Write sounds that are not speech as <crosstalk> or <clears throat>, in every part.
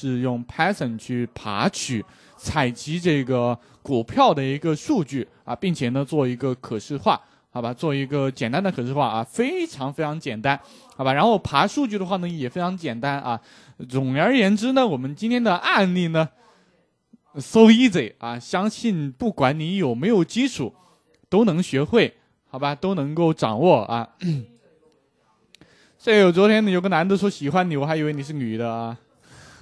是用 Python 去爬取、采集这个股票的一个数据啊，并且呢做一个可视化，好吧，做一个简单的可视化啊，非常非常简单，好吧。然后爬数据的话呢也非常简单啊。总而言之呢，我们今天的案例呢，so easy 啊，相信不管你有没有基础，都能学会，好吧，都能够掌握啊。舍友，昨天有个男的说喜欢你，我还以为你是女的啊。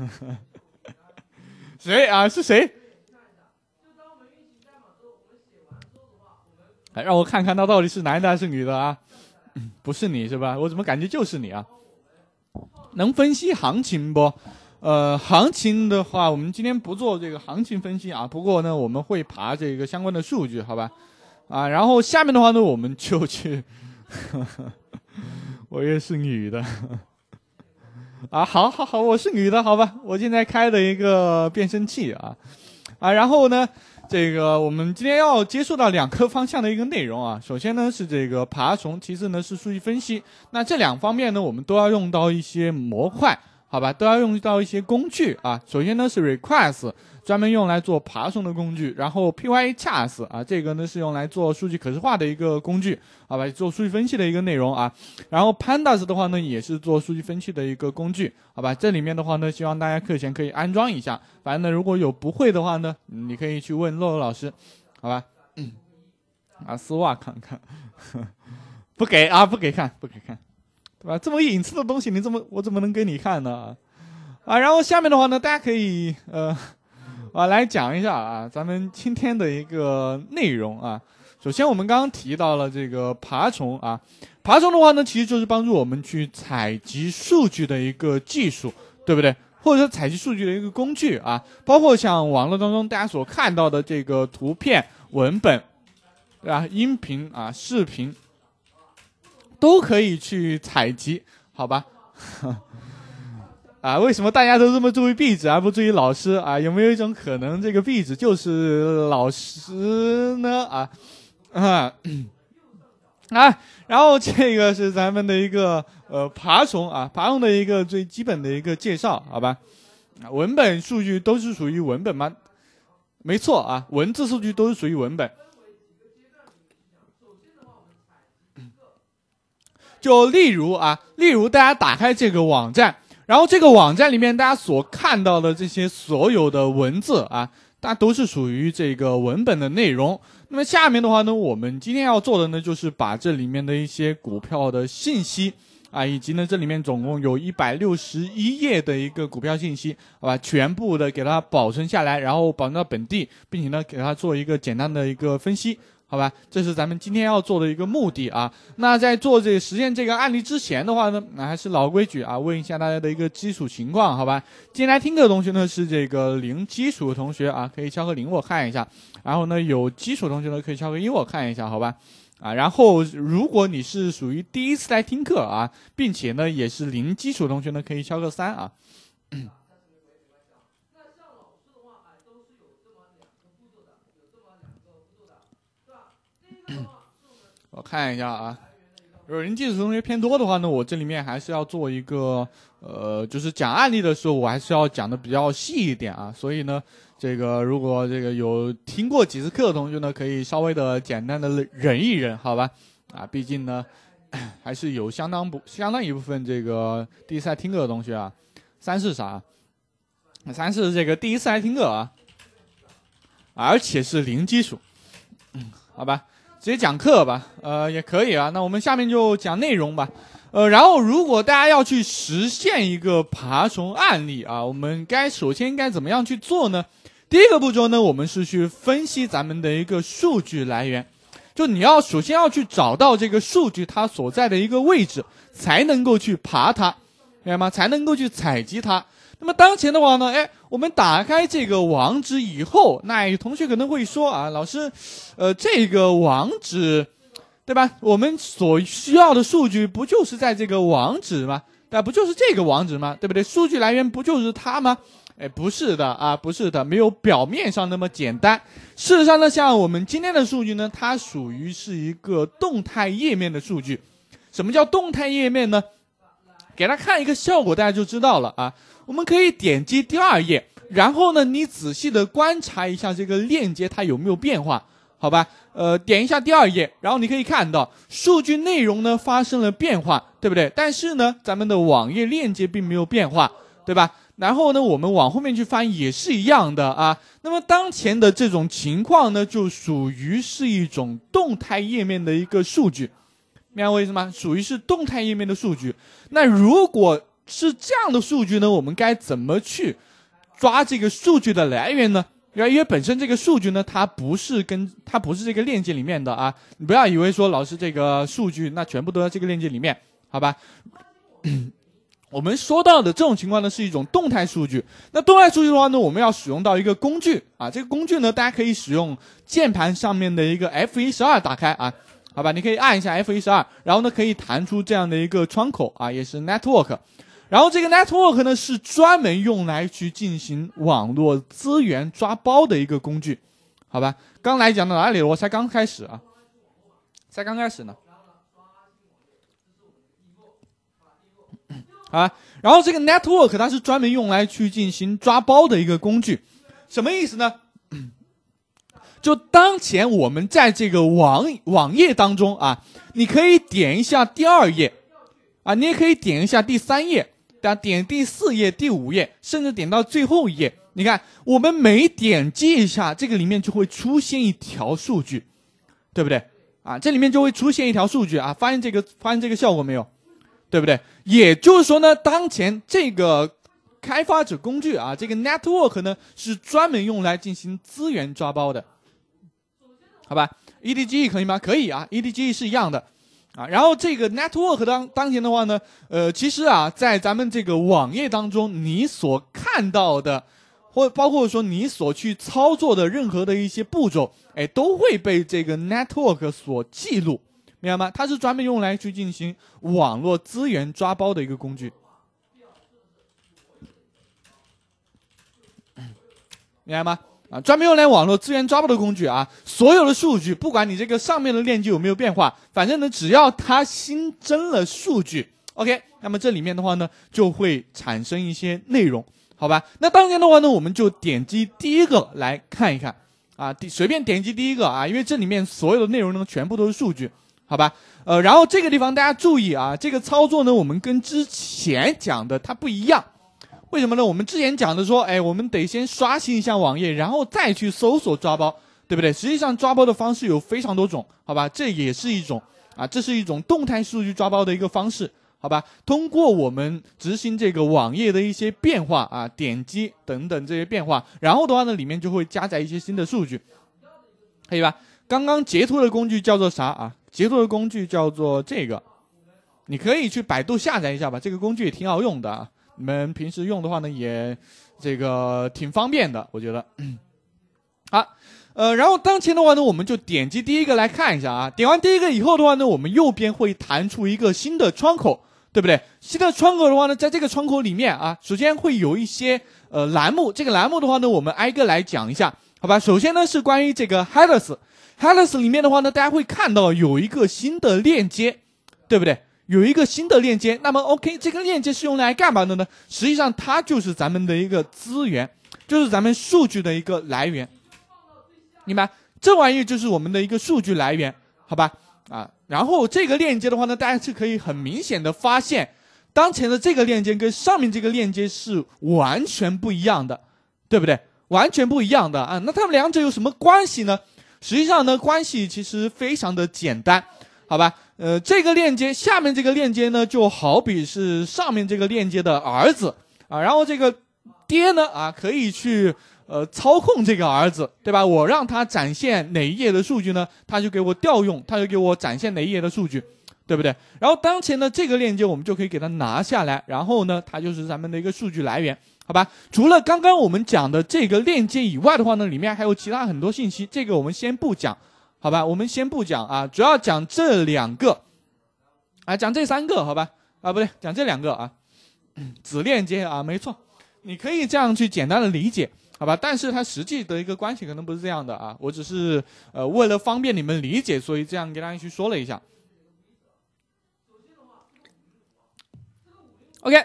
<laughs> 谁啊？是谁？让我看看，他到底是男的还是女的啊？不是你是吧？我怎么感觉就是你啊？能分析行情不？呃，行情的话，我们今天不做这个行情分析啊。不过呢，我们会爬这个相关的数据，好吧？啊，然后下面的话呢，我们就去。我也是女的。<laughs> 啊，好好好，我是女的，好吧？我现在开的一个变声器啊，啊，然后呢，这个我们今天要接触到两个方向的一个内容啊。首先呢是这个爬虫，其次呢是数据分析。那这两方面呢，我们都要用到一些模块，好吧？都要用到一些工具啊。首先呢是 request。专门用来做爬虫的工具，然后 p y c h a 啊，这个呢是用来做数据可视化的一个工具，好吧？做数据分析的一个内容啊。然后 Pandas 的话呢，也是做数据分析的一个工具，好吧？这里面的话呢，希望大家课前可以安装一下。反正呢，如果有不会的话呢，你可以去问洛洛老师，好吧？啊，丝袜看看，不给啊，不给看，不给看，对吧？这么隐私的东西，你怎么我怎么能给你看呢？啊，然后下面的话呢，大家可以呃。啊，来讲一下啊，咱们今天的一个内容啊。首先，我们刚刚提到了这个爬虫啊，爬虫的话呢，其实就是帮助我们去采集数据的一个技术，对不对？或者说采集数据的一个工具啊，包括像网络当中大家所看到的这个图片、文本，对吧？音频啊、视频，都可以去采集，好吧？<laughs> 啊，为什么大家都这么注意壁纸而不注意老师啊？有没有一种可能，这个壁纸就是老师呢？啊，啊，啊，然后这个是咱们的一个呃爬虫啊，爬虫的一个最基本的一个介绍，好吧？文本数据都是属于文本吗？没错啊，文字数据都是属于文本。就例如啊，例如大家打开这个网站。然后这个网站里面大家所看到的这些所有的文字啊，它都是属于这个文本的内容。那么下面的话呢，我们今天要做的呢，就是把这里面的一些股票的信息啊，以及呢这里面总共有一百六十一页的一个股票信息，好吧，全部的给它保存下来，然后保存到本地，并且呢给它做一个简单的一个分析。好吧，这是咱们今天要做的一个目的啊。那在做这实现这个案例之前的话呢，那还是老规矩啊，问一下大家的一个基础情况，好吧？进来听课的同学呢是这个零基础的同学啊，可以敲个零我看一下。然后呢，有基础同学呢可以敲个一我看一下，好吧？啊，然后如果你是属于第一次来听课啊，并且呢也是零基础同学呢，可以敲个三啊。我看一下啊，如果零基础同学偏多的话呢，我这里面还是要做一个，呃，就是讲案例的时候，我还是要讲的比较细一点啊。所以呢，这个如果这个有听过几次课的同学呢，可以稍微的简单的忍一忍，好吧？啊，毕竟呢，<coughs> 还是有相当不相当一部分这个第一次听课的同学啊。三是啥？三是这个第一次来听课啊，而且是零基础，嗯，好吧？直接讲课吧，呃，也可以啊。那我们下面就讲内容吧，呃，然后如果大家要去实现一个爬虫案例啊，我们该首先该怎么样去做呢？第一个步骤呢，我们是去分析咱们的一个数据来源，就你要首先要去找到这个数据它所在的一个位置，才能够去爬它，明白吗？才能够去采集它。那么当前的话呢，哎，我们打开这个网址以后，那有同学可能会说啊，老师，呃，这个网址，对吧？我们所需要的数据不就是在这个网址吗？那不就是这个网址吗？对不对？数据来源不就是它吗？哎，不是的啊，不是的，没有表面上那么简单。事实上呢，像我们今天的数据呢，它属于是一个动态页面的数据。什么叫动态页面呢？给大家看一个效果，大家就知道了啊。我们可以点击第二页，然后呢，你仔细的观察一下这个链接它有没有变化，好吧？呃，点一下第二页，然后你可以看到数据内容呢发生了变化，对不对？但是呢，咱们的网页链接并没有变化，对吧？然后呢，我们往后面去翻也是一样的啊。那么当前的这种情况呢，就属于是一种动态页面的一个数据，明白我意思吗？属于是动态页面的数据。那如果。是这样的数据呢，我们该怎么去抓这个数据的来源呢？因为本身这个数据呢，它不是跟它不是这个链接里面的啊。你不要以为说老师这个数据那全部都在这个链接里面，好吧？<coughs> 我们说到的这种情况呢，是一种动态数据。那动态数据的话呢，我们要使用到一个工具啊。这个工具呢，大家可以使用键盘上面的一个 F 一十二打开啊，好吧？你可以按一下 F 一十二，然后呢可以弹出这样的一个窗口啊，也是 Network。然后这个 network 呢是专门用来去进行网络资源抓包的一个工具，好吧？刚来讲到哪里了？我才刚开始啊，才刚开始呢。啊，<coughs> 然后这个 network 它是专门用来去进行抓包的一个工具，什么意思呢？<coughs> 就当前我们在这个网网页当中啊，你可以点一下第二页，啊，你也可以点一下第三页。大家点第四页、第五页，甚至点到最后一页，你看，我们每点击一下，这个里面就会出现一条数据，对不对？啊，这里面就会出现一条数据啊，发现这个发现这个效果没有，对不对？也就是说呢，当前这个开发者工具啊，这个 Network 呢，是专门用来进行资源抓包的，好吧？EDG 可以吗？可以啊，EDG 是一样的。啊，然后这个 network 当当前的话呢，呃，其实啊，在咱们这个网页当中，你所看到的，或包括说你所去操作的任何的一些步骤，哎，都会被这个 network 所记录，明白吗？它是专门用来去进行网络资源抓包的一个工具，明白吗？啊，专门用来网络资源抓包的工具啊，所有的数据，不管你这个上面的链接有没有变化，反正呢，只要它新增了数据，OK，那么这里面的话呢，就会产生一些内容，好吧？那当前的话呢，我们就点击第一个来看一看，啊，随便点击第一个啊，因为这里面所有的内容呢，全部都是数据，好吧？呃，然后这个地方大家注意啊，这个操作呢，我们跟之前讲的它不一样。为什么呢？我们之前讲的说，哎，我们得先刷新一下网页，然后再去搜索抓包，对不对？实际上，抓包的方式有非常多种，好吧？这也是一种啊，这是一种动态数据抓包的一个方式，好吧？通过我们执行这个网页的一些变化啊，点击等等这些变化，然后的话呢，里面就会加载一些新的数据，可以吧？刚刚截图的工具叫做啥啊？截图的工具叫做这个，你可以去百度下载一下吧，这个工具也挺好用的啊。你们平时用的话呢，也这个挺方便的，我觉得。<coughs> 好，呃，然后当前的话呢，我们就点击第一个来看一下啊。点完第一个以后的话呢，我们右边会弹出一个新的窗口，对不对？新的窗口的话呢，在这个窗口里面啊，首先会有一些呃栏目，这个栏目的话呢，我们挨个来讲一下，好吧？首先呢是关于这个 Hellas，Hellas 里面的话呢，大家会看到有一个新的链接，对不对？有一个新的链接，那么 OK，这个链接是用来干嘛的呢？实际上，它就是咱们的一个资源，就是咱们数据的一个来源，明白？这玩意就是我们的一个数据来源，好吧？啊，然后这个链接的话呢，大家是可以很明显的发现，当前的这个链接跟上面这个链接是完全不一样的，对不对？完全不一样的啊，那它们两者有什么关系呢？实际上呢，关系其实非常的简单，好吧？呃，这个链接下面这个链接呢，就好比是上面这个链接的儿子啊，然后这个爹呢啊，可以去呃操控这个儿子，对吧？我让他展现哪一页的数据呢？他就给我调用，他就给我展现哪一页的数据，对不对？然后当前的这个链接，我们就可以给它拿下来，然后呢，它就是咱们的一个数据来源，好吧？除了刚刚我们讲的这个链接以外的话呢，里面还有其他很多信息，这个我们先不讲。好吧，我们先不讲啊，主要讲这两个，啊，讲这三个，好吧，啊，不对，讲这两个啊，<clears throat> 子链接啊，没错，你可以这样去简单的理解，好吧，但是它实际的一个关系可能不是这样的啊，我只是呃为了方便你们理解，所以这样跟大家去说了一下。OK，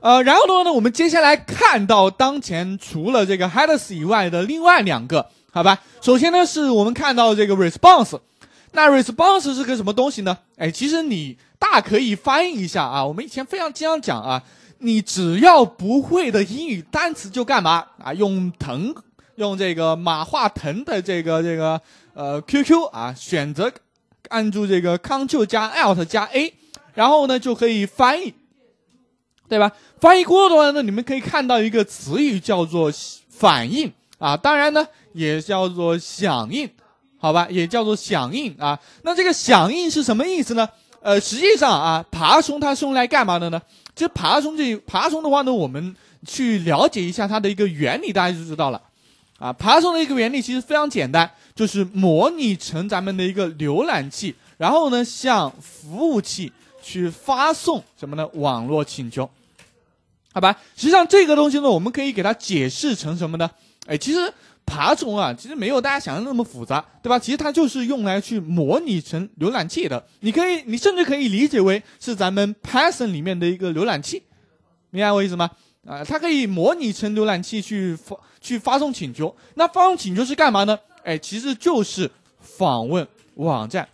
呃，然后的话呢，我们接下来看到当前除了这个 Hades 以外的另外两个。好吧，首先呢，是我们看到这个 response，那 response 是个什么东西呢？哎，其实你大可以翻译一下啊。我们以前非常经常讲啊，你只要不会的英语单词就干嘛啊？用腾，用这个马化腾的这个这个呃 QQ 啊，选择按住这个 Ctrl 加 Alt 加 A，然后呢就可以翻译，对吧？翻译过的话呢，你们可以看到一个词语叫做反应啊。当然呢。也叫做响应，好吧？也叫做响应啊。那这个响应是什么意思呢？呃，实际上啊，爬虫它是用来干嘛的呢？其实爬虫这爬虫的话呢，我们去了解一下它的一个原理，大家就知道了。啊，爬虫的一个原理其实非常简单，就是模拟成咱们的一个浏览器，然后呢向服务器去发送什么呢？网络请求，好吧？实际上这个东西呢，我们可以给它解释成什么呢？哎，其实。爬虫啊，其实没有大家想象那么复杂，对吧？其实它就是用来去模拟成浏览器的，你可以，你甚至可以理解为是咱们 Python 里面的一个浏览器，明白我意思吗？啊，它可以模拟成浏览器去发去发送请求，那发送请求是干嘛呢？哎，其实就是访问网站，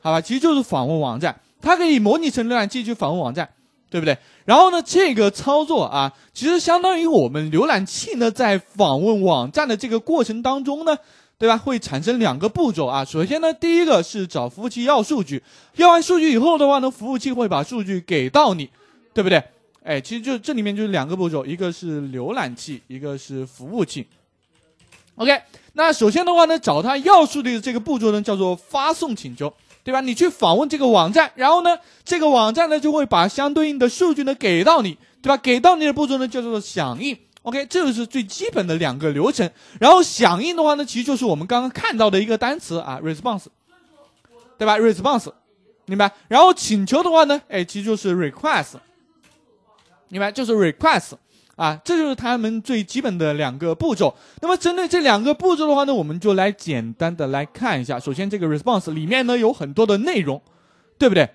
好吧？其实就是访问网站，它可以模拟成浏览器去访问网站。对不对？然后呢，这个操作啊，其实相当于我们浏览器呢在访问网站的这个过程当中呢，对吧？会产生两个步骤啊。首先呢，第一个是找服务器要数据，要完数据以后的话呢，服务器会把数据给到你，对不对？哎，其实就这里面就是两个步骤，一个是浏览器，一个是服务器。OK，那首先的话呢，找它要数据的这个步骤呢，叫做发送请求。对吧？你去访问这个网站，然后呢，这个网站呢就会把相对应的数据呢给到你，对吧？给到你的步骤呢叫做响应，OK，这就是最基本的两个流程。然后响应的话呢，其实就是我们刚刚看到的一个单词啊，response，对吧？response，明白？然后请求的话呢，哎，其实就是 request，明白？就是 request。啊，这就是他们最基本的两个步骤。那么针对这两个步骤的话呢，我们就来简单的来看一下。首先，这个 response 里面呢有很多的内容，对不对？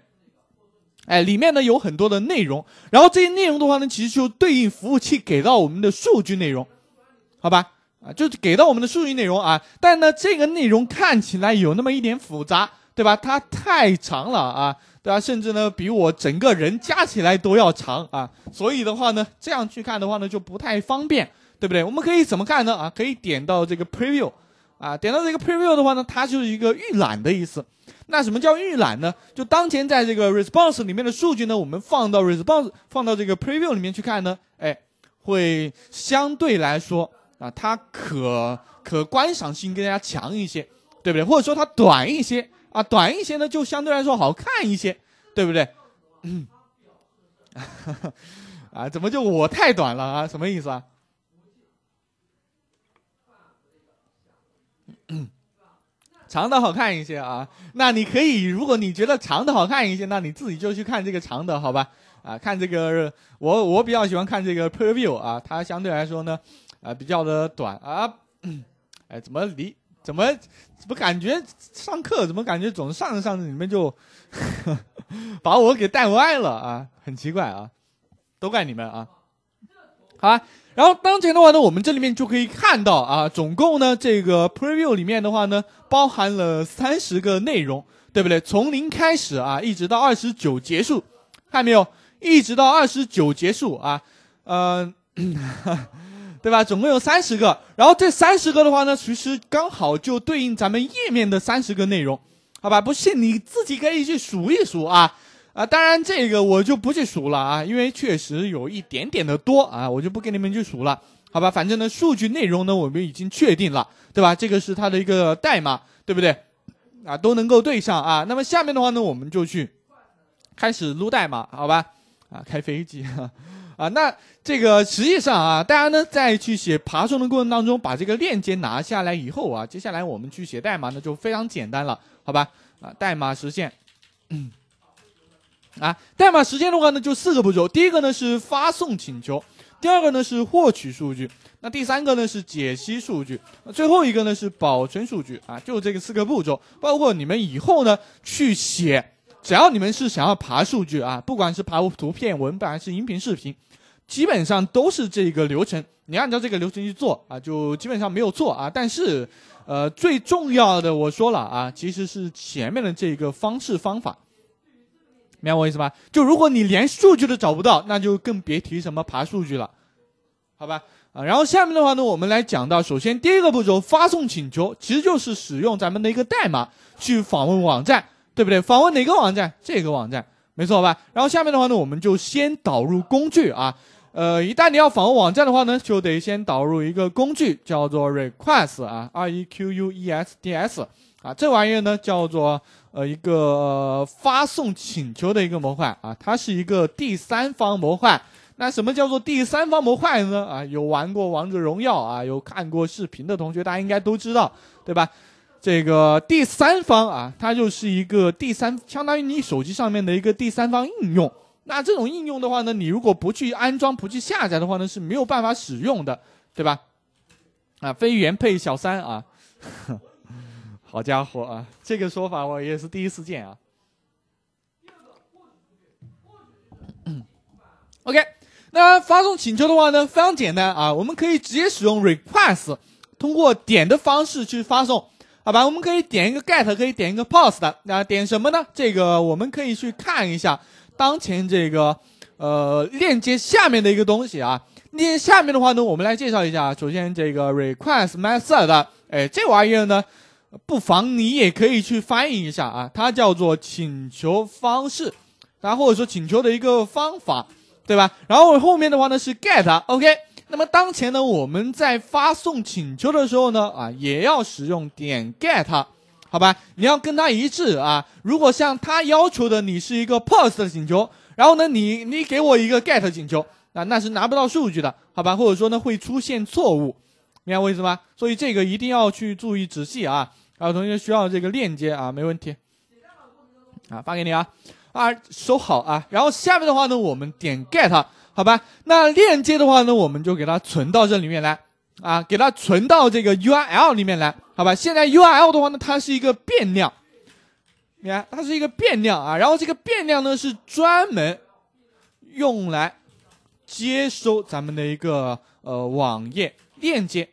哎，里面呢有很多的内容。然后这些内容的话呢，其实就对应服务器给到我们的数据内容，好吧？啊，就是给到我们的数据内容啊。但呢，这个内容看起来有那么一点复杂，对吧？它太长了啊。对吧？甚至呢，比我整个人加起来都要长啊！所以的话呢，这样去看的话呢，就不太方便，对不对？我们可以怎么看呢？啊，可以点到这个 preview，啊，点到这个 preview 的话呢，它就是一个预览的意思。那什么叫预览呢？就当前在这个 response 里面的数据呢，我们放到 response，放到这个 preview 里面去看呢，哎，会相对来说啊，它可可观赏性更加强一些，对不对？或者说它短一些。啊，短一些呢，就相对来说好看一些，对不对？<laughs> 啊，怎么就我太短了啊？什么意思啊？<clears throat> 长的好看一些啊？那你可以，如果你觉得长的好看一些，那你自己就去看这个长的，好吧？啊，看这个，我我比较喜欢看这个 preview 啊，它相对来说呢，啊，比较的短啊，<clears throat> 哎，怎么离？怎么，怎么感觉上课？怎么感觉总上着上着你们就 <laughs> 把我给带歪了啊？很奇怪啊，都怪你们啊！好，然后当前的话呢，我们这里面就可以看到啊，总共呢这个 preview 里面的话呢，包含了三十个内容，对不对？从零开始啊，一直到二十九结束，看没有？一直到二十九结束啊，呃。对吧？总共有三十个，然后这三十个的话呢，其实刚好就对应咱们页面的三十个内容，好吧？不信你自己可以去数一数啊，啊，当然这个我就不去数了啊，因为确实有一点点的多啊，我就不给你们去数了，好吧？反正呢，数据内容呢我们已经确定了，对吧？这个是它的一个代码，对不对？啊，都能够对上啊。那么下面的话呢，我们就去开始撸代码，好吧？啊，开飞机。啊，那这个实际上啊，大家呢在去写爬虫的过程当中，把这个链接拿下来以后啊，接下来我们去写代码呢就非常简单了，好吧？啊，代码实现，啊，代码实现的话呢就四个步骤，第一个呢是发送请求，第二个呢是获取数据，那第三个呢是解析数据，那最后一个呢是保存数据啊，就这个四个步骤，包括你们以后呢去写。只要你们是想要爬数据啊，不管是爬图片、文本还是音频、视频，基本上都是这个流程。你按照这个流程去做啊，就基本上没有错啊。但是，呃，最重要的我说了啊，其实是前面的这个方式方法，明白我意思吧？就如果你连数据都找不到，那就更别提什么爬数据了，好吧？啊，然后下面的话呢，我们来讲到，首先第一个步骤，发送请求，其实就是使用咱们的一个代码去访问网站。对不对？访问哪个网站？这个网站没错吧？然后下面的话呢，我们就先导入工具啊。呃，一旦你要访问网站的话呢，就得先导入一个工具，叫做 request 啊，r e q u e s d s 啊。这玩意儿呢，叫做呃一个发送请求的一个模块啊，它是一个第三方模块。那什么叫做第三方模块呢？啊，有玩过王者荣耀啊，有看过视频的同学，大家应该都知道，对吧？这个第三方啊，它就是一个第三，相当于你手机上面的一个第三方应用。那这种应用的话呢，你如果不去安装、不去下载的话呢，是没有办法使用的，对吧？啊，非原配小三啊，好家伙啊，这个说法我也是第一次见啊。OK，那发送请求的话呢，非常简单啊，我们可以直接使用 request，通过点的方式去发送。好吧，我们可以点一个 GET，可以点一个 POST，那点什么呢？这个我们可以去看一下当前这个呃链接下面的一个东西啊。链接下面的话呢，我们来介绍一下。首先，这个 request method，哎，这玩意儿呢，不妨你也可以去翻译一下啊，它叫做请求方式，然后或者说请求的一个方法，对吧？然后后面的话呢是 GET，OK。那么当前呢，我们在发送请求的时候呢，啊，也要使用点 get，好吧？你要跟它一致啊。如果像他要求的，你是一个 post 的请求，然后呢，你你给我一个 get 请求啊，那是拿不到数据的，好吧？或者说呢，会出现错误，明白我意思吗？所以这个一定要去注意仔细啊。啊，同学需要这个链接啊，没问题，啊，发给你啊，啊，收好啊。然后下面的话呢，我们点 get。好吧，那链接的话呢，我们就给它存到这里面来啊，给它存到这个 URL 里面来。好吧，现在 URL 的话呢，它是一个变量，你看，它是一个变量啊。然后这个变量呢，是专门用来接收咱们的一个呃网页链接，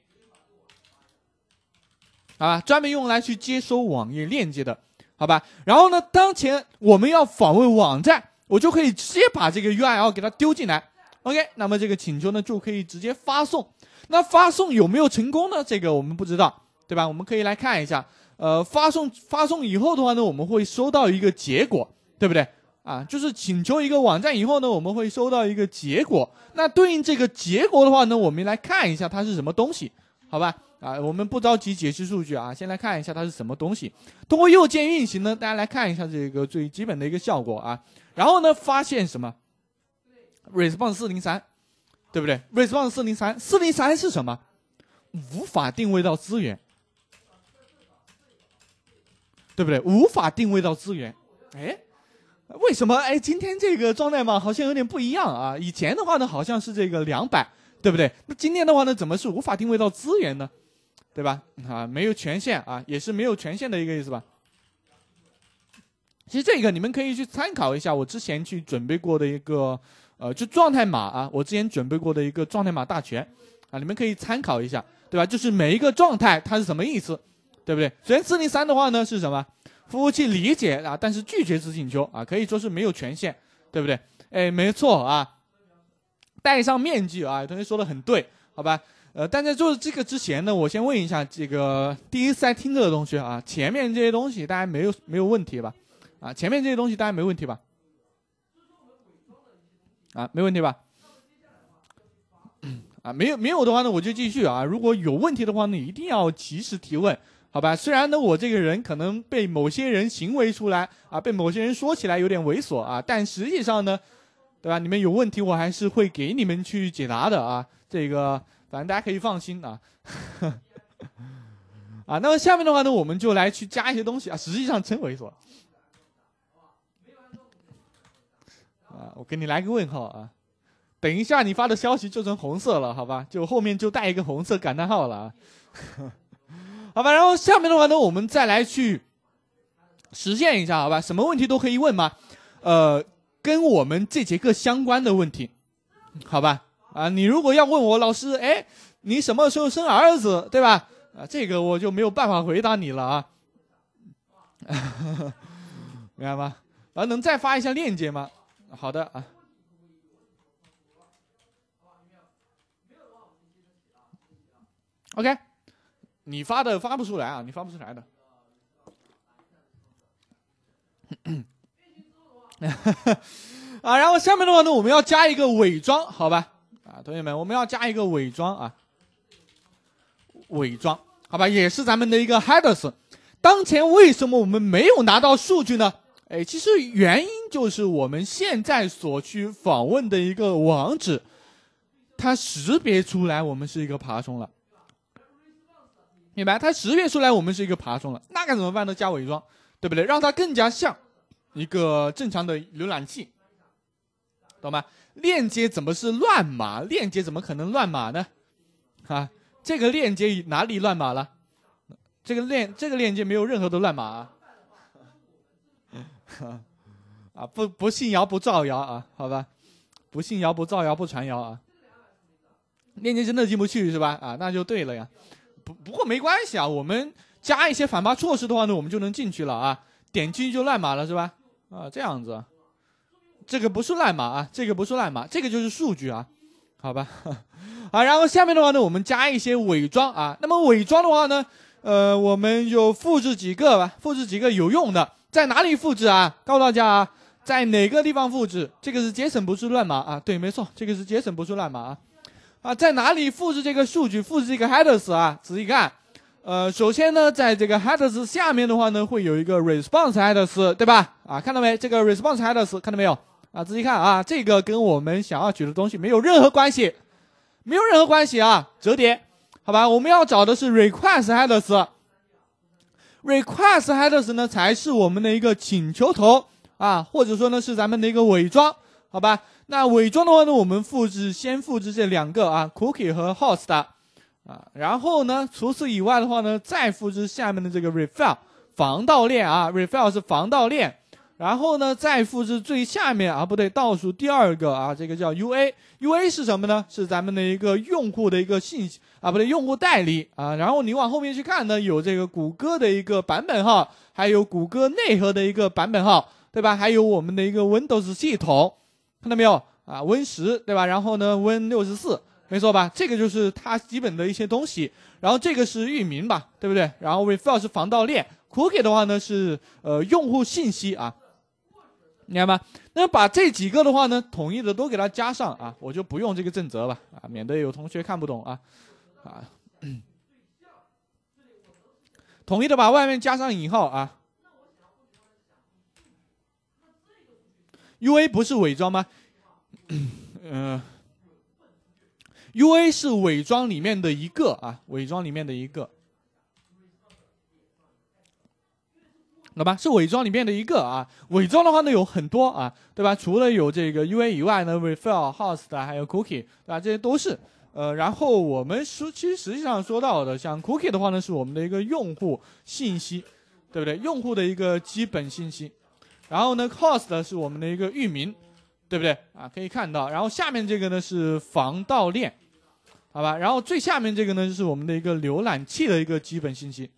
好吧？专门用来去接收网页链接的，好吧。然后呢，当前我们要访问网站，我就可以直接把这个 URL 给它丢进来。OK，那么这个请求呢就可以直接发送，那发送有没有成功呢？这个我们不知道，对吧？我们可以来看一下，呃，发送发送以后的话呢，我们会收到一个结果，对不对？啊，就是请求一个网站以后呢，我们会收到一个结果。那对应这个结果的话呢，我们来看一下它是什么东西，好吧？啊，我们不着急解析数据啊，先来看一下它是什么东西。通过右键运行呢，大家来看一下这个最基本的一个效果啊，然后呢，发现什么？Response 403，对不对？Response 403，403是什么？无法定位到资源，对不对？无法定位到资源。哎，为什么？哎，今天这个状态嘛，好像有点不一样啊。以前的话呢，好像是这个两百，对不对？那今天的话呢，怎么是无法定位到资源呢？对吧？啊，没有权限啊，也是没有权限的一个意思吧。其实这个你们可以去参考一下，我之前去准备过的一个。呃，就状态码啊，我之前准备过的一个状态码大全，啊，你们可以参考一下，对吧？就是每一个状态它是什么意思，对不对？首先四零三的话呢，是什么？服务器理解啊，但是拒绝此请求啊，可以说是没有权限，对不对？哎，没错啊，戴上面具啊，有同学说的很对，好吧？呃，但在做这个之前呢，我先问一下这个第一次来听课的同学啊，前面这些东西大家没有没有问题吧？啊，前面这些东西大家没问题吧？啊，没问题吧？啊，没有没有的话呢，我就继续啊。如果有问题的话呢，一定要及时提问，好吧？虽然呢，我这个人可能被某些人行为出来啊，被某些人说起来有点猥琐啊，但实际上呢，对吧？你们有问题，我还是会给你们去解答的啊。这个反正大家可以放心啊。<laughs> 啊，那么下面的话呢，我们就来去加一些东西啊。实际上真猥琐。啊，我给你来个问号啊！等一下，你发的消息就成红色了，好吧？就后面就带一个红色感叹号了，啊。<laughs> 好吧？然后下面的话呢，我们再来去实现一下，好吧？什么问题都可以问吗？呃，跟我们这节课相关的问题，好吧？啊，你如果要问我老师，哎，你什么时候生儿子，对吧？啊，这个我就没有办法回答你了啊，<laughs> 明白吗？然后能再发一下链接吗？好的啊，OK，你发的发不出来啊，你发不出来的，<laughs> 啊，然后下面的话呢，我们要加一个伪装，好吧？啊，同学们，我们要加一个伪装啊，伪装，好吧？也是咱们的一个 headers，当前为什么我们没有拿到数据呢？哎，其实原因就是我们现在所去访问的一个网址，它识别出来我们是一个爬虫了，明白？它识别出来我们是一个爬虫了，那该怎么办呢？加伪装，对不对？让它更加像一个正常的浏览器，懂吗？链接怎么是乱码？链接怎么可能乱码呢？啊，这个链接哪里乱码了？这个链这个链接没有任何的乱码。啊。<laughs> 啊，不不信谣不造谣啊，好吧，不信谣不造谣不传谣啊。链接真的进不去是吧？啊，那就对了呀。不不过没关系啊，我们加一些反扒措施的话呢，我们就能进去了啊。点进去就乱码了是吧？啊，这样子，这个不是乱码啊，这个不是乱码，这个就是数据啊，好吧。<laughs> 啊，然后下面的话呢，我们加一些伪装啊。那么伪装的话呢，呃，我们就复制几个吧，复制几个有用的。在哪里复制啊？告诉大家啊，在哪个地方复制？这个是 JSON 不是乱码啊。对，没错，这个是 JSON 不是乱码啊。啊，在哪里复制这个数据？复制这个 headers 啊，仔细看。呃，首先呢，在这个 headers 下面的话呢，会有一个 response headers，对吧？啊，看到没？这个 response headers，看到没有？啊，仔细看啊，这个跟我们想要取的东西没有任何关系，没有任何关系啊。折叠，好吧，我们要找的是 request headers。Request headers 呢才是我们的一个请求头啊，或者说呢是咱们的一个伪装，好吧？那伪装的话呢，我们复制先复制这两个啊，cookie 和 host 啊，然后呢，除此以外的话呢，再复制下面的这个 r e f e r 防盗链啊 r e f e r 是防盗链。然后呢，再复制最下面啊，不对，倒数第二个啊，这个叫 UA，UA 是什么呢？是咱们的一个用户的一个信息啊，不对，用户代理啊。然后你往后面去看呢，有这个谷歌的一个版本号，还有谷歌内核的一个版本号，对吧？还有我们的一个 Windows 系统，看到没有啊？Win 十对吧？然后呢，Win 六十四，没错吧？这个就是它基本的一些东西。然后这个是域名吧，对不对？然后 Ref 是防盗链，Cookie 的话呢是呃用户信息啊。你看吧，那把这几个的话呢，统一的都给它加上啊，我就不用这个正则了啊，免得有同学看不懂啊，啊，<coughs> 统一的把外面加上引号啊。U A 不是伪装吗？嗯，<coughs> U A 是伪装里面的一个啊，伪装里面的一个。好吧，是伪装里面的一个啊。伪装的话呢有很多啊，对吧？除了有这个 UA 以外呢，Refer、Host 还有 Cookie，对吧？这些都是。呃，然后我们说，其实实际上说到的，像 Cookie 的话呢，是我们的一个用户信息，对不对？用户的一个基本信息。然后呢，Host 是我们的一个域名，对不对？啊，可以看到。然后下面这个呢是防盗链，好吧。然后最下面这个呢就是我们的一个浏览器的一个基本信息。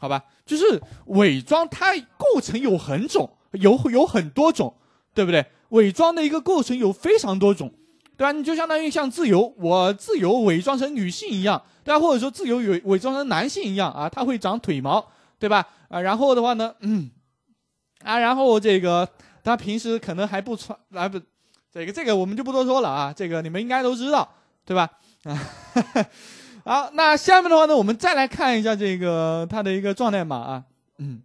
好吧，就是伪装，它构成有很种，有有很多种，对不对？伪装的一个构成有非常多种，对吧？你就相当于像自由，我自由伪装成女性一样，对吧？或者说自由伪伪装成男性一样啊，它会长腿毛，对吧？啊，然后的话呢，嗯，啊，然后这个他平时可能还不穿，啊不，这个这个我们就不多说了啊，这个你们应该都知道，对吧？啊。<laughs> 好，那下面的话呢，我们再来看一下这个它的一个状态码啊，嗯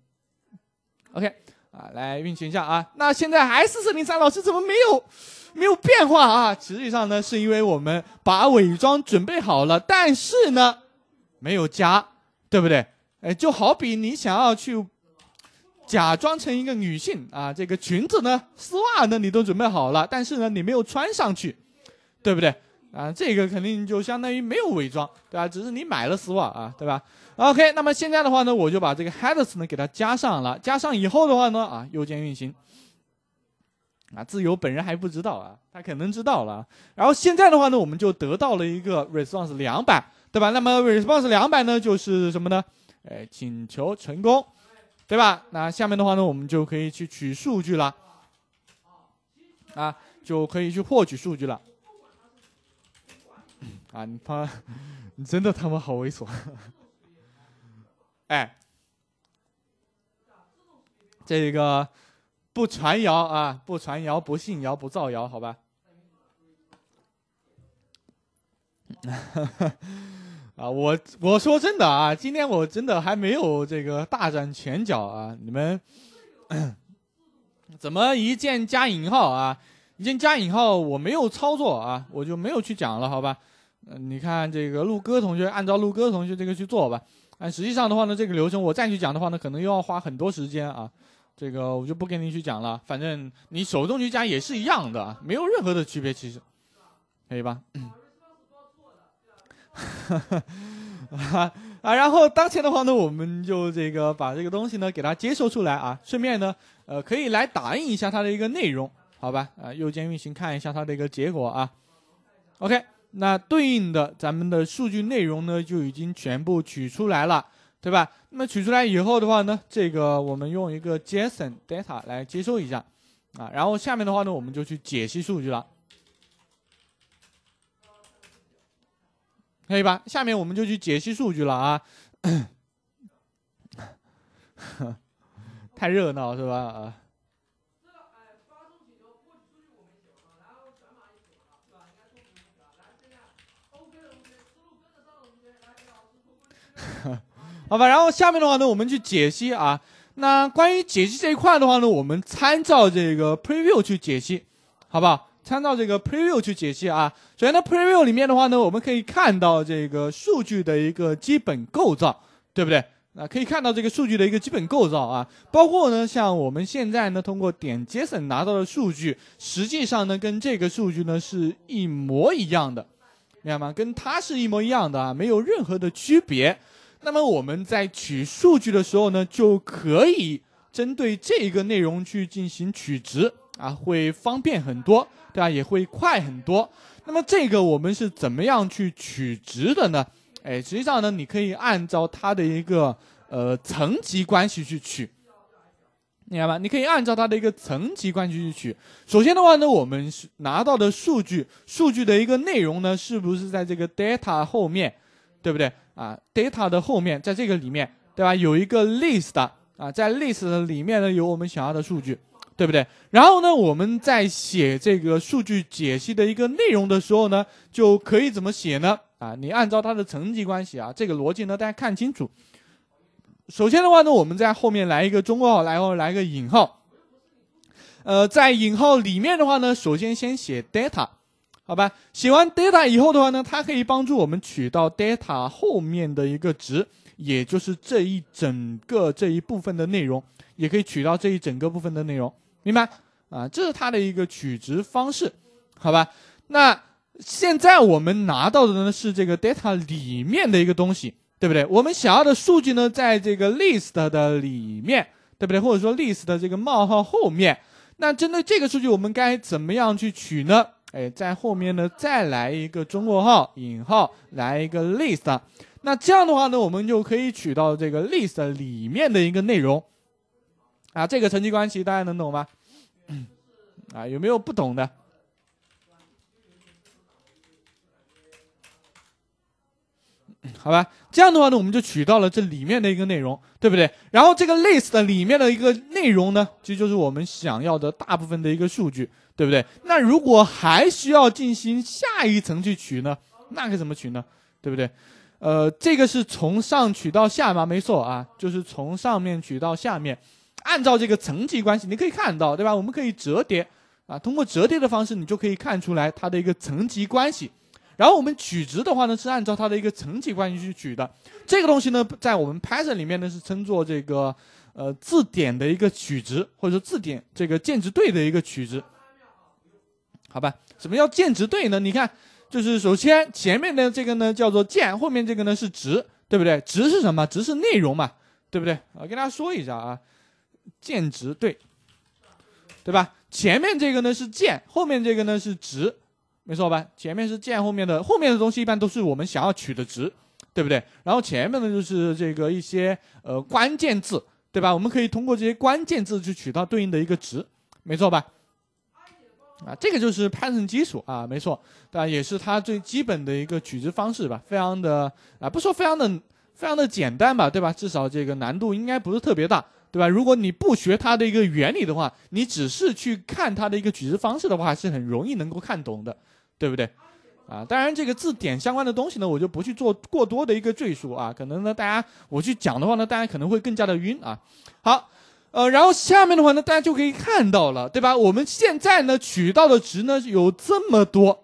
，OK，啊，来运行一下啊。那现在 S 四零三老师怎么没有没有变化啊？实际上呢，是因为我们把伪装准备好了，但是呢，没有加，对不对？哎，就好比你想要去假装成一个女性啊，这个裙子呢、丝袜呢，你都准备好了，但是呢，你没有穿上去，对不对？啊，这个肯定就相当于没有伪装，对吧？只是你买了丝袜啊，对吧？OK，那么现在的话呢，我就把这个 headers 呢给它加上了，加上以后的话呢，啊，右键运行，啊，自由本人还不知道啊，他可能知道了。然后现在的话呢，我们就得到了一个 response 两百，对吧？那么 response 两百呢，就是什么呢？哎，请求成功，对吧？那下面的话呢，我们就可以去取数据了，啊，就可以去获取数据了。啊，你他，你真的他妈好猥琐！哎，这个不传谣啊，不传谣，不信谣，不造谣，好吧？<laughs> 啊，我我说真的啊，今天我真的还没有这个大展拳脚啊，你们 <coughs> 怎么一键加引号啊？已经加引号，我没有操作啊，我就没有去讲了，好吧？你看这个陆哥同学，按照陆哥同学这个去做吧。但实际上的话呢，这个流程我再去讲的话呢，可能又要花很多时间啊。这个我就不跟你去讲了，反正你手动去加也是一样的，没有任何的区别，其实，可以吧？<laughs> 啊，然后当前的话呢，我们就这个把这个东西呢给它接收出来啊，顺便呢，呃，可以来打印一下它的一个内容。好吧，啊，右键运行看一下它的一个结果啊。OK，那对应的咱们的数据内容呢就已经全部取出来了，对吧？那么取出来以后的话呢，这个我们用一个 JSON data 来接收一下啊。然后下面的话呢，我们就去解析数据了，可以吧？下面我们就去解析数据了啊。<coughs> 太热闹是吧？啊。<laughs> 好吧，然后下面的话呢，我们去解析啊。那关于解析这一块的话呢，我们参照这个 preview 去解析，好不好？参照这个 preview 去解析啊。首先呢，preview 里面的话呢，我们可以看到这个数据的一个基本构造，对不对？那可以看到这个数据的一个基本构造啊，包括呢，像我们现在呢，通过点 JSON 拿到的数据，实际上呢，跟这个数据呢是一模一样的。明白吗？跟它是一模一样的啊，没有任何的区别。那么我们在取数据的时候呢，就可以针对这个内容去进行取值啊，会方便很多，对吧？也会快很多。那么这个我们是怎么样去取值的呢？哎，实际上呢，你可以按照它的一个呃层级关系去取。明白吧，你可以按照它的一个层级关系去取。首先的话呢，我们是拿到的数据，数据的一个内容呢，是不是在这个 data 后面，对不对啊？data 的后面，在这个里面，对吧？有一个 list 啊，在 list 里面呢，有我们想要的数据，对不对？然后呢，我们在写这个数据解析的一个内容的时候呢，就可以怎么写呢？啊，你按照它的层级关系啊，这个逻辑呢，大家看清楚。首先的话呢，我们在后面来一个中括号，然后来一个引号。呃，在引号里面的话呢，首先先写 data，好吧？写完 data 以后的话呢，它可以帮助我们取到 data 后面的一个值，也就是这一整个这一部分的内容，也可以取到这一整个部分的内容，明白？啊，这是它的一个取值方式，好吧？那现在我们拿到的呢是这个 data 里面的一个东西。对不对？我们想要的数据呢，在这个 list 的里面，对不对？或者说 list 的这个冒号后面，那针对这个数据，我们该怎么样去取呢？哎，在后面呢，再来一个中括号引号，来一个 list，那这样的话呢，我们就可以取到这个 list 里面的一个内容啊。这个层级关系大家能懂吗？<coughs> 啊，有没有不懂的？好吧，这样的话呢，我们就取到了这里面的一个内容，对不对？然后这个 list 的里面的一个内容呢，其实就是我们想要的大部分的一个数据，对不对？那如果还需要进行下一层去取呢，那该怎么取呢？对不对？呃，这个是从上取到下嘛，没错啊，就是从上面取到下面，按照这个层级关系，你可以看到，对吧？我们可以折叠啊，通过折叠的方式，你就可以看出来它的一个层级关系。然后我们取值的话呢，是按照它的一个层级关系去取的。这个东西呢，在我们 Python 里面呢是称作这个呃字典的一个取值，或者说字典这个键值对的一个取值。好吧，什么叫键值对呢？你看，就是首先前面的这个呢叫做键，后面这个呢是值，对不对？值是什么？值是内容嘛，对不对？我跟大家说一下啊，键值对，对吧？前面这个呢是键，后面这个呢是值。没错吧？前面是键，后面的后面的东西一般都是我们想要取的值，对不对？然后前面呢就是这个一些呃关键字，对吧？我们可以通过这些关键字去取到对应的一个值，没错吧？啊，这个就是 Python 基础啊，没错，对吧？也是它最基本的一个取值方式吧，非常的啊，不说非常的非常的简单吧，对吧？至少这个难度应该不是特别大，对吧？如果你不学它的一个原理的话，你只是去看它的一个取值方式的话，是很容易能够看懂的。对不对？啊，当然这个字典相关的东西呢，我就不去做过多的一个赘述啊。可能呢，大家我去讲的话呢，大家可能会更加的晕啊。好，呃，然后下面的话呢，大家就可以看到了，对吧？我们现在呢取到的值呢有这么多，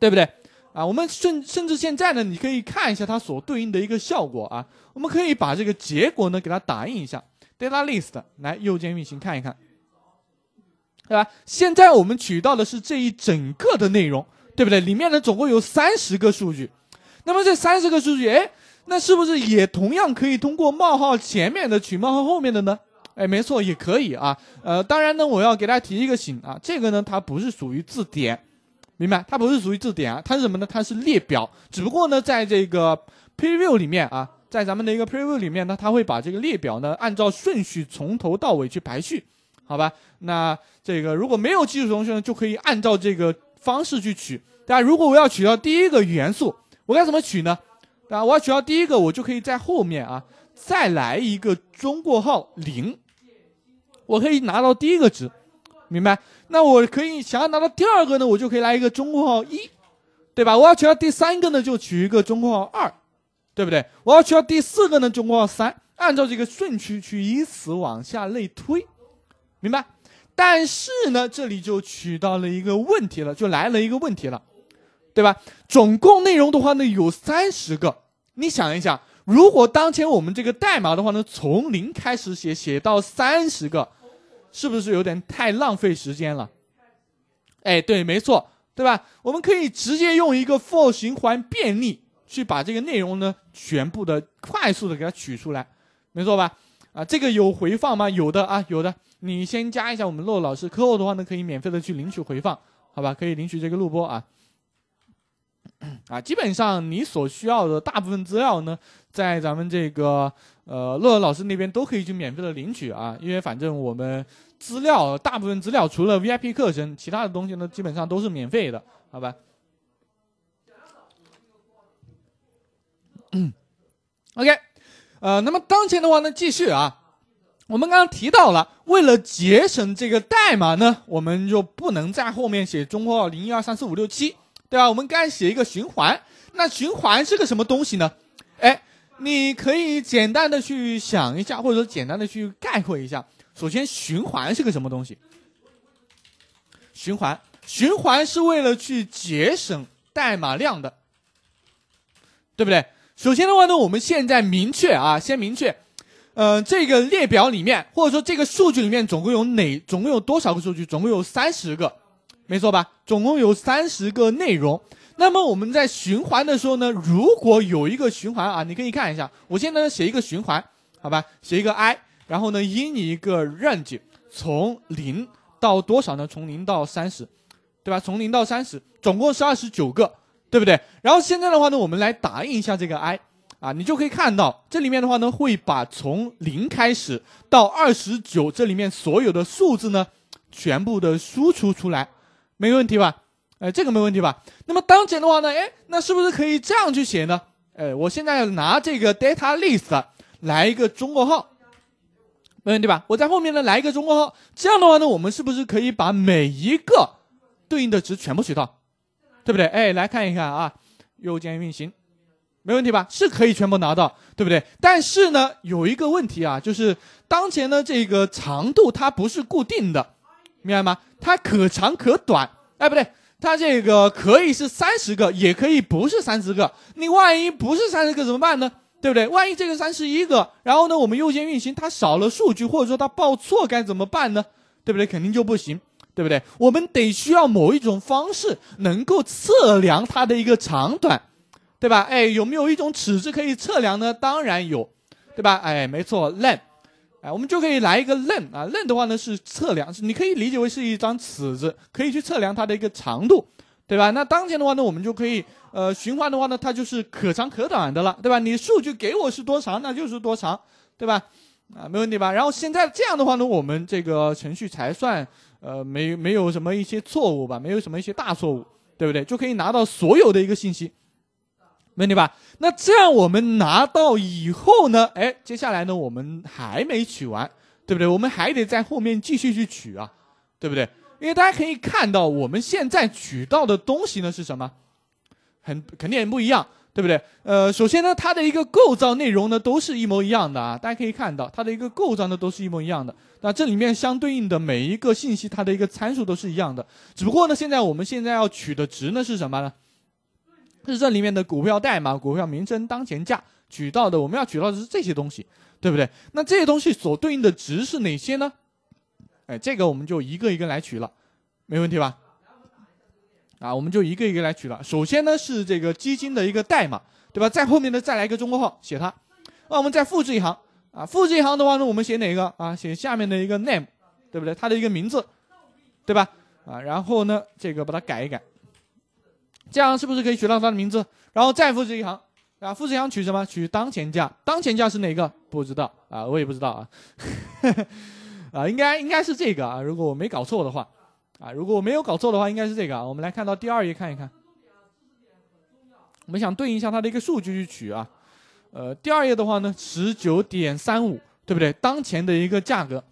对不对？啊，我们甚甚至现在呢，你可以看一下它所对应的一个效果啊。我们可以把这个结果呢给它打印一下，data list，来右键运行看一看。对吧？现在我们取到的是这一整个的内容，对不对？里面呢总共有三十个数据，那么这三十个数据，哎，那是不是也同样可以通过冒号前面的取冒号后面的呢？哎，没错，也可以啊。呃，当然呢，我要给大家提一个醒啊，这个呢它不是属于字典，明白？它不是属于字典啊，它是什么呢？它是列表，只不过呢，在这个 preview 里面啊，在咱们的一个 preview 里面呢，它会把这个列表呢按照顺序从头到尾去排序。好吧，那这个如果没有基础同学呢，就可以按照这个方式去取。但如果我要取到第一个元素，我该怎么取呢？啊，我要取到第一个，我就可以在后面啊再来一个中括号零，我可以拿到第一个值，明白？那我可以想要拿到第二个呢，我就可以来一个中括号一，对吧？我要取到第三个呢，就取一个中括号二，对不对？我要取到第四个呢，中括号三，按照这个顺序去，以此往下类推。明白，但是呢，这里就取到了一个问题了，就来了一个问题了，对吧？总共内容的话呢，有三十个。你想一想，如果当前我们这个代码的话呢，从零开始写，写到三十个，是不是有点太浪费时间了？哎，对，没错，对吧？我们可以直接用一个 for 循环便利去把这个内容呢全部的快速的给它取出来，没错吧？啊，这个有回放吗？有的啊，有的。你先加一下我们洛老师，课后的话呢，可以免费的去领取回放，好吧？可以领取这个录播啊，啊，基本上你所需要的大部分资料呢，在咱们这个呃洛老师那边都可以去免费的领取啊，因为反正我们资料大部分资料除了 VIP 课程，其他的东西呢基本上都是免费的，好吧？嗯，<coughs> OK，呃，那么当前的话呢，继续啊。我们刚刚提到了，为了节省这个代码呢，我们就不能在后面写中括号零一二三四五六七，对吧？我们该写一个循环。那循环是个什么东西呢？哎，你可以简单的去想一下，或者说简单的去概括一下。首先，循环是个什么东西？循环，循环是为了去节省代码量的，对不对？首先的话呢，我们现在明确啊，先明确。呃，这个列表里面，或者说这个数据里面，总共有哪？总共有多少个数据？总共有三十个，没错吧？总共有三十个内容。那么我们在循环的时候呢，如果有一个循环啊，你可以看一下，我现在写一个循环，好吧，写一个 i，然后呢，引一个 range，从零到多少呢？从零到三十，对吧？从零到三十，总共是二十九个，对不对？然后现在的话呢，我们来打印一下这个 i。啊，你就可以看到这里面的话呢，会把从零开始到二十九这里面所有的数字呢，全部的输出出来，没问题吧？哎，这个没问题吧？那么当前的话呢，哎，那是不是可以这样去写呢？哎，我现在拿这个 data list 来一个中括号，没问题吧？我在后面呢来一个中括号，这样的话呢，我们是不是可以把每一个对应的值全部取到，对不对？哎，来看一看啊，右键运行。没问题吧？是可以全部拿到，对不对？但是呢，有一个问题啊，就是当前的这个长度它不是固定的，明白吗？它可长可短。哎，不对，它这个可以是三十个，也可以不是三十个。你万一不是三十个怎么办呢？对不对？万一这个三十一个，然后呢，我们右键运行它少了数据，或者说它报错，该怎么办呢？对不对？肯定就不行，对不对？我们得需要某一种方式能够测量它的一个长短。对吧？哎，有没有一种尺子可以测量呢？当然有，对吧？哎，没错，len，哎，我们就可以来一个 len 啊。len 的话呢是测量，你可以理解为是一张尺子，可以去测量它的一个长度，对吧？那当前的话呢，我们就可以呃循环的话呢，它就是可长可短的了，对吧？你数据给我是多长，那就是多长，对吧？啊，没问题吧？然后现在这样的话呢，我们这个程序才算呃没没有什么一些错误吧，没有什么一些大错误，对不对？就可以拿到所有的一个信息。没问题吧？那这样我们拿到以后呢？哎，接下来呢，我们还没取完，对不对？我们还得在后面继续去取啊，对不对？因为大家可以看到，我们现在取到的东西呢是什么？很肯定也不一样，对不对？呃，首先呢，它的一个构造内容呢都是一模一样的啊，大家可以看到，它的一个构造呢都是一模一样的。那这里面相对应的每一个信息，它的一个参数都是一样的。只不过呢，现在我们现在要取的值呢是什么呢？是这里面的股票代码、股票名称、当前价取到的，我们要取到的是这些东西，对不对？那这些东西所对应的值是哪些呢？哎，这个我们就一个一个来取了，没问题吧？啊，我们就一个一个来取了。首先呢是这个基金的一个代码，对吧？在后面的再来一个中括号，写它。那我们再复制一行啊，复制一行的话呢，我们写哪个啊？写下面的一个 name，对不对？它的一个名字，对吧？啊，然后呢，这个把它改一改。这样是不是可以取到它的名字？然后再复制一行，啊，复制一行取什么？取当前价，当前价是哪个？不知道啊，我也不知道啊，<laughs> 啊，应该应该是这个啊，如果我没搞错的话，啊，如果我没有搞错的话，应该是这个啊。我们来看到第二页看一看，我们想对应一下它的一个数据去取啊，呃，第二页的话呢，十九点三五，对不对？当前的一个价格，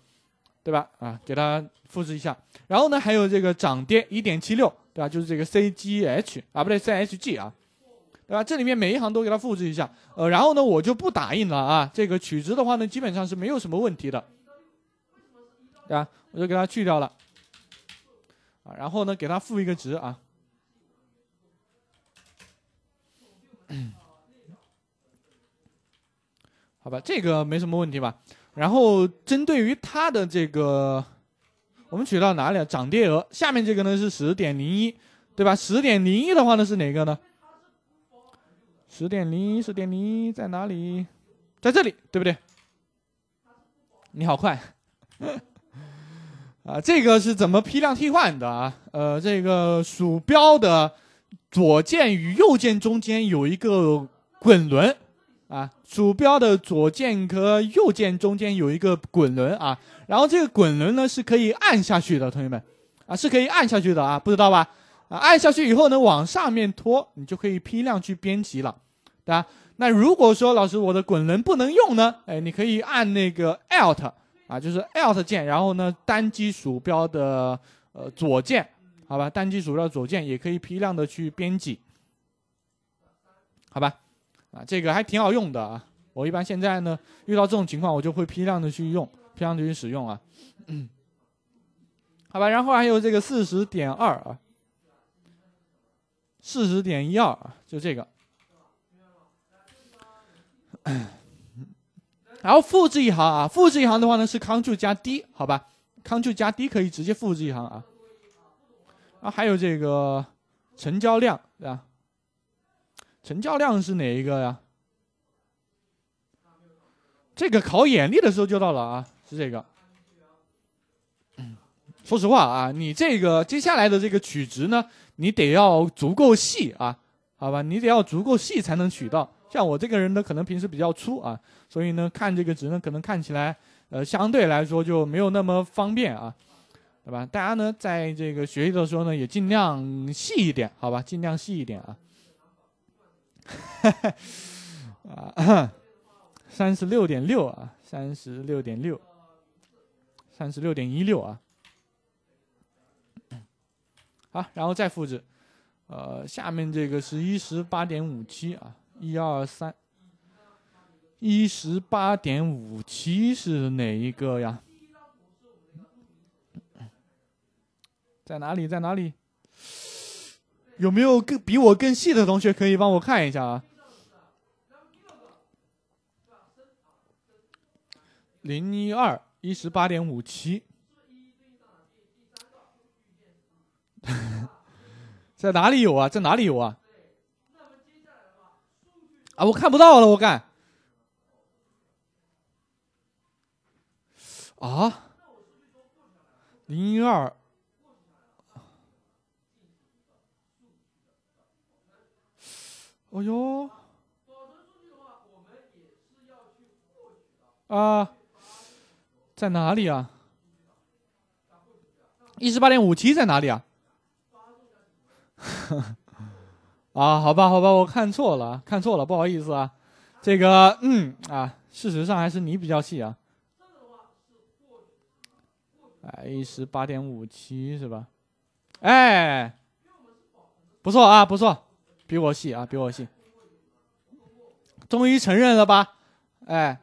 对吧？啊，给它复制一下，然后呢，还有这个涨跌一点七六。对吧？就是这个 C G H 啊，不对，C H G 啊，对吧？这里面每一行都给它复制一下，呃，然后呢，我就不打印了啊。这个取值的话呢，基本上是没有什么问题的，对吧？我就给它去掉了啊。然后呢，给它赋一个值啊。<coughs> 好吧，这个没什么问题吧？然后针对于它的这个。我们取到哪里了？涨跌额下面这个呢是十点零一，对吧？十点零一的话呢是哪个呢？十点零一十点零一在哪里？在这里，对不对？你好快 <laughs> 啊！这个是怎么批量替换的啊？呃，这个鼠标的左键与右键中间有一个滚轮啊。鼠标的左键和右键中间有一个滚轮啊，然后这个滚轮呢是可以按下去的，同学们，啊是可以按下去的啊，不知道吧？啊，按下去以后呢，往上面拖，你就可以批量去编辑了，对吧？那如果说老师我的滚轮不能用呢？哎，你可以按那个 Alt 啊，就是 Alt 键，然后呢单击鼠标的呃左键，好吧，单击鼠标左键也可以批量的去编辑，好吧？啊，这个还挺好用的啊！我一般现在呢，遇到这种情况，我就会批量的去用，批量的去使用啊。好吧，然后还有这个四十点二啊，四十点一二啊，就这个。然后复制一行啊，复制一行的话呢是 Ctrl 加 D，好吧？Ctrl 加 D 可以直接复制一行啊。啊，还有这个成交量啊。成交量是哪一个呀？这个考眼力的时候就到了啊，是这个。嗯，说实话啊，你这个接下来的这个取值呢，你得要足够细啊，好吧？你得要足够细才能取到。像我这个人呢，可能平时比较粗啊，所以呢，看这个值呢，可能看起来呃相对来说就没有那么方便啊，对吧？大家呢，在这个学习的时候呢，也尽量细一点，好吧？尽量细一点啊。啊，<laughs> 三十六点六啊，三十六点六，三十六点一六啊。好，然后再复制。呃，下面这个是一十八点五七啊，一二三。一十八点五七是哪一个呀？在哪里？在哪里？有没有更比我更细的同学可以帮我看一下啊？零一二一十八点五七，<laughs> 在哪里有啊？在哪里有啊？啊，我看不到了，我感啊，零一二。哦哟！啊，在哪里啊？一十八点五七在哪里啊？<laughs> 啊，好吧，好吧，我看错了，看错了，不好意思啊。这个，嗯，啊，事实上还是你比较细啊。哎，一十八点五七是吧？哎，不错啊，不错。比我细啊，比我细，终于承认了吧？哎，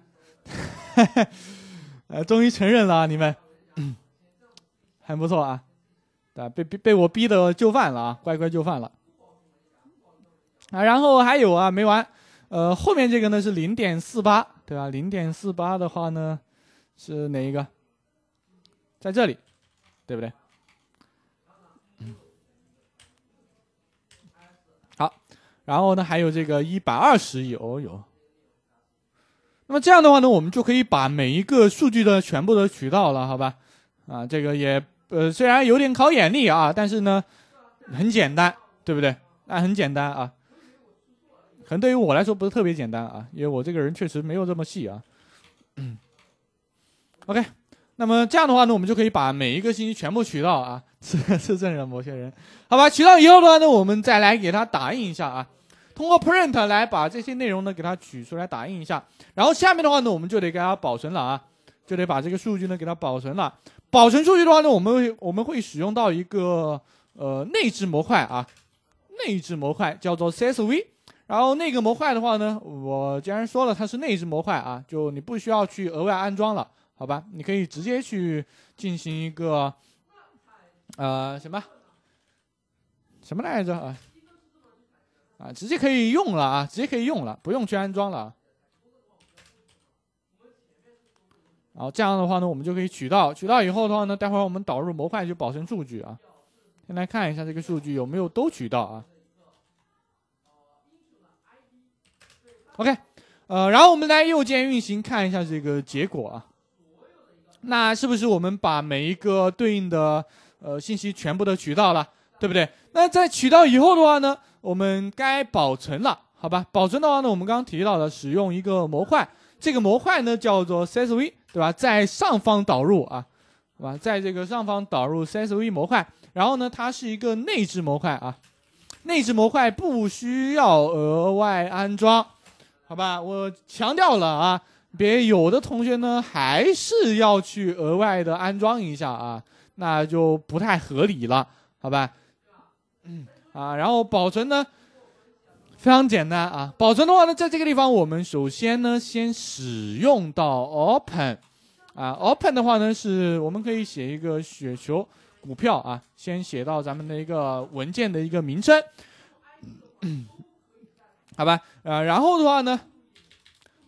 呃，<laughs> 终于承认了，啊，你们很 <clears throat> 不错啊，对被被被我逼的就范了啊，乖乖就范了啊。然后还有啊，没完，呃，后面这个呢是零点四八，对吧？零点四八的话呢，是哪一个？在这里，对不对？然后呢，还有这个一百二十亿，哦哟。那么这样的话呢，我们就可以把每一个数据的全部的取到了，好吧？啊，这个也呃，虽然有点考眼力啊，但是呢，很简单，对不对？啊、很简单啊。可能对于我来说不是特别简单啊，因为我这个人确实没有这么细啊。嗯，OK。那么这样的话呢，我们就可以把每一个信息全部取到啊，是 <laughs> 持证人某些人，好吧？取到以后的话呢，我们再来给它打印一下啊，通过 print 来把这些内容呢给它取出来打印一下。然后下面的话呢，我们就得给它保存了啊，就得把这个数据呢给它保存了。保存数据的话呢，我们会我们会使用到一个呃内置模块啊，内置模块叫做 CSV。然后那个模块的话呢，我既然说了它是内置模块啊，就你不需要去额外安装了。好吧，你可以直接去进行一个，呃，什么，什么来着啊？啊，直接可以用了啊，直接可以用了，不用去安装了。然后这样的话呢，我们就可以取到取到以后的话呢，待会儿我们导入模块就保存数据啊。先来看一下这个数据有没有都取到啊？OK，呃，然后我们来右键运行看一下这个结果啊。那是不是我们把每一个对应的呃信息全部都取到了，对不对？那在取到以后的话呢，我们该保存了，好吧？保存的话呢，我们刚刚提到的使用一个模块，这个模块呢叫做 CSV，对吧？在上方导入啊，好吧？在这个上方导入 CSV 模块，然后呢，它是一个内置模块啊，内置模块不需要额外安装，好吧？我强调了啊。别有的同学呢，还是要去额外的安装一下啊，那就不太合理了，好吧？嗯啊，然后保存呢，非常简单啊。保存的话呢，在这个地方，我们首先呢，先使用到 open，啊，open 的话呢，是我们可以写一个雪球股票啊，先写到咱们的一个文件的一个名称，<coughs> 好吧？啊，然后的话呢。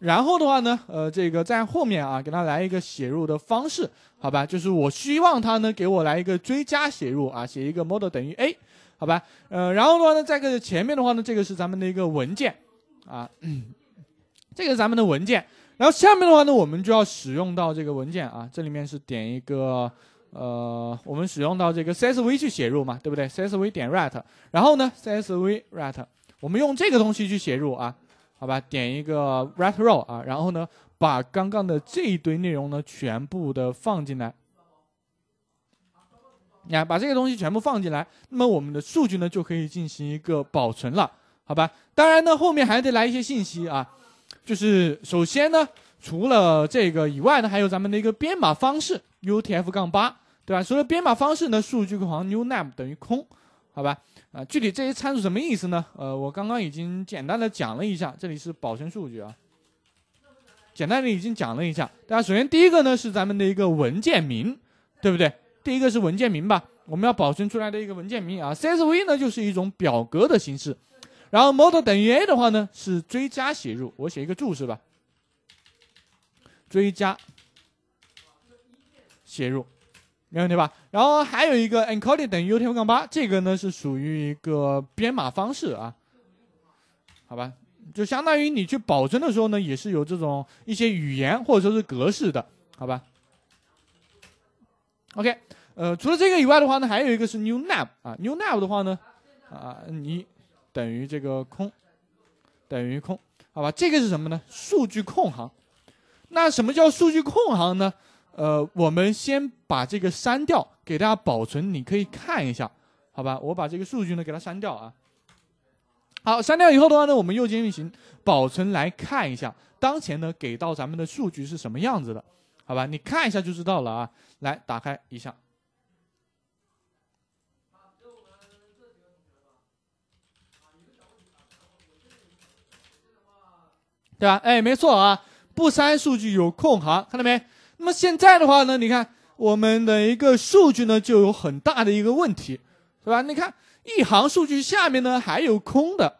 然后的话呢，呃，这个在后面啊，给它来一个写入的方式，好吧？就是我希望它呢给我来一个追加写入啊，写一个 model 等于 a，好吧？呃，然后的话呢，在个前面的话呢，这个是咱们的一个文件啊，<clears throat> 这个是咱们的文件。然后下面的话呢，我们就要使用到这个文件啊，这里面是点一个呃，我们使用到这个 CSV 去写入嘛，对不对？CSV 点 write，然后呢，CSV write，我们用这个东西去写入啊。好吧，点一个 r i t row 啊，然后呢，把刚刚的这一堆内容呢，全部的放进来，你看，把这个东西全部放进来，那么我们的数据呢，就可以进行一个保存了，好吧？当然呢，后面还得来一些信息啊，就是首先呢，除了这个以外呢，还有咱们的一个编码方式 UTF-8，对吧？除了编码方式呢，数据框 new name 等于空，好吧？啊，具体这些参数什么意思呢？呃，我刚刚已经简单的讲了一下，这里是保存数据啊，简单的已经讲了一下。大家首先第一个呢是咱们的一个文件名，对不对？第一个是文件名吧，我们要保存出来的一个文件名啊。CSV 呢就是一种表格的形式，然后 model 等于 a 的话呢是追加写入，我写一个注释吧，追加写入。没问题吧？然后还有一个 encoding 等于 utf- 八，这个呢是属于一个编码方式啊，好吧？就相当于你去保存的时候呢，也是有这种一些语言或者说是格式的，好吧？OK，呃，除了这个以外的话呢，还有一个是 new l a v 啊 new l a v 的话呢，啊你等于这个空等于空，好吧？这个是什么呢？数据空行。那什么叫数据空行呢？呃，我们先把这个删掉，给大家保存，你可以看一下，好吧？我把这个数据呢给它删掉啊。好，删掉以后的话呢，我们右键运行保存来看一下，当前呢给到咱们的数据是什么样子的，好吧？你看一下就知道了啊。来，打开一下。对吧？哎，没错啊，不删数据有空行，看到没？那么现在的话呢，你看我们的一个数据呢就有很大的一个问题，是吧？你看一行数据下面呢还有空的，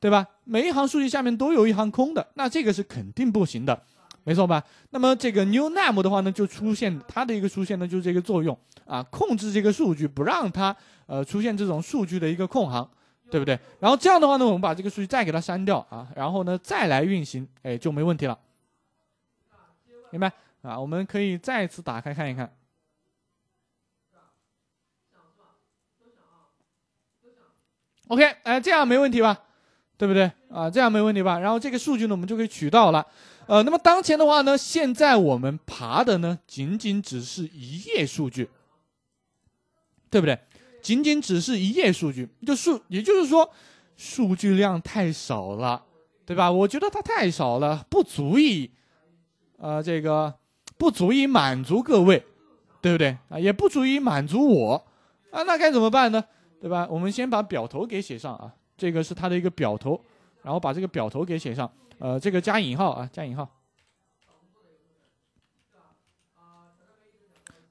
对吧？每一行数据下面都有一行空的，那这个是肯定不行的，没错吧？那么这个 new name 的话呢，就出现它的一个出现呢，就是这个作用啊，控制这个数据不让它呃出现这种数据的一个空行，对不对？然后这样的话呢，我们把这个数据再给它删掉啊，然后呢再来运行，哎就没问题了，明白？啊，我们可以再次打开看一看。OK，哎，这样没问题吧？对不对？啊，这样没问题吧？然后这个数据呢，我们就可以取到了。呃，那么当前的话呢，现在我们爬的呢，仅仅只是一页数据，对不对？仅仅只是一页数据，就数，也就是说，数据量太少了，对吧？我觉得它太少了，不足以，呃，这个。不足以满足各位，对不对啊？也不足以满足我，啊，那该怎么办呢？对吧？我们先把表头给写上啊，这个是它的一个表头，然后把这个表头给写上，呃，这个加引号啊，加引号，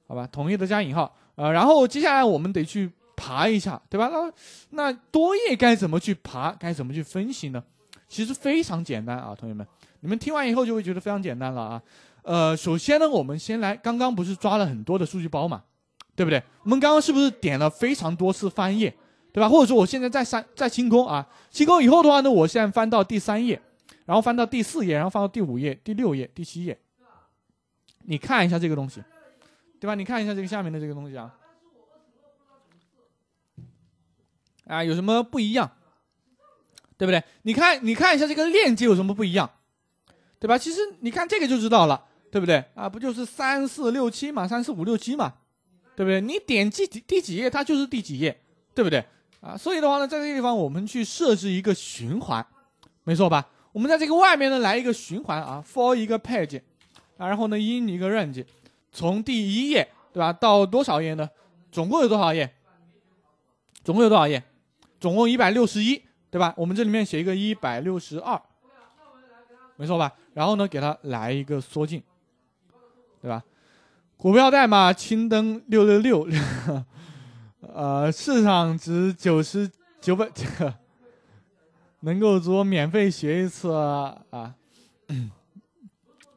好吧，统一的加引号，呃，然后接下来我们得去爬一下，对吧？那那多页该怎么去爬？该怎么去分析呢？其实非常简单啊，同学们，你们听完以后就会觉得非常简单了啊。呃，首先呢，我们先来，刚刚不是抓了很多的数据包嘛，对不对？我们刚刚是不是点了非常多次翻页，对吧？或者说我现在在三在清空啊，清空以后的话呢，我现在翻到第三页，然后翻到第四页，然后翻到第五页、第六页、第七页，你看一下这个东西，对吧？你看一下这个下面的这个东西啊，啊，有什么不一样，对不对？你看，你看一下这个链接有什么不一样，对吧？其实你看这个就知道了。对不对啊？不就是三四六七嘛，三四五六七嘛，对不对？你点击第第几页，它就是第几页，对不对啊？所以的话呢，在这个地方我们去设置一个循环，没错吧？我们在这个外面呢来一个循环啊，for 一个 page，然后呢，in 一个 range，从第一页对吧？到多少页呢？总共有多少页？总共有多少页？总共一百六十一对吧？我们这里面写一个一百六十二，没错吧？然后呢，给它来一个缩进。对吧？股票代码青灯六六六，呃，市场值九十九百，这个能够做免费学一次啊？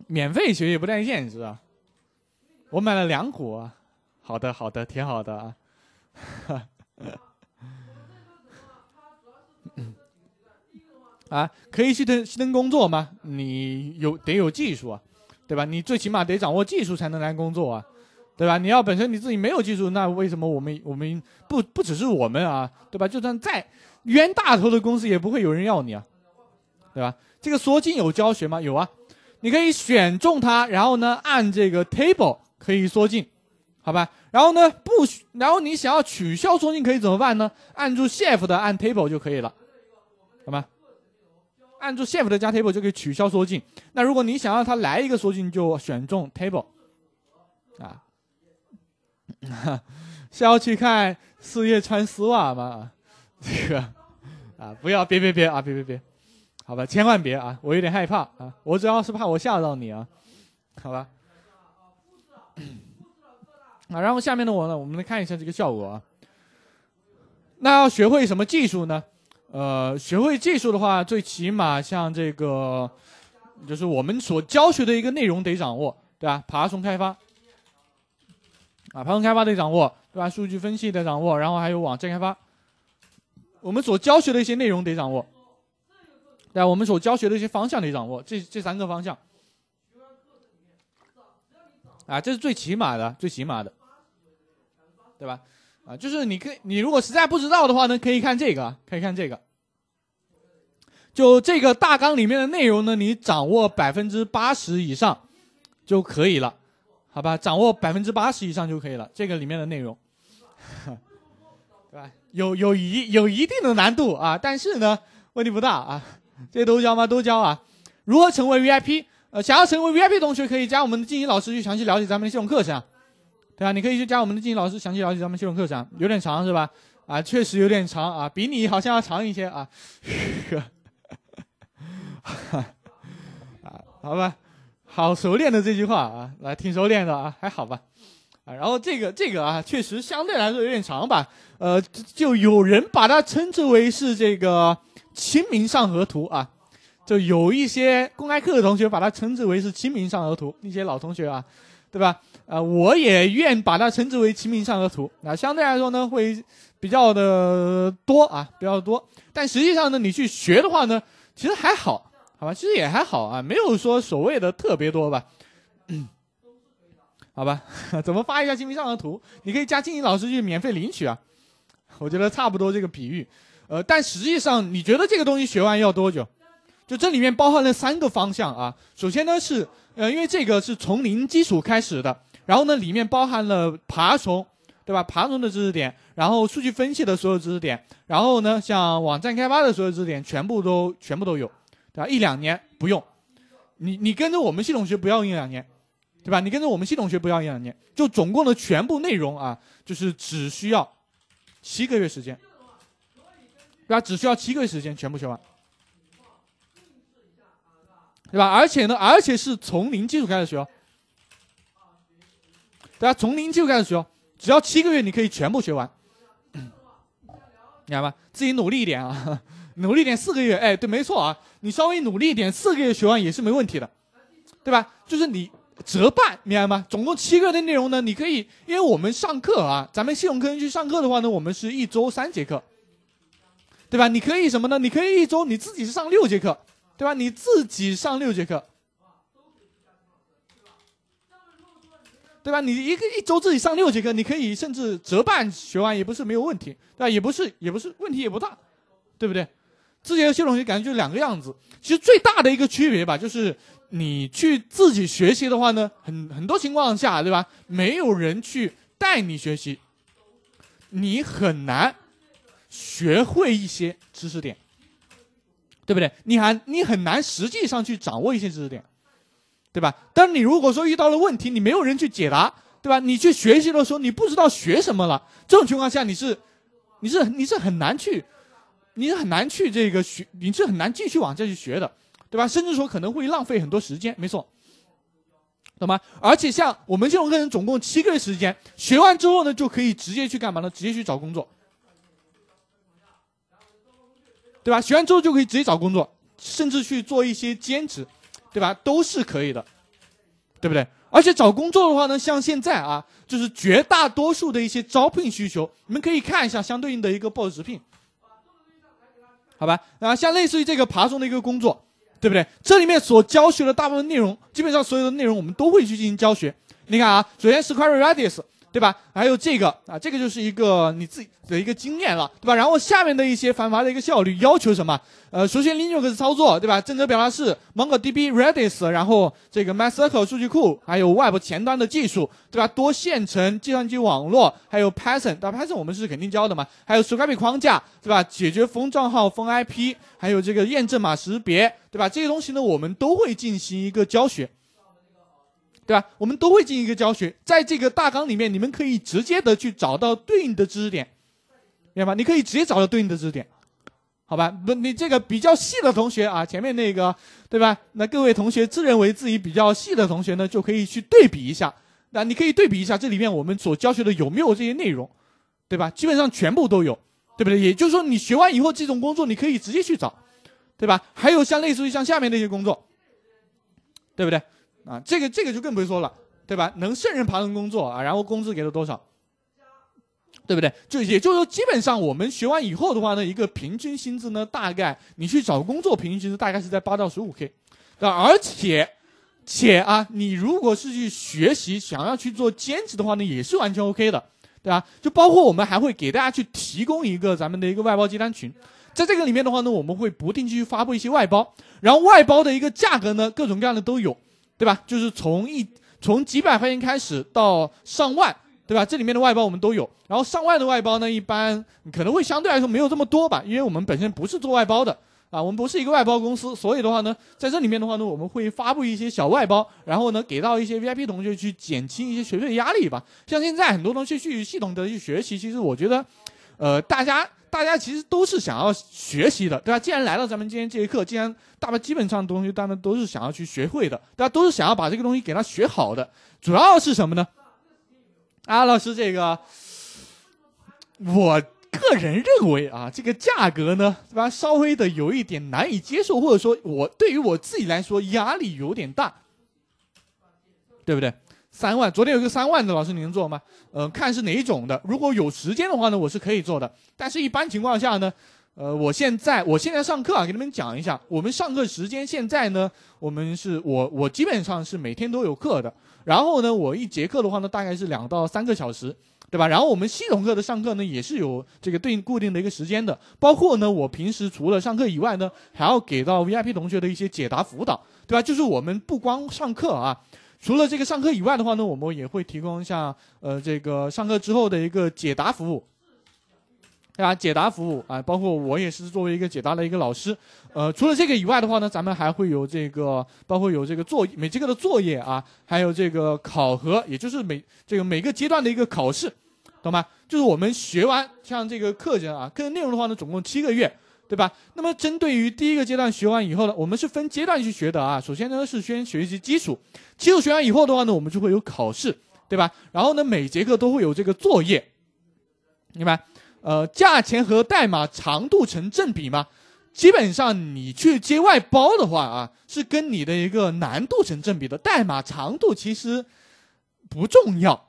免费学也不在线是啊。我买了两股，好的好的，挺好的啊。<laughs> 啊，可以去登去登工作吗？你有得有技术啊。对吧？你最起码得掌握技术才能来工作啊，对吧？你要本身你自己没有技术，那为什么我们我们不不只是我们啊，对吧？就算在冤大头的公司也不会有人要你啊，对吧？这个缩进有教学吗？有啊，你可以选中它，然后呢按这个 table 可以缩进，好吧？然后呢不，然后你想要取消缩进可以怎么办呢？按住 shift 的按 table 就可以了，好吧？按住 Shift 加 Table 就可以取消缩进。那如果你想让它来一个缩进，就选中 Table 啊。<laughs> 是要去看四月穿丝袜吗？<laughs> 这个啊，不要，别别别啊，别别别，好吧，千万别啊，我有点害怕啊，我主要是怕我吓到你啊，好吧。<coughs> 啊，然后下面的我呢，我们来看一下这个效果啊。那要学会什么技术呢？呃，学会技术的话，最起码像这个，就是我们所教学的一个内容得掌握，对吧？爬虫开发，啊，爬虫开发得掌握，对吧？数据分析得掌握，然后还有网站开发，我们所教学的一些内容得掌握，对吧？我们所教学的一些方向得掌握，这这三个方向，啊，这是最起码的，最起码的，对吧？啊，就是你可以，你如果实在不知道的话呢，可以看这个可以看这个。就这个大纲里面的内容呢，你掌握百分之八十以上就可以了，好吧？掌握百分之八十以上就可以了，这个里面的内容，<laughs> 对吧？有有一有一定的难度啊，但是呢，问题不大啊。这都教吗？都教啊。如何成为 VIP？呃，想要成为 VIP 同学，可以加我们的静怡老师去详细了解咱们的系统课程。对啊，你可以去加我们的静怡老师，详细了解咱们系统课程，有点长是吧？啊，确实有点长啊，比你好像要长一些啊。<laughs> 啊，好吧，好熟练的这句话啊，来，挺熟练的啊，还好吧？啊，然后这个这个啊，确实相对来说有点长吧？呃，就有人把它称之为是这个《清明上河图》啊，就有一些公开课的同学把它称之为是《清明上河图》，一些老同学啊，对吧？呃，我也愿把它称之为《清明上河图》。那相对来说呢，会比较的多啊，比较多。但实际上呢，你去学的话呢，其实还好，好吧，其实也还好啊，没有说所谓的特别多吧。<coughs> 好吧，<laughs> 怎么发一下《清明上河图》？你可以加静怡老师去免费领取啊。我觉得差不多这个比喻。呃，但实际上你觉得这个东西学完要多久？就这里面包含了三个方向啊。首先呢是，呃，因为这个是从零基础开始的。然后呢，里面包含了爬虫，对吧？爬虫的知识点，然后数据分析的所有知识点，然后呢，像网站开发的所有知识点，全部都全部都有，对吧？一两年不用，你你跟着我们系统学，不要一两年，对吧？你跟着我们系统学，不要一两年，就总共的全部内容啊，就是只需要七个月时间，对吧？只需要七个月时间全部学完，对吧？而且呢，而且是从零基础开始学。大家从零就开始学，只要七个月你可以全部学完，明白吧，自己努力一点啊，<laughs> 努力点，四个月，哎，对，没错啊，你稍微努力一点，四个月学完也是没问题的，对吧？就是你折半，明白吗？总共七个月的内容呢，你可以，因为我们上课啊，咱们系统课程去上课的话呢，我们是一周三节课，对吧？你可以什么呢？你可以一周你自己上六节课，对吧？你自己上六节课。对吧？你一个一周自己上六节课，你可以甚至折半学完也不是没有问题，对吧？也不是，也不是问题也不大，对不对？之前这些统学感觉就两个样子。其实最大的一个区别吧，就是你去自己学习的话呢，很很多情况下，对吧？没有人去带你学习，你很难学会一些知识点，对不对？你还你很难实际上去掌握一些知识点。对吧？但你如果说遇到了问题，你没有人去解答，对吧？你去学习的时候，你不知道学什么了。这种情况下，你是，你是，你是很难去，你是很难去这个学，你是很难继续往下去学的，对吧？甚至说可能会浪费很多时间，没错，懂吗？而且像我们这种课程，总共七个月时间学完之后呢，就可以直接去干嘛呢？直接去找工作，对吧？学完之后就可以直接找工作，甚至去做一些兼职。对吧？都是可以的，对不对？而且找工作的话呢，像现在啊，就是绝大多数的一些招聘需求，你们可以看一下相对应的一个 BOSS 直聘，好吧？啊，像类似于这个爬虫的一个工作，对不对？这里面所教学的大部分内容，基本上所有的内容我们都会去进行教学。你看啊，首先是 query radius。对吧？还有这个啊，这个就是一个你自己的一个经验了，对吧？然后下面的一些繁杂的一个效率要求什么？呃，首先 Linux 操作，对吧？正则表达式、MongoDB、Redis，然后这个 MySQL 数据库，还有 Web 前端的技术，对吧？多线程、计算机网络，还有 Python，当然 Python 我们是肯定教的嘛。还有 s c u r i t y 框架，对吧？解决封账号、封 IP，还有这个验证码识别，对吧？这些东西呢，我们都会进行一个教学。对吧？我们都会进行一个教学，在这个大纲里面，你们可以直接的去找到对应的知识点，明白吗？你可以直接找到对应的知识点，好吧？不，你这个比较细的同学啊，前面那个，对吧？那各位同学自认为自己比较细的同学呢，就可以去对比一下。那你可以对比一下这里面我们所教学的有没有这些内容，对吧？基本上全部都有，对不对？也就是说，你学完以后，这种工作你可以直接去找，对吧？还有像类似于像下面那些工作，对不对？啊，这个这个就更不用说了，对吧？能胜任爬虫工作啊，然后工资给了多少，对不对？就也就是说，基本上我们学完以后的话呢，一个平均薪资呢，大概你去找工作，平均薪资大概是在八到十五 K，吧？而且，且啊，你如果是去学习想要去做兼职的话呢，也是完全 OK 的，对吧？就包括我们还会给大家去提供一个咱们的一个外包接单群，在这个里面的话呢，我们会不定期发布一些外包，然后外包的一个价格呢，各种各样的都有。对吧？就是从一从几百块钱开始到上万，对吧？这里面的外包我们都有。然后上万的外包呢，一般可能会相对来说没有这么多吧，因为我们本身不是做外包的啊，我们不是一个外包公司，所以的话呢，在这里面的话呢，我们会发布一些小外包，然后呢，给到一些 VIP 同学去减轻一些学费压力吧。像现在很多同学去系统的去学习，其实我觉得，呃，大家。大家其实都是想要学习的，对吧？既然来到咱们今天这节课，既然大家基本上东西，大家都是想要去学会的，大家都是想要把这个东西给它学好的。主要是什么呢？啊，老师，这个我个人认为啊，这个价格呢，对吧？稍微的有一点难以接受，或者说我对于我自己来说压力有点大，对不对？三万，昨天有一个三万的老师，你能做吗？嗯，看是哪一种的。如果有时间的话呢，我是可以做的。但是，一般情况下呢，呃，我现在我现在上课啊，给你们讲一下，我们上课时间现在呢，我们是我我基本上是每天都有课的。然后呢，我一节课的话呢，大概是两到三个小时，对吧？然后我们系统课的上课呢，也是有这个对应固定的一个时间的。包括呢，我平时除了上课以外呢，还要给到 VIP 同学的一些解答辅导，对吧？就是我们不光上课啊。除了这个上课以外的话呢，我们也会提供一下，呃，这个上课之后的一个解答服务，吧？解答服务啊，包括我也是作为一个解答的一个老师，呃，除了这个以外的话呢，咱们还会有这个，包括有这个作每节课的作业啊，还有这个考核，也就是每这个每个阶段的一个考试，懂吗？就是我们学完像这个课程啊，课程内容的话呢，总共七个月。对吧？那么针对于第一个阶段学完以后呢，我们是分阶段去学的啊。首先呢是先学习基础，基础学完以后的话呢，我们就会有考试，对吧？然后呢每节课都会有这个作业，明白？呃，价钱和代码长度成正比吗？基本上你去接外包的话啊，是跟你的一个难度成正比的。代码长度其实不重要，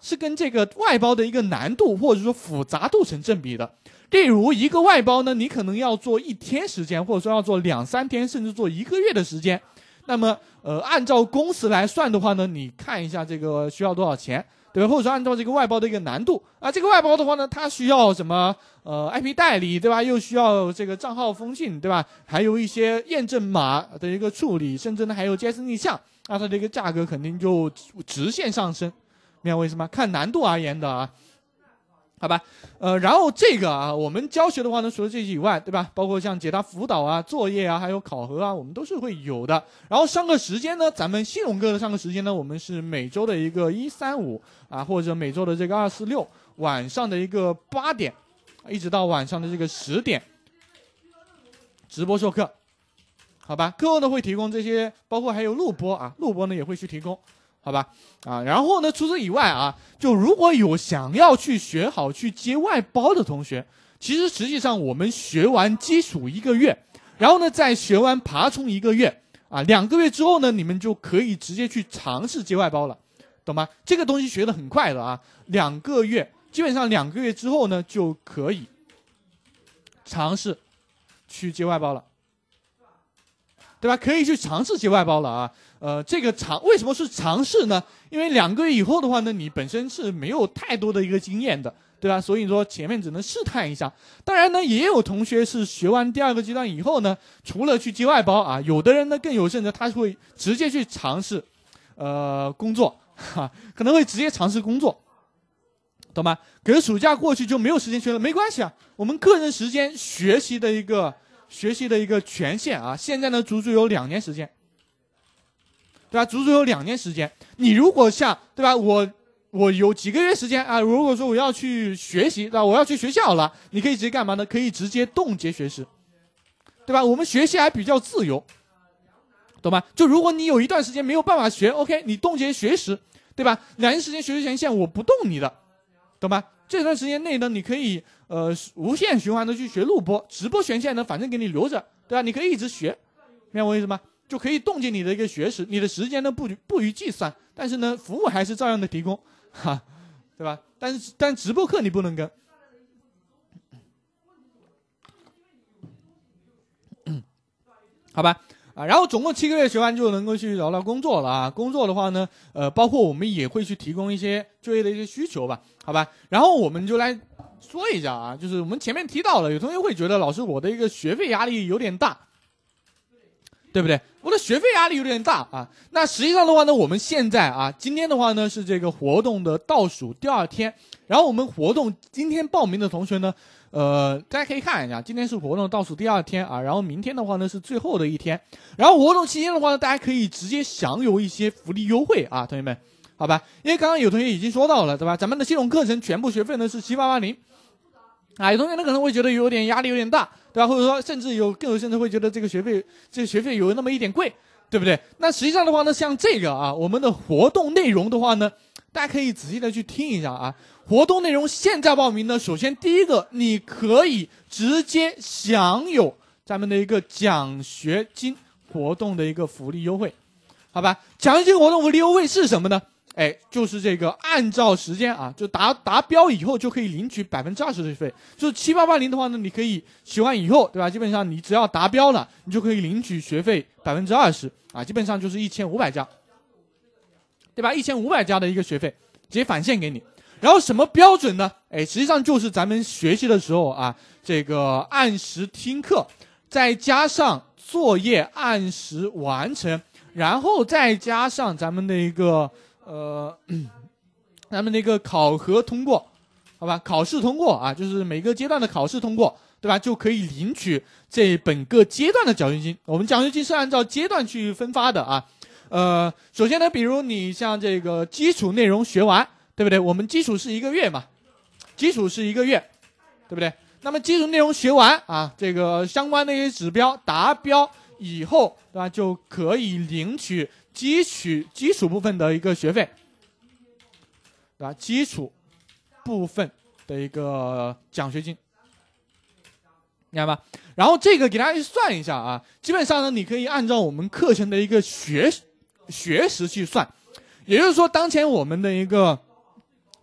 是跟这个外包的一个难度或者说复杂度成正比的。例如一个外包呢，你可能要做一天时间，或者说要做两三天，甚至做一个月的时间。那么，呃，按照工时来算的话呢，你看一下这个需要多少钱，对吧？或者说按照这个外包的一个难度啊，这个外包的话呢，它需要什么？呃，IP 代理，对吧？又需要这个账号封信，对吧？还有一些验证码的一个处理，甚至呢还有 JSON 逆向，那它的一个价格肯定就直线上升。明白我意思吗？看难度而言的啊。好吧，呃，然后这个啊，我们教学的话呢，除了这些以外，对吧？包括像解答辅导啊、作业啊，还有考核啊，我们都是会有的。然后上课时间呢，咱们信荣哥的上课时间呢，我们是每周的一个一三五啊，或者每周的这个二四六晚上的一个八点，一直到晚上的这个十点，直播授课。好吧，课后呢会提供这些，包括还有录播啊，录播呢也会去提供。好吧，啊，然后呢？除此以外啊，就如果有想要去学好去接外包的同学，其实实际上我们学完基础一个月，然后呢再学完爬虫一个月，啊，两个月之后呢，你们就可以直接去尝试接外包了，懂吗？这个东西学的很快的啊，两个月，基本上两个月之后呢就可以尝试去接外包了，对吧？可以去尝试接外包了啊。呃，这个尝为什么是尝试呢？因为两个月以后的话呢，你本身是没有太多的一个经验的，对吧？所以说前面只能试探一下。当然呢，也有同学是学完第二个阶段以后呢，除了去接外包啊，有的人呢更有甚者，他会直接去尝试，呃，工作哈，可能会直接尝试工作，懂吗？可是暑假过去就没有时间学了，没关系啊，我们个人时间学习的一个学习的一个权限啊，现在呢足足有两年时间。对吧？足足有两年时间。你如果像对吧，我我有几个月时间啊，如果说我要去学习，对吧？我要去学校了，你可以直接干嘛呢？可以直接冻结学时，对吧？我们学习还比较自由，懂吗？就如果你有一段时间没有办法学，OK，你冻结学时，对吧？两年时间学习权限我不动你的，懂吗？这段时间内呢，你可以呃无限循环的去学录播、直播权限呢，反正给你留着，对吧？你可以一直学，明白我意思吗？就可以冻结你的一个学时，你的时间呢不不予计算，但是呢服务还是照样的提供，<laughs> 哈，对吧？但是但直播课你不能跟，<coughs> 好吧？啊，然后总共七个月学完就能够去聊聊工作了啊。工作的话呢，呃，包括我们也会去提供一些就业的一些需求吧，好吧？然后我们就来说一下啊，就是我们前面提到了，有同学会觉得老师我的一个学费压力有点大，对不对？我的学费压力有点大啊。那实际上的话呢，我们现在啊，今天的话呢是这个活动的倒数第二天。然后我们活动今天报名的同学呢，呃，大家可以看一下，今天是活动倒数第二天啊。然后明天的话呢是最后的一天。然后活动期间的话呢，大家可以直接享有一些福利优惠啊，同学们，好吧？因为刚刚有同学已经说到了，对吧？咱们的系统课程全部学费呢是七八八零，啊，有同学呢可能会觉得有点压力有点大。对吧？或者说，甚至有更有甚至会觉得这个学费，这个学费有那么一点贵，对不对？那实际上的话呢，像这个啊，我们的活动内容的话呢，大家可以仔细的去听一下啊。活动内容，现在报名呢，首先第一个，你可以直接享有咱们的一个奖学金活动的一个福利优惠，好吧？奖学金活动福利优惠是什么呢？哎，就是这个按照时间啊，就达达标以后就可以领取百分之二十的费。就是七八八零的话呢，你可以学完以后，对吧？基本上你只要达标了，你就可以领取学费百分之二十啊，基本上就是一千五百家，对吧？一千五百家的一个学费直接返现给你。然后什么标准呢？哎，实际上就是咱们学习的时候啊，这个按时听课，再加上作业按时完成，然后再加上咱们的一个。呃，<clears throat> 咱们那个考核通过，好吧？考试通过啊，就是每个阶段的考试通过，对吧？就可以领取这本个阶段的奖学金。我们奖学金是按照阶段去分发的啊。呃，首先呢，比如你像这个基础内容学完，对不对？我们基础是一个月嘛，基础是一个月，对不对？那么基础内容学完啊，这个相关的一些指标达标以后，对吧？就可以领取。基础基础部分的一个学费，对吧？基础部分的一个奖学金，明白吧？然后这个给大家算一下啊，基本上呢，你可以按照我们课程的一个学学时去算，也就是说，当前我们的一个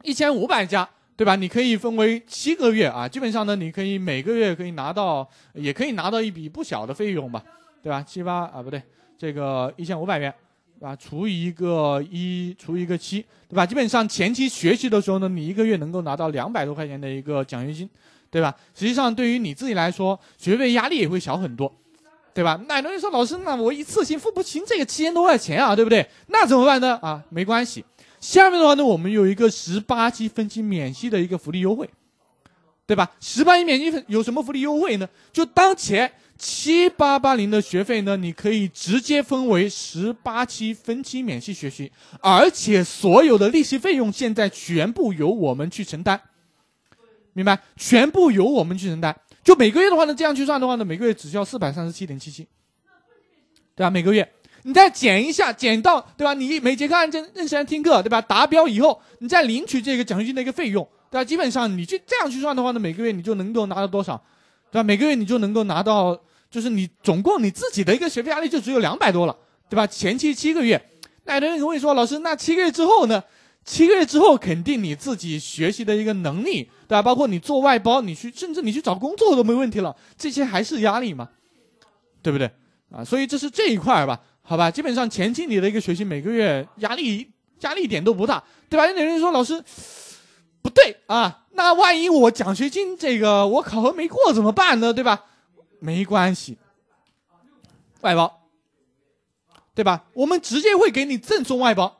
一千五百加，对吧？你可以分为七个月啊，基本上呢，你可以每个月可以拿到，也可以拿到一笔不小的费用吧，对吧？七八啊，不对，这个一千五百元。对吧？除一个一除一个七，对吧？基本上前期学习的时候呢，你一个月能够拿到两百多块钱的一个奖学金，对吧？实际上对于你自己来说，学费压力也会小很多，对吧？那有人说老师，那我一次性付不清这个七千多块钱啊，对不对？那怎么办呢？啊，没关系。下面的话呢，我们有一个十八期分期免息的一个福利优惠，对吧？十八期免息有什么福利优惠呢？就当前。七八八零的学费呢？你可以直接分为十八期分期免息学习，而且所有的利息费用现在全部由我们去承担，明白？全部由我们去承担。就每个月的话呢，这样去算的话呢，每个月只需要四百三十七点七七，对吧？每个月，你再减一下，减到对吧？你每节课认真认真听课，对吧？达标以后，你再领取这个奖学金的一个费用，对吧？基本上你去这样去算的话呢，每个月你就能够拿到多少，对吧？每个月你就能够拿到。就是你总共你自己的一个学费压力就只有两百多了，对吧？前期七个月，那有的人会说老师，那七个月之后呢？七个月之后肯定你自己学习的一个能力，对吧？包括你做外包，你去甚至你去找工作都没问题了，这些还是压力吗？对不对啊？所以这是这一块吧？好吧，基本上前期你的一个学习每个月压力压力一点都不大，对吧？有的人说老师不对啊，那万一我奖学金这个我考核没过怎么办呢？对吧？没关系，外包，对吧？我们直接会给你赠送外包。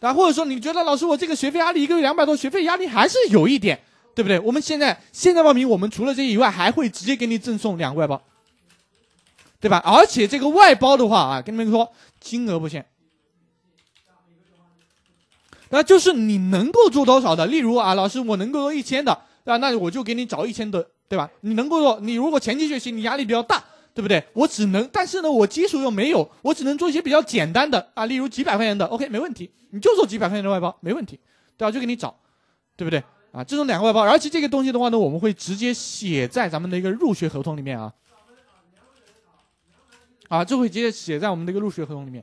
啊，或者说你觉得老师我这个学费压力一个月两百多，学费压力还是有一点，对不对？我们现在现在报名，我们除了这以外，还会直接给你赠送两个外包，对吧？而且这个外包的话啊，跟你们说金额不限，那就是你能够做多少的。例如啊，老师我能够做一千的。对吧？那我就给你找一千吨，对吧？你能够，你如果前期学习你压力比较大，对不对？我只能，但是呢，我基础又没有，我只能做一些比较简单的啊，例如几百块钱的，OK，没问题，你就做几百块钱的外包，没问题，对吧？就给你找，对不对？啊，这种两个外包，而且这个东西的话呢，我们会直接写在咱们的一个入学合同里面啊，啊，就会直接写在我们的一个入学合同里面，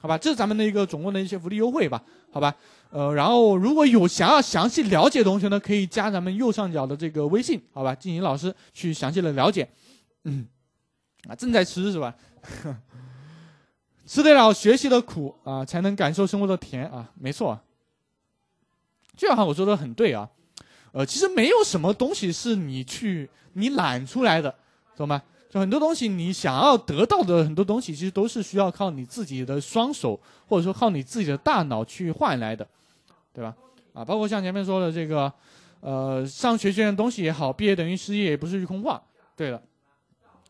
好吧？这是咱们的一个总共的一些福利优惠吧，好吧？呃，然后如果有想要详细了解同学呢，可以加咱们右上角的这个微信，好吧？进行老师去详细的了解。嗯，啊，正在吃是吧？<laughs> 吃得了学习的苦啊，才能感受生活的甜啊，没错。这样话我说的很对啊。呃，其实没有什么东西是你去你懒出来的，懂吗？就很多东西你想要得到的很多东西，其实都是需要靠你自己的双手或者说靠你自己的大脑去换来的。对吧？啊，包括像前面说的这个，呃，上学学的东西也好，毕业等于失业也不是一句空话。对了，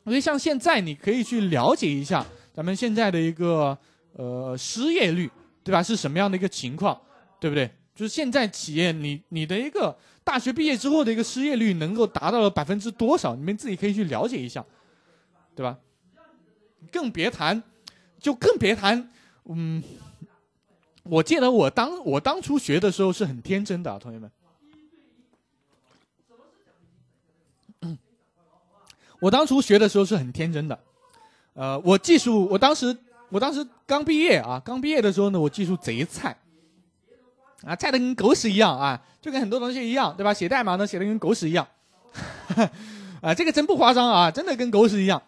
因为像现在你可以去了解一下咱们现在的一个呃失业率，对吧？是什么样的一个情况？对不对？就是现在企业你你的一个大学毕业之后的一个失业率能够达到了百分之多少？你们自己可以去了解一下，对吧？更别谈，就更别谈，嗯。我记得我当我当初学的时候是很天真的，啊，同学们。我当初学的时候是很天真的，呃，我技术，我当时我当时刚毕业啊，刚毕业的时候呢，我技术贼菜，啊，菜的跟狗屎一样啊，就跟很多同学一样，对吧？写代码呢，写的跟狗屎一样，<laughs> 啊，这个真不夸张啊，真的跟狗屎一样，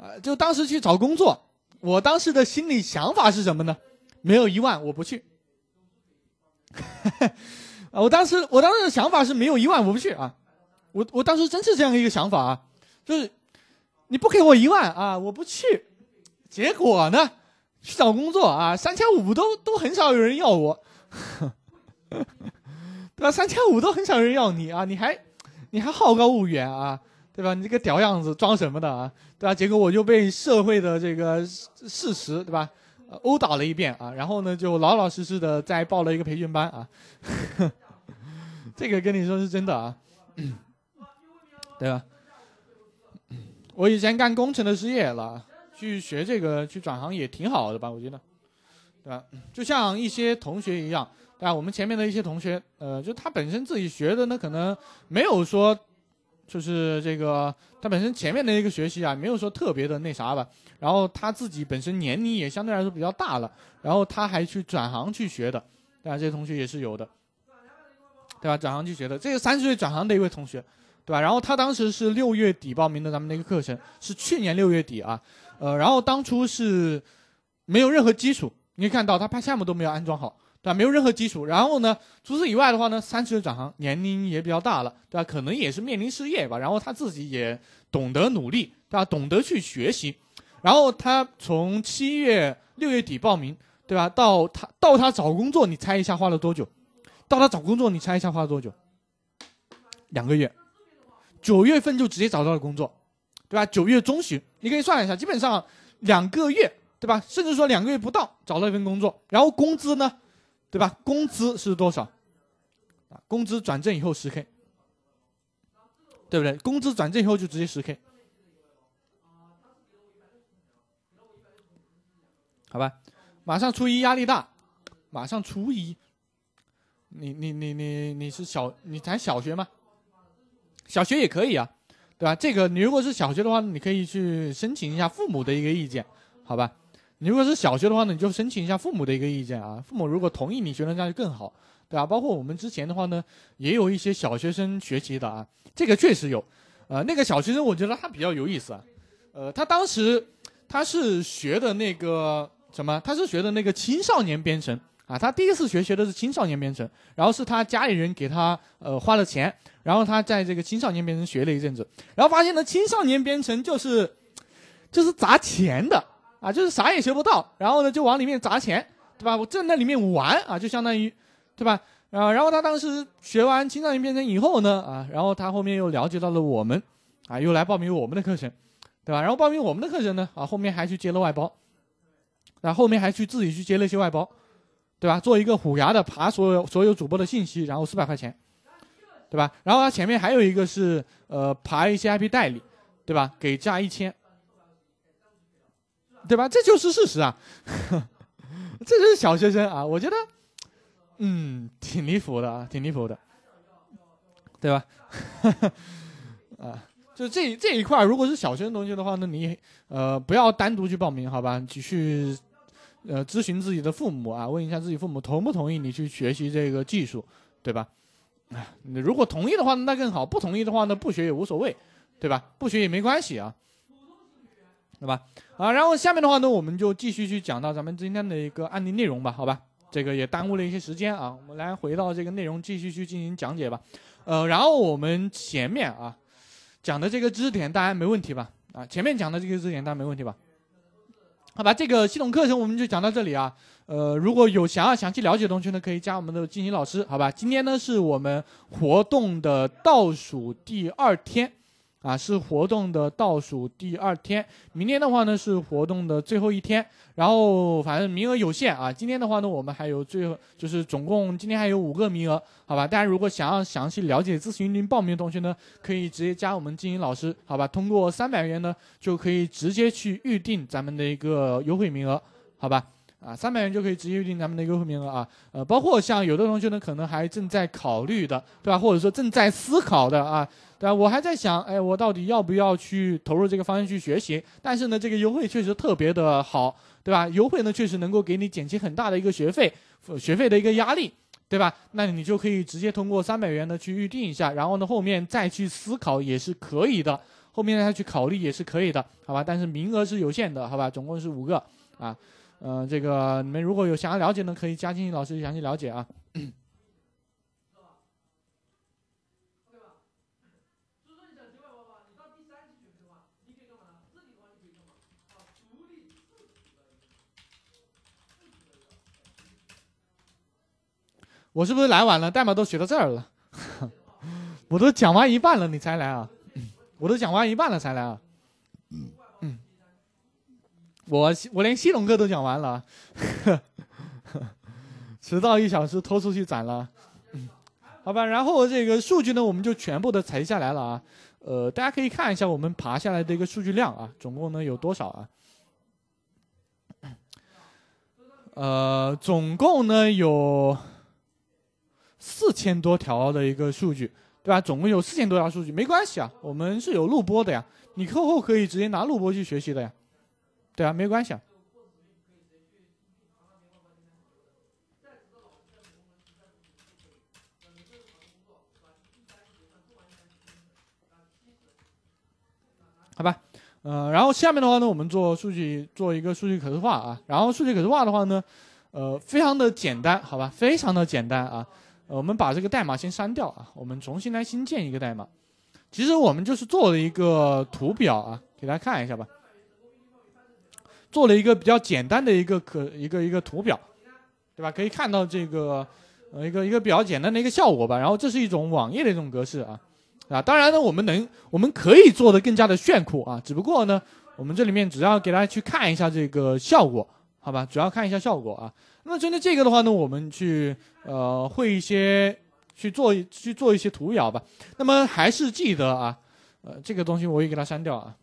啊，就当时去找工作，我当时的心理想法是什么呢？没有一万我不去，<laughs> 啊，我当时，我当时的想法是没有一万我不去啊，我，我当时真是这样一个想法啊，就是你不给我一万啊，我不去。结果呢，去找工作啊，三千五都都很少有人要我，<laughs> 对吧？三千五都很少人要你啊，你还你还好高骛远啊，对吧？你这个屌样子装什么的啊，对吧？结果我就被社会的这个事实，对吧？殴打了一遍啊，然后呢，就老老实实的再报了一个培训班啊，<laughs> 这个跟你说是真的啊，对吧？我以前干工程的事业了，去学这个去转行也挺好的吧，我觉得，对吧？就像一些同学一样，吧？我们前面的一些同学，呃，就他本身自己学的呢，可能没有说。就是这个，他本身前面的一个学习啊，没有说特别的那啥吧。然后他自己本身年龄也相对来说比较大了，然后他还去转行去学的，对吧？这同学也是有的，对吧？转行去学的，这个三十岁转行的一位同学，对吧？然后他当时是六月底报名的，咱们那个课程是去年六月底啊，呃，然后当初是没有任何基础，你可以看到他怕项目都没有安装好。对吧？没有任何基础，然后呢？除此以外的话呢？三十岁转行，年龄也比较大了，对吧？可能也是面临失业吧。然后他自己也懂得努力，对吧？懂得去学习。然后他从七月六月底报名，对吧？到他到他找工作，你猜一下花了多久？到他找工作，你猜一下花了多久？两个月，九月份就直接找到了工作，对吧？九月中旬，你可以算一下，基本上两个月，对吧？甚至说两个月不到找到一份工作，然后工资呢？对吧？工资是多少？啊，工资转正以后十 k，对不对？工资转正以后就直接十 k，好吧？马上初一压力大，马上初一，你你你你你是小你才小学吗？小学也可以啊，对吧？这个你如果是小学的话，你可以去申请一下父母的一个意见，好吧？你如果是小学的话呢，你就申请一下父母的一个意见啊。父母如果同意你学那家就更好，对吧？包括我们之前的话呢，也有一些小学生学习的啊，这个确实有。呃，那个小学生我觉得他比较有意思啊。呃，他当时他是学的那个什么？他是学的那个青少年编程啊。他第一次学学的是青少年编程，然后是他家里人给他呃花了钱，然后他在这个青少年编程学了一阵子，然后发现呢青少年编程就是就是砸钱的。啊，就是啥也学不到，然后呢就往里面砸钱，对吧？我正在那里面玩啊，就相当于，对吧？啊，然后他当时学完青少年编程以后呢，啊，然后他后面又了解到了我们，啊，又来报名我们的课程，对吧？然后报名我们的课程呢，啊，后面还去接了外包，然后面还去自己去接了一些外包，对吧？做一个虎牙的爬所有所有主播的信息，然后四百块钱，对吧？然后他前面还有一个是呃爬一些 IP 代理，对吧？给价一千。对吧？这就是事实啊，<laughs> 这就是小学生啊！我觉得，嗯，挺离谱的，啊，挺离谱的，对吧？<laughs> 啊，就这这一块，如果是小学生同学的话，那你呃不要单独去报名，好吧？你去呃咨询自己的父母啊，问一下自己父母同不同意你去学习这个技术，对吧？啊，如果同意的话，那更好；不同意的话呢，不学也无所谓，对吧？不学也没关系啊，对吧？啊，然后下面的话呢，我们就继续去讲到咱们今天的一个案例内容吧，好吧，这个也耽误了一些时间啊，我们来回到这个内容继续去进行讲解吧。呃，然后我们前面啊讲的这个知识点大家没问题吧？啊，前面讲的这个知识点大家没问题吧？好吧，这个系统课程我们就讲到这里啊。呃，如果有想要详细了解的同学呢，可以加我们的静心老师，好吧？今天呢是我们活动的倒数第二天。啊，是活动的倒数第二天，明天的话呢是活动的最后一天，然后反正名额有限啊。今天的话呢，我们还有最后，就是总共今天还有五个名额，好吧？大家如果想要详细了解、咨询报名的同学呢，可以直接加我们静音老师，好吧？通过三百元呢，就可以直接去预定咱们的一个优惠名额，好吧？啊，三百元就可以直接预定咱们的优惠名额啊，呃，包括像有的同学呢，可能还正在考虑的，对吧？或者说正在思考的啊，对吧？我还在想，哎，我到底要不要去投入这个方向去学习？但是呢，这个优惠确实特别的好，对吧？优惠呢，确实能够给你减轻很大的一个学费，学费的一个压力，对吧？那你就可以直接通过三百元呢去预定一下，然后呢，后面再去思考也是可以的，后面再去考虑也是可以的，好吧？但是名额是有限的，好吧？总共是五个啊。嗯，这个你们如果有想要了解的，可以加金老师详细了解啊。我是不是来晚了？代码都学到这儿了，<laughs> 我都讲完一半了，你才来啊？<laughs> 我都讲完一半了才来啊？嗯。我我连西龙哥都讲完了，<laughs> 迟到一小时拖出去斩了。好吧，然后这个数据呢，我们就全部的裁下来了啊。呃，大家可以看一下我们爬下来的一个数据量啊，总共呢有多少啊？呃，总共呢有四千多条的一个数据，对吧？总共有四千多条数据，没关系啊，我们是有录播的呀，你课后可以直接拿录播去学习的呀。对啊，没关系啊。好吧，呃，然后下面的话呢，我们做数据做一个数据可视化啊。然后数据可视化的话呢，呃，非常的简单，好吧，非常的简单啊。我们把这个代码先删掉啊，我们重新来新建一个代码。其实我们就是做了一个图表啊，给大家看一下吧。做了一个比较简单的一个可一个一个图表，对吧？可以看到这个呃一个一个比较简单的一个效果吧。然后这是一种网页的一种格式啊啊，当然呢，我们能我们可以做的更加的炫酷啊。只不过呢，我们这里面只要给大家去看一下这个效果，好吧？主要看一下效果啊。那么针对这个的话呢，我们去呃会一些去做去做一些图表吧。那么还是记得啊，呃这个东西我也给它删掉啊，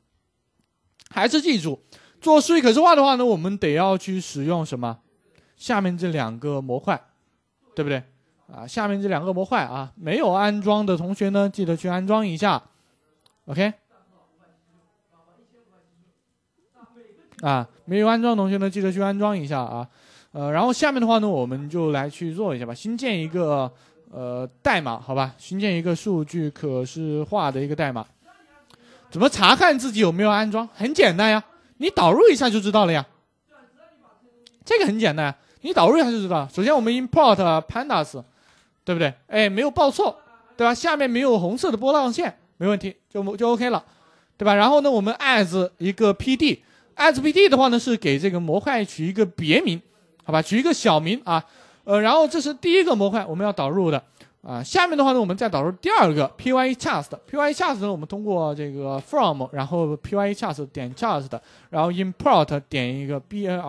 还是记住。做数据可视化的话呢，我们得要去使用什么？下面这两个模块，对不对？啊，下面这两个模块啊，没有安装的同学呢，记得去安装一下。OK，啊，没有安装同学呢，记得去安装一下啊。呃，然后下面的话呢，我们就来去做一下吧。新建一个呃代码，好吧？新建一个数据可视化的一个代码。怎么查看自己有没有安装？很简单呀。你导入一下就知道了呀，这个很简单，你导入一下就知道。首先我们 import pandas，对不对？哎，没有报错，对吧？下面没有红色的波浪线，没问题，就就 OK 了，对吧？然后呢，我们 as 一个 pd，as pd 的话呢是给这个模块取一个别名，好吧？取一个小名啊。呃，然后这是第一个模块我们要导入的。啊，下面的话呢，我们再导入第二个 p y e c h a s t p y e c h a s t 呢，我们通过这个 from，然后 p y e c h a r t 点 c h a r t 然后 import 点一个 bar，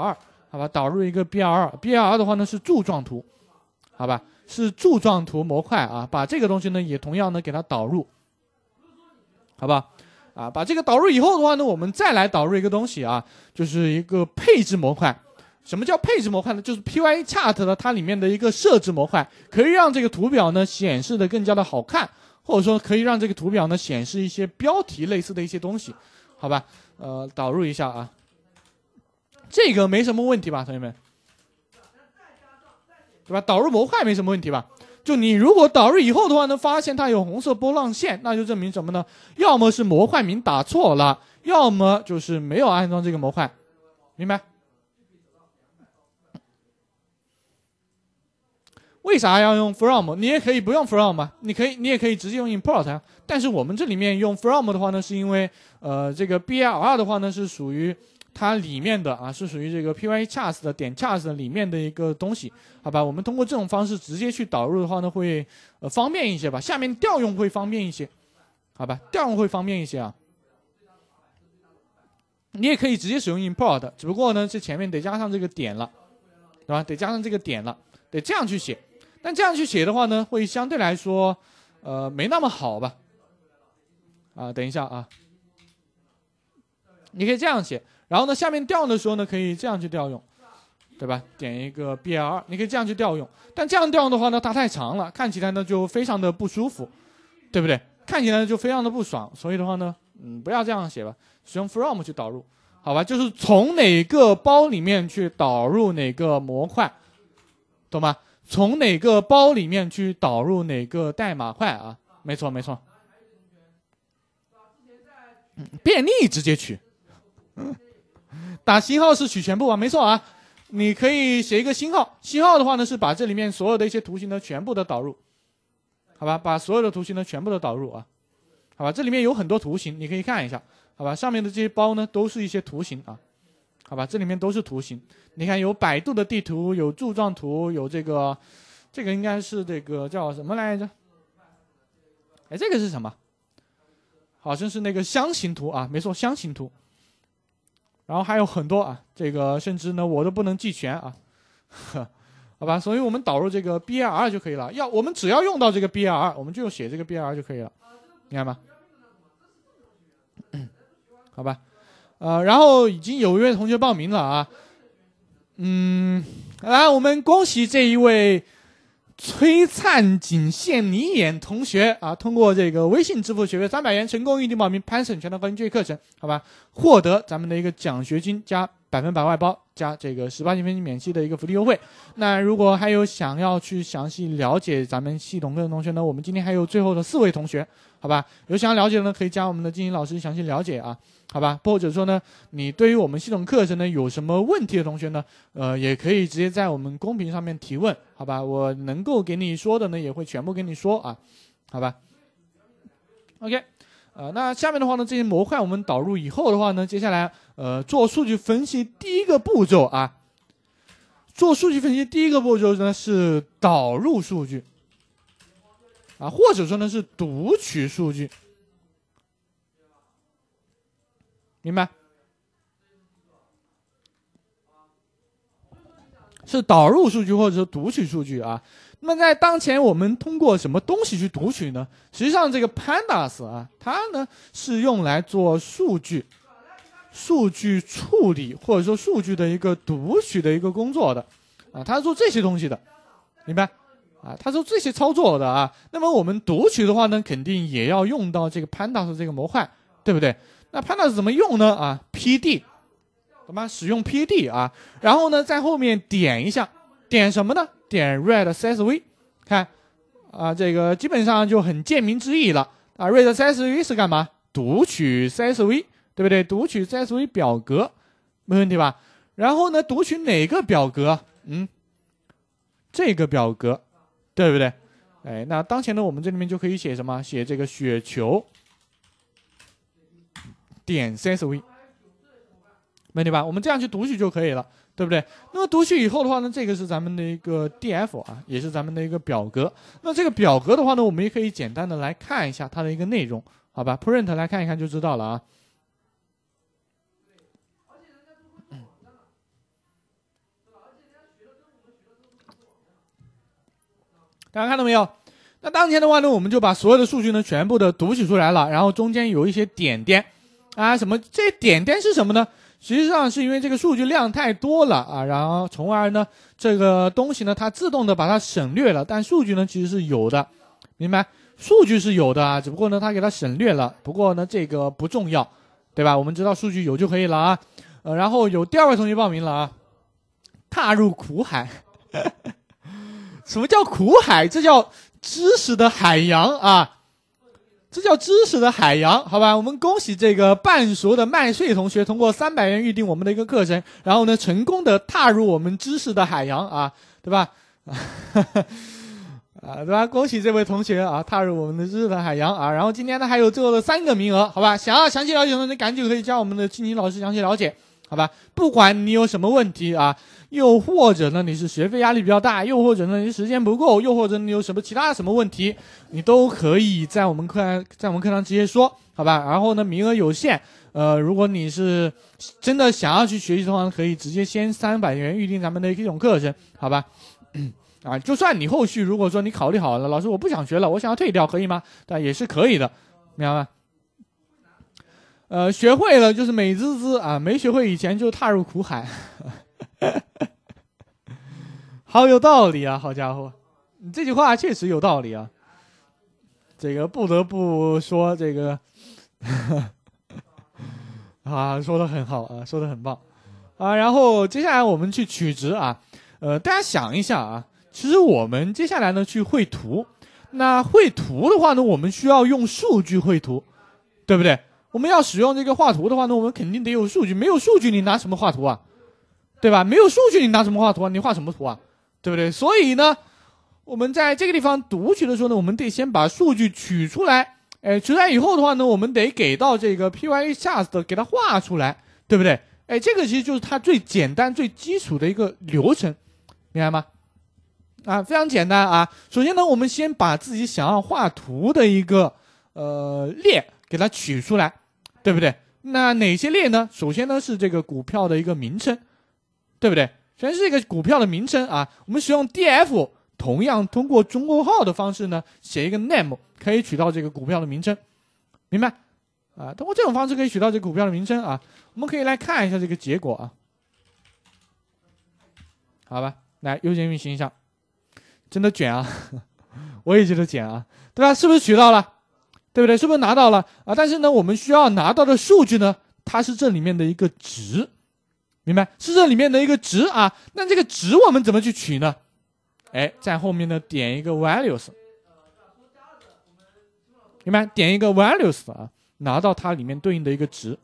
好吧，导入一个 bar。bar 的话呢是柱状图，好吧，是柱状图模块啊。把这个东西呢，也同样呢给它导入，好吧，啊，把这个导入以后的话呢，我们再来导入一个东西啊，就是一个配置模块。什么叫配置模块呢？就是 PyChart 的它里面的一个设置模块，可以让这个图表呢显示的更加的好看，或者说可以让这个图表呢显示一些标题类似的一些东西，好吧？呃，导入一下啊，这个没什么问题吧，同学们？对吧？导入模块没什么问题吧？就你如果导入以后的话呢，发现它有红色波浪线，那就证明什么呢？要么是模块名打错了，要么就是没有安装这个模块，明白？为啥要用 from？你也可以不用 from 嘛？你可以，你也可以直接用 import 啊。但是我们这里面用 from 的话呢，是因为，呃，这个 b r 的话呢是属于它里面的啊，是属于这个 PyCharm 的点 Charm 的里面的一个东西，好吧？我们通过这种方式直接去导入的话呢，会呃方便一些吧？下面调用会方便一些，好吧？调用会方便一些啊。你也可以直接使用 import，只不过呢，这前面得加上这个点了，对吧？得加上这个点了，得这样去写。但这样去写的话呢，会相对来说，呃，没那么好吧？啊，等一下啊，你可以这样写，然后呢，下面调的时候呢，可以这样去调用，对吧？点一个 B L，你可以这样去调用。但这样调用的话呢，它太长了，看起来呢就非常的不舒服，对不对？看起来就非常的不爽。所以的话呢，嗯，不要这样写吧，使用 from 去导入，好吧？就是从哪个包里面去导入哪个模块，懂吗？从哪个包里面去导入哪个代码块啊？没错，没错。便利直接取。<laughs> 打星号是取全部啊？没错啊，你可以写一个星号，星号的话呢是把这里面所有的一些图形呢全部的导入，好吧，把所有的图形呢全部的导入啊，好吧，这里面有很多图形，你可以看一下，好吧，上面的这些包呢都是一些图形啊。好吧，这里面都是图形。你看有百度的地图，有柱状图，有这个，这个应该是这个叫什么来着？哎，这个是什么？好像是那个箱形图啊，没错，箱形图。然后还有很多啊，这个甚至呢我都不能记全啊。<laughs> 好吧，所以我们导入这个 B I R 就可以了。要我们只要用到这个 B I R，我们就写这个 B I R 就可以了。你看吧，好吧。呃，然后已经有一位同学报名了啊，嗯，来，我们恭喜这一位璀璨锦县你眼同学啊，通过这个微信支付学费三百元，成功预定报名潘省全的高级课程，好吧，获得咱们的一个奖学金加百分百外包加这个十八级分期免息的一个福利优惠。那如果还有想要去详细了解咱们系统课程同学呢，我们今天还有最后的四位同学，好吧，有想要了解的呢，可以加我们的静英老师详细了解啊。好吧，或者说呢，你对于我们系统课程呢有什么问题的同学呢，呃，也可以直接在我们公屏上面提问，好吧，我能够给你说的呢也会全部给你说啊，好吧，OK，呃，那下面的话呢，这些模块我们导入以后的话呢，接下来呃做数据分析第一个步骤啊，做数据分析第一个步骤呢是导入数据，啊，或者说呢是读取数据。明白，是导入数据或者说读取数据啊。那么在当前，我们通过什么东西去读取呢？实际上，这个 pandas 啊，它呢是用来做数据、数据处理或者说数据的一个读取的一个工作的啊，它是做这些东西的，明白？啊，它是做这些操作的啊。那么我们读取的话呢，肯定也要用到这个 pandas 这个模块，对不对？那 pandas 怎么用呢？啊，pd，懂吗？使用 pd 啊？然后呢，在后面点一下，点什么呢？点 read csv，看，啊，这个基本上就很见名知义了。啊，read csv 是干嘛？读取 csv，对不对？读取 csv 表格，没问题吧？然后呢，读取哪个表格？嗯，这个表格，对不对？哎，那当前呢，我们这里面就可以写什么？写这个雪球。点 CSV，没问题吧？我们这样去读取就可以了，对不对？那么读取以后的话呢，这个是咱们的一个 DF 啊，也是咱们的一个表格。那这个表格的话呢，我们也可以简单的来看一下它的一个内容，好吧？print 来看一看就知道了啊。大家看到没有？那当前的话呢，我们就把所有的数据呢全部的读取出来了，然后中间有一些点点。啊，什么？这点点是什么呢？实际上是因为这个数据量太多了啊，然后从而呢，这个东西呢，它自动的把它省略了。但数据呢，其实是有的，明白？数据是有的啊，只不过呢，它给它省略了。不过呢，这个不重要，对吧？我们知道数据有就可以了啊。呃，然后有第二位同学报名了啊，踏入苦海。<laughs> 什么叫苦海？这叫知识的海洋啊。这叫知识的海洋，好吧？我们恭喜这个半熟的麦穗同学通过三百元预定我们的一个课程，然后呢，成功的踏入我们知识的海洋啊，对吧？<laughs> 啊，对吧？恭喜这位同学啊，踏入我们的知识的海洋啊！然后今天呢，还有最后的三个名额，好吧？想要详细了解的同学，赶紧可以加我们的青青老师详细了解。好吧，不管你有什么问题啊，又或者呢你是学费压力比较大，又或者呢你时间不够，又或者你有什么其他什么问题，你都可以在我们课在我们课堂直接说，好吧？然后呢，名额有限，呃，如果你是真的想要去学习的话，可以直接先三百元预定咱们的一种课程，好吧？<clears throat> 啊，就算你后续如果说你考虑好了，老师我不想学了，我想要退掉，可以吗？对，也是可以的，明白吗？呃，学会了就是美滋滋啊，没学会以前就踏入苦海，<laughs> 好有道理啊，好家伙，你这句话确实有道理啊，这个不得不说，这个 <laughs> 啊，说的很好啊，说的很棒啊，然后接下来我们去取值啊，呃，大家想一想啊，其实我们接下来呢去绘图，那绘图的话呢，我们需要用数据绘图，对不对？我们要使用这个画图的话，那我们肯定得有数据，没有数据你拿什么画图啊，对吧？没有数据你拿什么画图啊？你画什么图啊？对不对？所以呢，我们在这个地方读取的时候呢，我们得先把数据取出来，哎，取出来以后的话呢，我们得给到这个 p y c h a r 给它画出来，对不对？哎，这个其实就是它最简单、最基础的一个流程，明白吗？啊，非常简单啊。首先呢，我们先把自己想要画图的一个呃列给它取出来。对不对？那哪些列呢？首先呢是这个股票的一个名称，对不对？首先是一个股票的名称啊。我们使用 df，同样通过中括号的方式呢，写一个 name，可以取到这个股票的名称，明白？啊，通过这种方式可以取到这股票的名称啊。我们可以来看一下这个结果啊。好吧，来优先运行一下，真的卷啊！<laughs> 我也觉得卷啊，对吧？是不是取到了？对不对？是不是拿到了啊？但是呢，我们需要拿到的数据呢，它是这里面的一个值，明白？是这里面的一个值啊。那这个值我们怎么去取呢？哎，在后面呢点一个 values，明白？点一个 values 啊，拿到它里面对应的一个值，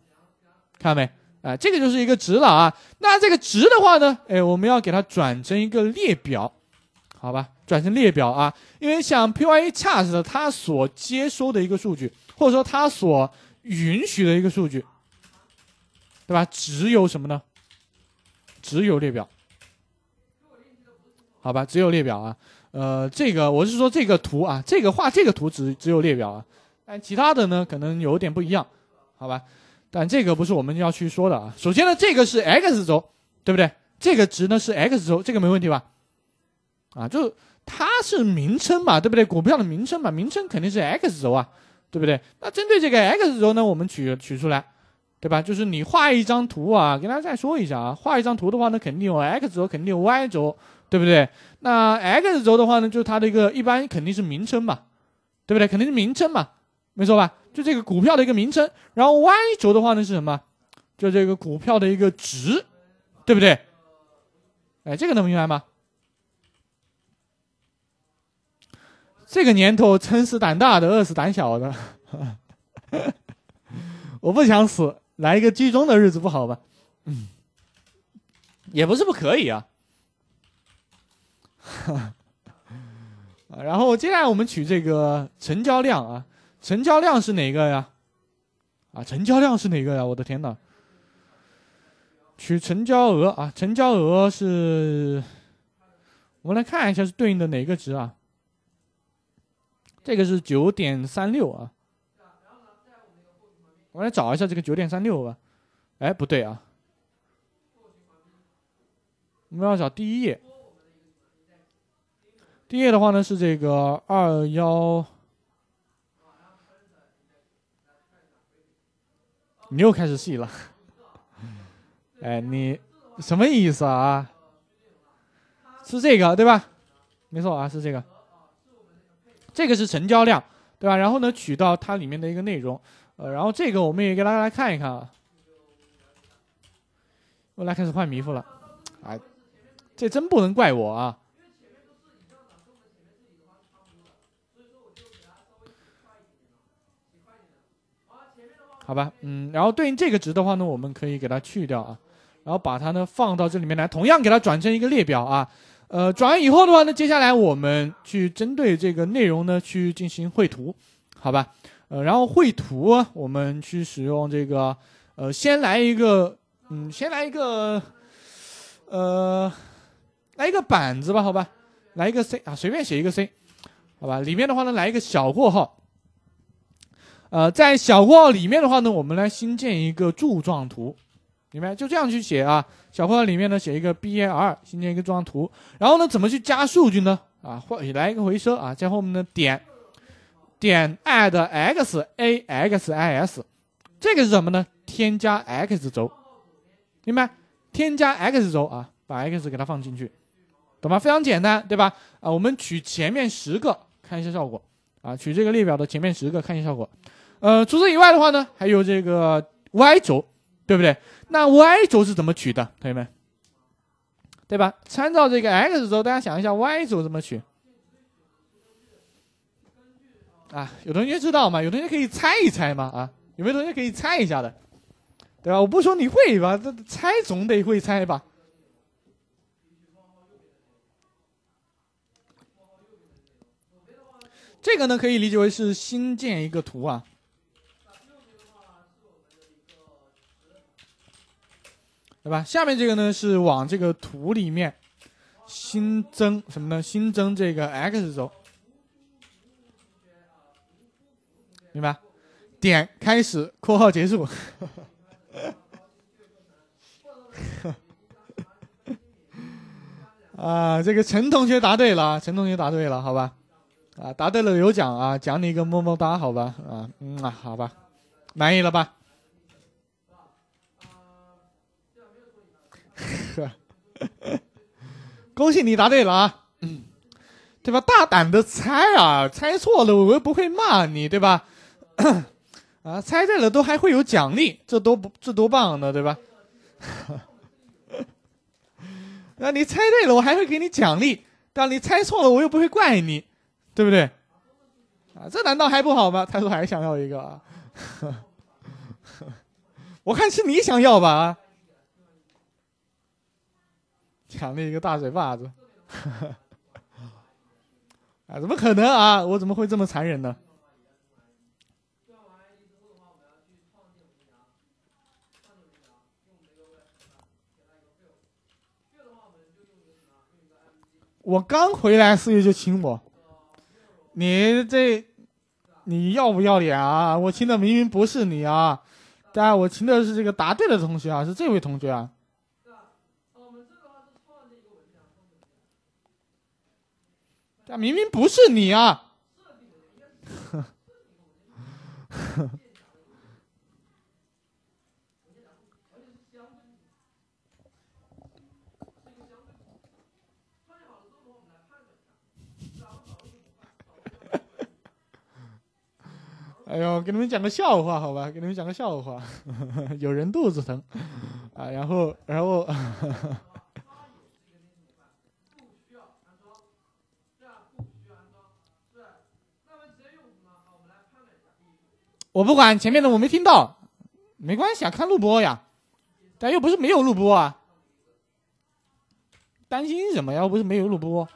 看到没？哎，这个就是一个值了啊。那这个值的话呢，哎，我们要给它转成一个列表。好吧，转成列表啊，因为像 PyA c a 它所接收的一个数据，或者说它所允许的一个数据，对吧？只有什么呢？只有列表。好吧，只有列表啊。呃，这个我是说这个图啊，这个画这个图只只有列表啊，但其他的呢可能有点不一样，好吧？但这个不是我们要去说的啊。首先呢，这个是 x 轴，对不对？这个值呢是 x 轴，这个没问题吧？啊，就它是名称嘛，对不对？股票的名称嘛，名称肯定是 X 轴啊，对不对？那针对这个 X 轴呢，我们取取出来，对吧？就是你画一张图啊，跟大家再说一下啊，画一张图的话呢，肯定有 X 轴，肯定有 Y 轴，对不对？那 X 轴的话呢，就是它的一个一般肯定是名称嘛，对不对？肯定是名称嘛，没错吧？就这个股票的一个名称，然后 Y 轴的话呢是什么？就这个股票的一个值，对不对？哎，这个能明白吗？这个年头，撑死胆大的，饿死胆小的。<laughs> 我不想死，来一个居中的日子不好吧？嗯，也不是不可以啊。<laughs> 然后接下来我们取这个成交量啊，成交量是哪个呀？啊，成交量是哪个呀？我的天呐！取成交额啊，成交额是，我们来看一下是对应的哪个值啊？这个是九点三六啊，我们来找一下这个九点三六吧。哎，不对啊，我们要找第一页。第一页的话呢是这个二幺，你又开始细了，<laughs> 哎，你什么意思啊？是这个对吧？没错啊，是这个。这个是成交量，对吧？然后呢，取到它里面的一个内容，呃，然后这个我们也给大家来看一看啊。我来开始换迷糊了，哎，这真不能怪我啊。好吧，嗯，然后对应这个值的话呢，我们可以给它去掉啊，然后把它呢放到这里面来，同样给它转成一个列表啊。呃，转完以后的话，那接下来我们去针对这个内容呢，去进行绘图，好吧？呃，然后绘图，我们去使用这个，呃，先来一个，嗯，先来一个，呃，来一个板子吧，好吧？来一个 C 啊，随便写一个 C，好吧？里面的话呢，来一个小括号，呃，在小括号里面的话呢，我们来新建一个柱状图，明白？就这样去写啊。小括号里面呢，写一个 B A R，新建一个柱状图，然后呢，怎么去加数据呢？啊，或来一个回收啊，在后面的点点 Add X A X I S，这个是什么呢？添加 X 轴，明白？添加 X 轴啊，把 X 给它放进去，懂吗？非常简单，对吧？啊，我们取前面十个，看一下效果啊，取这个列表的前面十个，看一下效果。呃，除此以外的话呢，还有这个 Y 轴。对不对？那 y 轴是怎么取的，同学们，对吧？参照这个 x 轴，大家想一下 y 轴怎么取？啊，有同学知道吗？有同学可以猜一猜吗？啊，有没有同学可以猜一下的？对吧？我不说你会吧，这猜总得会猜吧？这个呢，可以理解为是新建一个图啊。对吧？下面这个呢，是往这个图里面新增什么呢？新增这个 x 轴，明白？点开始，括号结束。<laughs> 啊，这个陈同学答对了，陈同学答对了，好吧？啊，答对了有奖啊，奖你一个么么哒，好吧？啊，嗯啊，好吧，满意了吧？<laughs> 恭喜你答对了啊，嗯，对吧？大胆的猜啊，猜错了我又不会骂你，对吧？<coughs> 啊，猜对了都还会有奖励，这多这多棒呢，对吧？<laughs> 那你猜对了，我还会给你奖励；，但你猜错了，我又不会怪你，对不对？啊，这难道还不好吗？他说还想要一个，啊，<laughs> 我看是你想要吧？啊。抢了一个大嘴巴子，<laughs> 啊！怎么可能啊？我怎么会这么残忍呢？我刚回来，四月就亲我，你这你要不要脸啊？我亲的明明不是你啊，但我亲的是这个答对的同学啊，是这位同学啊。这明明不是你啊！哎呦，给你们讲个笑话好吧？给你们讲个笑话，<laughs> 有人肚子疼啊，然后，然后。我不管前面的我没听到，没关系，啊，看录播呀。但又不是没有录播啊，担心什么呀？又不是没有录播。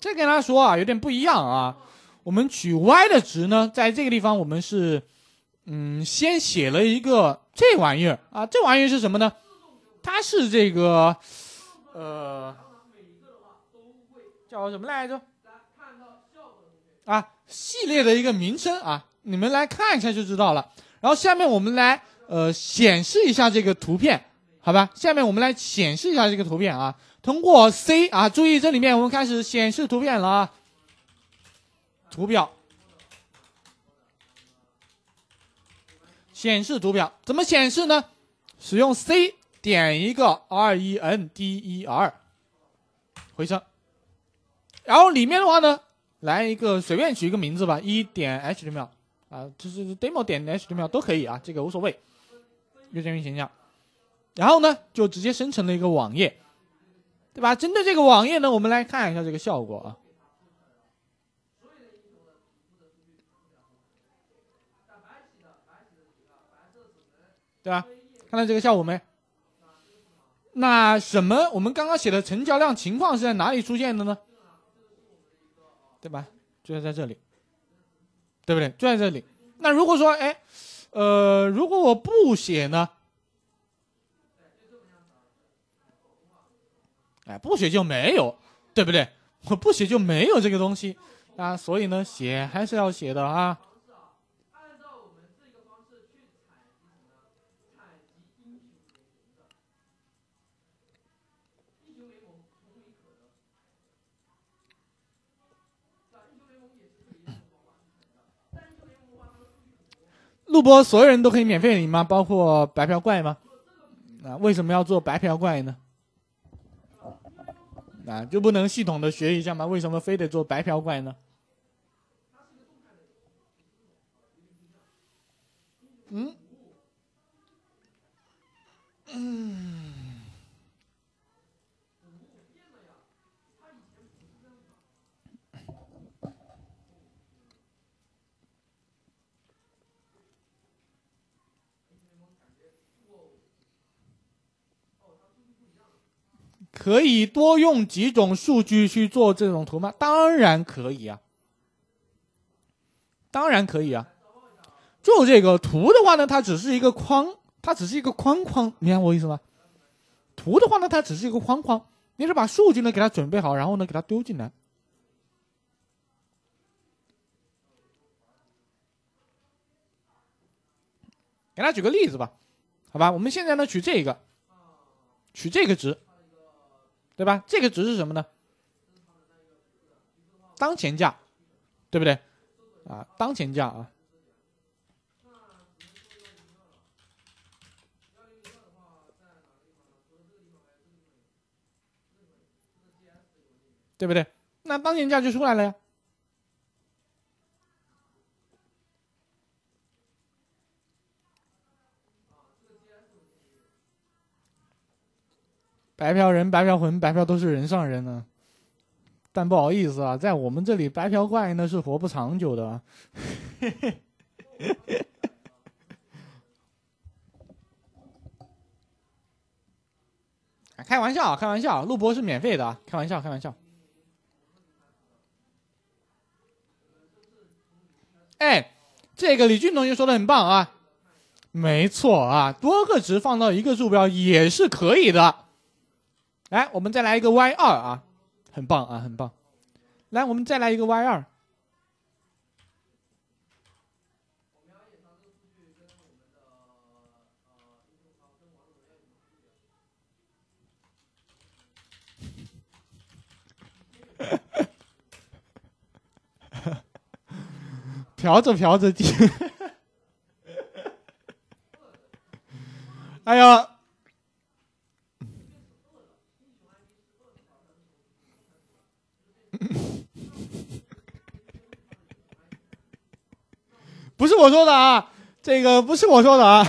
这 <laughs> 跟他说啊，有点不一样啊。我们取 y 的值呢，在这个地方我们是，嗯，先写了一个。这玩意儿啊，这玩意儿是什么呢？它是这个，呃，叫什么来着？啊，系列的一个名称啊，你们来看一下就知道了。然后下面我们来，呃，显示一下这个图片，好吧？下面我们来显示一下这个图片啊。通过 C 啊，注意这里面我们开始显示图片了啊，图表。显示图表怎么显示呢？使用 C 点一个 R E N D E R 回车，然后里面的话呢，来一个随便取一个名字吧，一点 HTML 啊，就是 demo 点 HTML 都可以啊，这个无所谓。又这个形象。然后呢，就直接生成了一个网页，对吧？针对这个网页呢，我们来看一下这个效果啊。对吧？看到这个效果没？那什么，我们刚刚写的成交量情况是在哪里出现的呢？对吧？就是在这里，对不对？就在这里。那如果说，哎，呃，如果我不写呢？哎，不写就没有，对不对？我不写就没有这个东西啊。所以呢，写还是要写的啊。不播所有人都可以免费领吗？包括白嫖怪吗？啊，为什么要做白嫖怪呢？啊，就不能系统的学一下吗？为什么非得做白嫖怪呢？嗯，嗯。可以多用几种数据去做这种图吗？当然可以啊，当然可以啊。做这个图的话呢，它只是一个框，它只是一个框框，明白我意思吗？图的话呢，它只是一个框框，你是把数据呢给它准备好，然后呢给它丢进来。给大家举个例子吧，好吧，我们现在呢取这个，取这个值。对吧？这个值是什么呢？当前价，对不对？啊，当前价啊，对不对？那当前价就出来了呀。白嫖人、白嫖魂、白嫖都是人上人呢，但不好意思啊，在我们这里，白嫖怪那是活不长久的。嘿 <laughs> 嘿开玩笑，开玩笑，录播是免费的啊！开玩笑，开玩笑。哎，这个李俊同学说的很棒啊，没错啊，多个值放到一个坐标也是可以的。来，我们再来一个 Y 二啊，很棒啊，很棒。来，我们再来一个 Y 二。嫖 <laughs> 着嫖着 <laughs> 哎呀。不是我说的啊，这个不是我说的啊。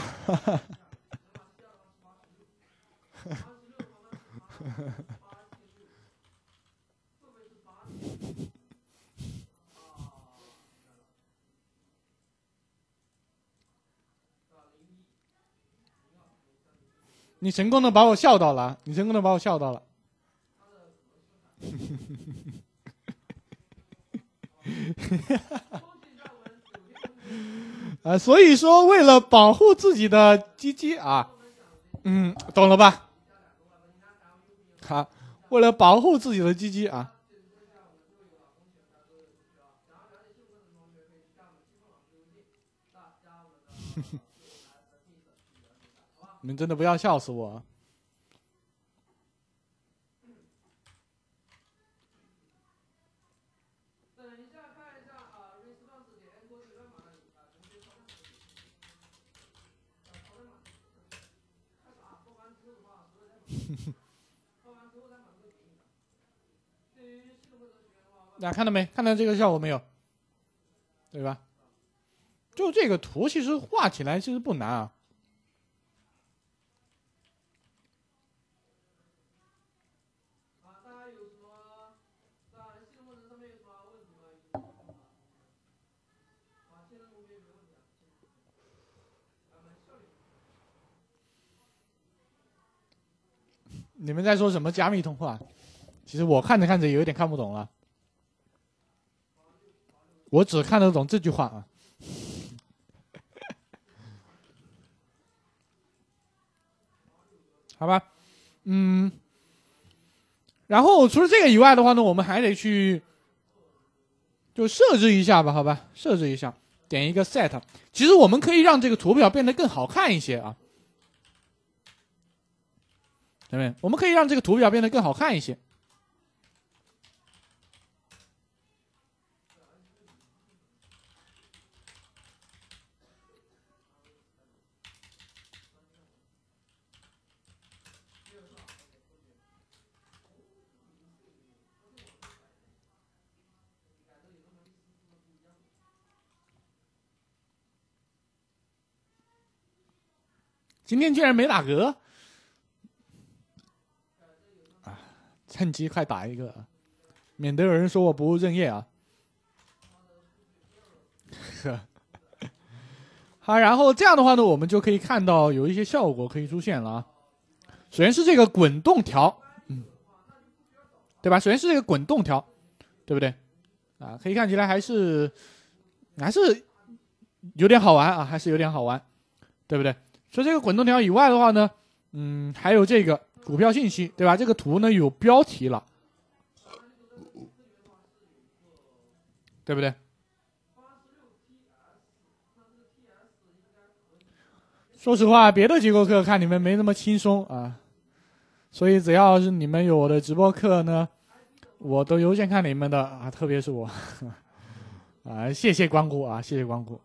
<laughs> 你成功的把我笑到了，你成功的把我笑到了。<laughs> 呃，所以说，为了保护自己的鸡鸡啊，嗯，懂了吧？好，为了保护自己的鸡鸡啊，<laughs> 你们真的不要笑死我！那看到没？看到这个效果没有？对吧？就这个图，其实画起来其实不难啊。你们在说什么加密通话？其实我看着看着，有点看不懂了。我只看得懂这句话啊，<laughs> 好吧，嗯，然后除了这个以外的话呢，我们还得去就设置一下吧，好吧，设置一下，点一个 set。其实我们可以让这个图表变得更好看一些啊，对不对？我们可以让这个图表变得更好看一些。今天居然没打嗝，啊！趁机快打一个，免得有人说我不务正业啊。呵，<laughs> 好，然后这样的话呢，我们就可以看到有一些效果可以出现了啊。首先是这个滚动条，嗯，对吧？首先是这个滚动条，对不对？啊，可以看起来还是还是有点好玩啊，还是有点好玩，对不对？说这个滚动条以外的话呢，嗯，还有这个股票信息，对吧？这个图呢有标题了，对不对？说实话，别的结构课看你们没那么轻松啊，所以只要是你们有我的直播课呢，我都优先看你们的啊，特别是我啊，谢谢光顾啊，谢谢光顾，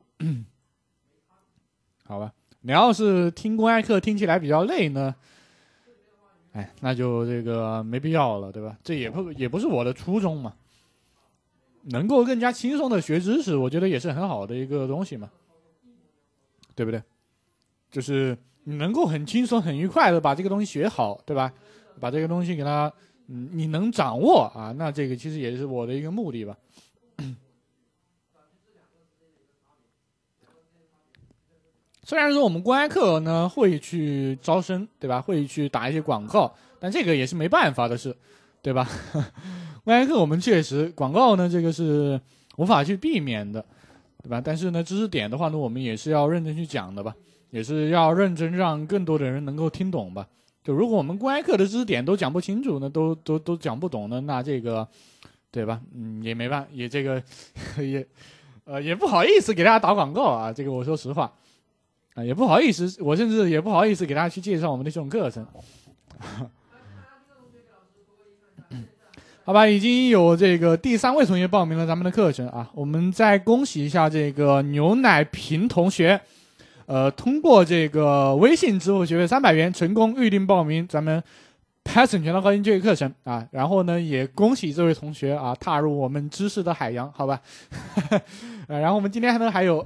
<coughs> 好吧。你要是听公开课听起来比较累呢，哎，那就这个没必要了，对吧？这也不也不是我的初衷嘛。能够更加轻松的学知识，我觉得也是很好的一个东西嘛，对不对？就是你能够很轻松、很愉快的把这个东西学好，对吧？把这个东西给它，嗯，你能掌握啊，那这个其实也是我的一个目的吧。虽然说我们公开课呢会去招生，对吧？会去打一些广告，但这个也是没办法的事，对吧？<laughs> 公开课我们确实广告呢，这个是无法去避免的，对吧？但是呢，知识点的话呢，我们也是要认真去讲的吧，也是要认真让更多的人能够听懂吧。就如果我们公开课的知识点都讲不清楚呢，都都都讲不懂呢，那这个对吧？嗯，也没办，也这个 <laughs> 也呃也不好意思给大家打广告啊。这个我说实话。啊，也不好意思，我甚至也不好意思给大家去介绍我们的这种课程。<coughs> 好吧，已经有这个第三位同学报名了咱们的课程啊，我们再恭喜一下这个牛奶瓶同学，呃，通过这个微信支付学费三百元成功预定报名咱们 Passion 全套核心教育课程啊，然后呢，也恭喜这位同学啊，踏入我们知识的海洋，好吧？<coughs> 然后我们今天还能还有。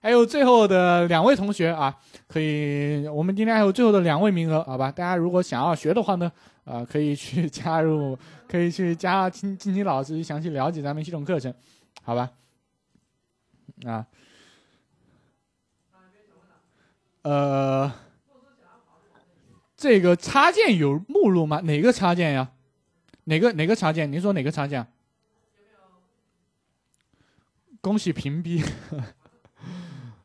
还有最后的两位同学啊，可以，我们今天还有最后的两位名额，好吧？大家如果想要学的话呢，呃，可以去加入，<laughs> 可以去加金金金老师，详细了解咱们系统课程，好吧？啊，呃，这个插件有目录吗？哪个插件呀？哪个哪个插件？您说哪个插件？恭喜屏蔽。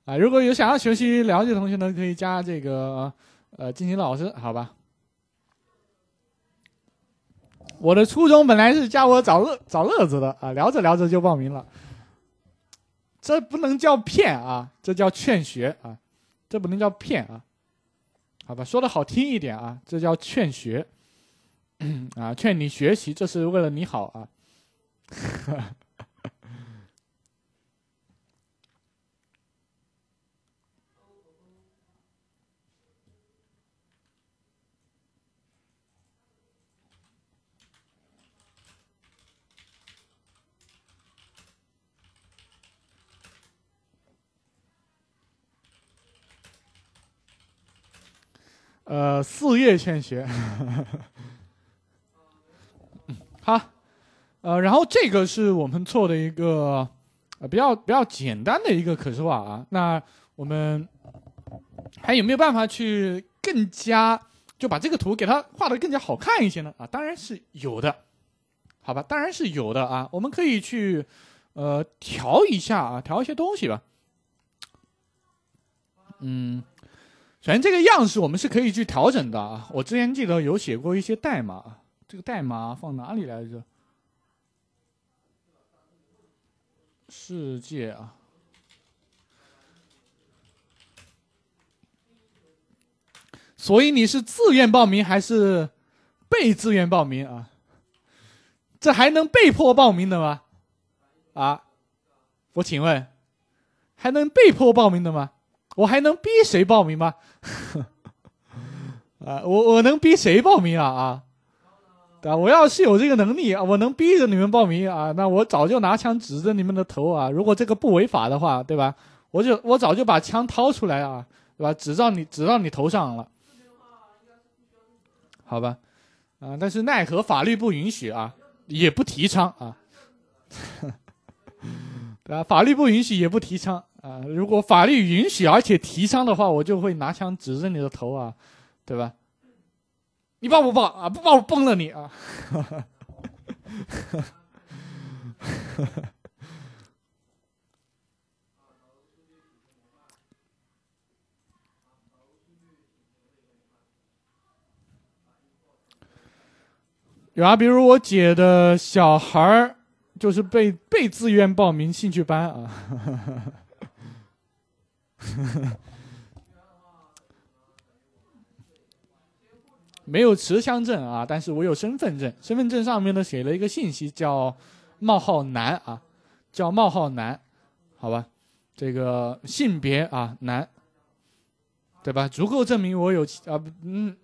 啊，如果有想要学习了解同学呢，可以加这个呃静琴老师，好吧？我的初衷本来是加我找乐找乐子的啊，聊着聊着就报名了。这不能叫骗啊，这叫劝学啊，这不能叫骗啊，好吧？说的好听一点啊，这叫劝学 <coughs> 啊，劝你学习，这是为了你好啊。<laughs> 呃，四月献血。<laughs> 好，呃，然后这个是我们做的一个呃比较比较简单的一个可视化啊。那我们还有没有办法去更加就把这个图给它画的更加好看一些呢？啊，当然是有的，好吧，当然是有的啊。我们可以去呃调一下啊，调一些东西吧，嗯。首先，这个样式我们是可以去调整的。我之前记得有写过一些代码，这个代码放哪里来着？世界啊！所以你是自愿报名还是被自愿报名啊？这还能被迫报名的吗？啊！我请问，还能被迫报名的吗？我还能逼谁报名吗？<laughs> 啊，我我能逼谁报名啊？啊，对吧？我要是有这个能力，我能逼着你们报名啊？那我早就拿枪指着你们的头啊！如果这个不违法的话，对吧？我就我早就把枪掏出来啊，对吧？指到你，指到你头上了。好吧，啊，但是奈何法律不允许啊，也不提倡啊，<laughs> 对吧？法律不允许，也不提倡。啊，如果法律允许而且提倡的话，我就会拿枪指着你的头啊，对吧？你报不报啊？不报我崩了你啊！有啊，比如我姐的小孩，就是被被自愿报名兴趣班啊。呵呵，没有持枪证啊，但是我有身份证，身份证上面呢写了一个信息，叫冒号男啊，叫冒号男，好吧，这个性别啊男，对吧？足够证明我有啊，嗯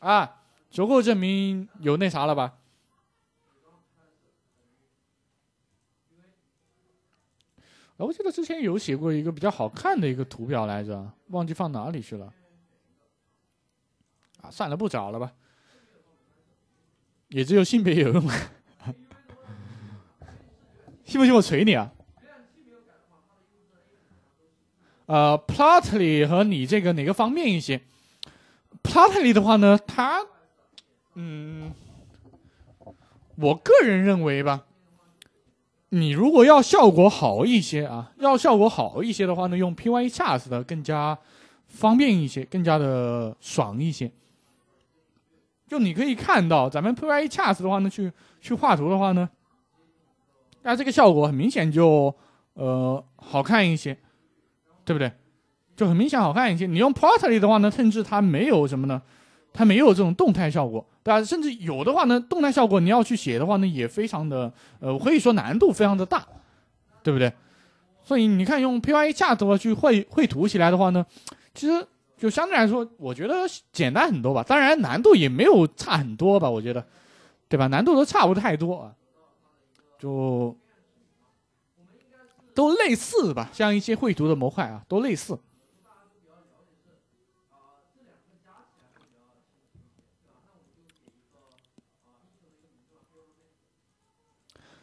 啊，足够证明有那啥了吧？我记得之前有写过一个比较好看的一个图表来着，忘记放哪里去了。啊，算了，不找了吧。也只有性别有用，信不信我锤你啊？呃，Plotly 和你这个哪个方便一些？Plotly 的话呢，它，嗯，我个人认为吧。你如果要效果好一些啊，要效果好一些的话呢，用 PyCharm 的更加方便一些，更加的爽一些。就你可以看到，咱们 PyCharm 的话呢，去去画图的话呢，那这个效果很明显就呃好看一些，对不对？就很明显好看一些。你用 p y o t e r y 的话呢，甚至它没有什么呢？它没有这种动态效果。对吧？甚至有的话呢，动态效果你要去写的话呢，也非常的，呃，可以说难度非常的大，对不对？所以你看，用 PyUI 的话去绘绘图起来的话呢，其实就相对来说，我觉得简单很多吧。当然，难度也没有差很多吧，我觉得，对吧？难度都差不太多啊，就都类似吧，像一些绘图的模块啊，都类似。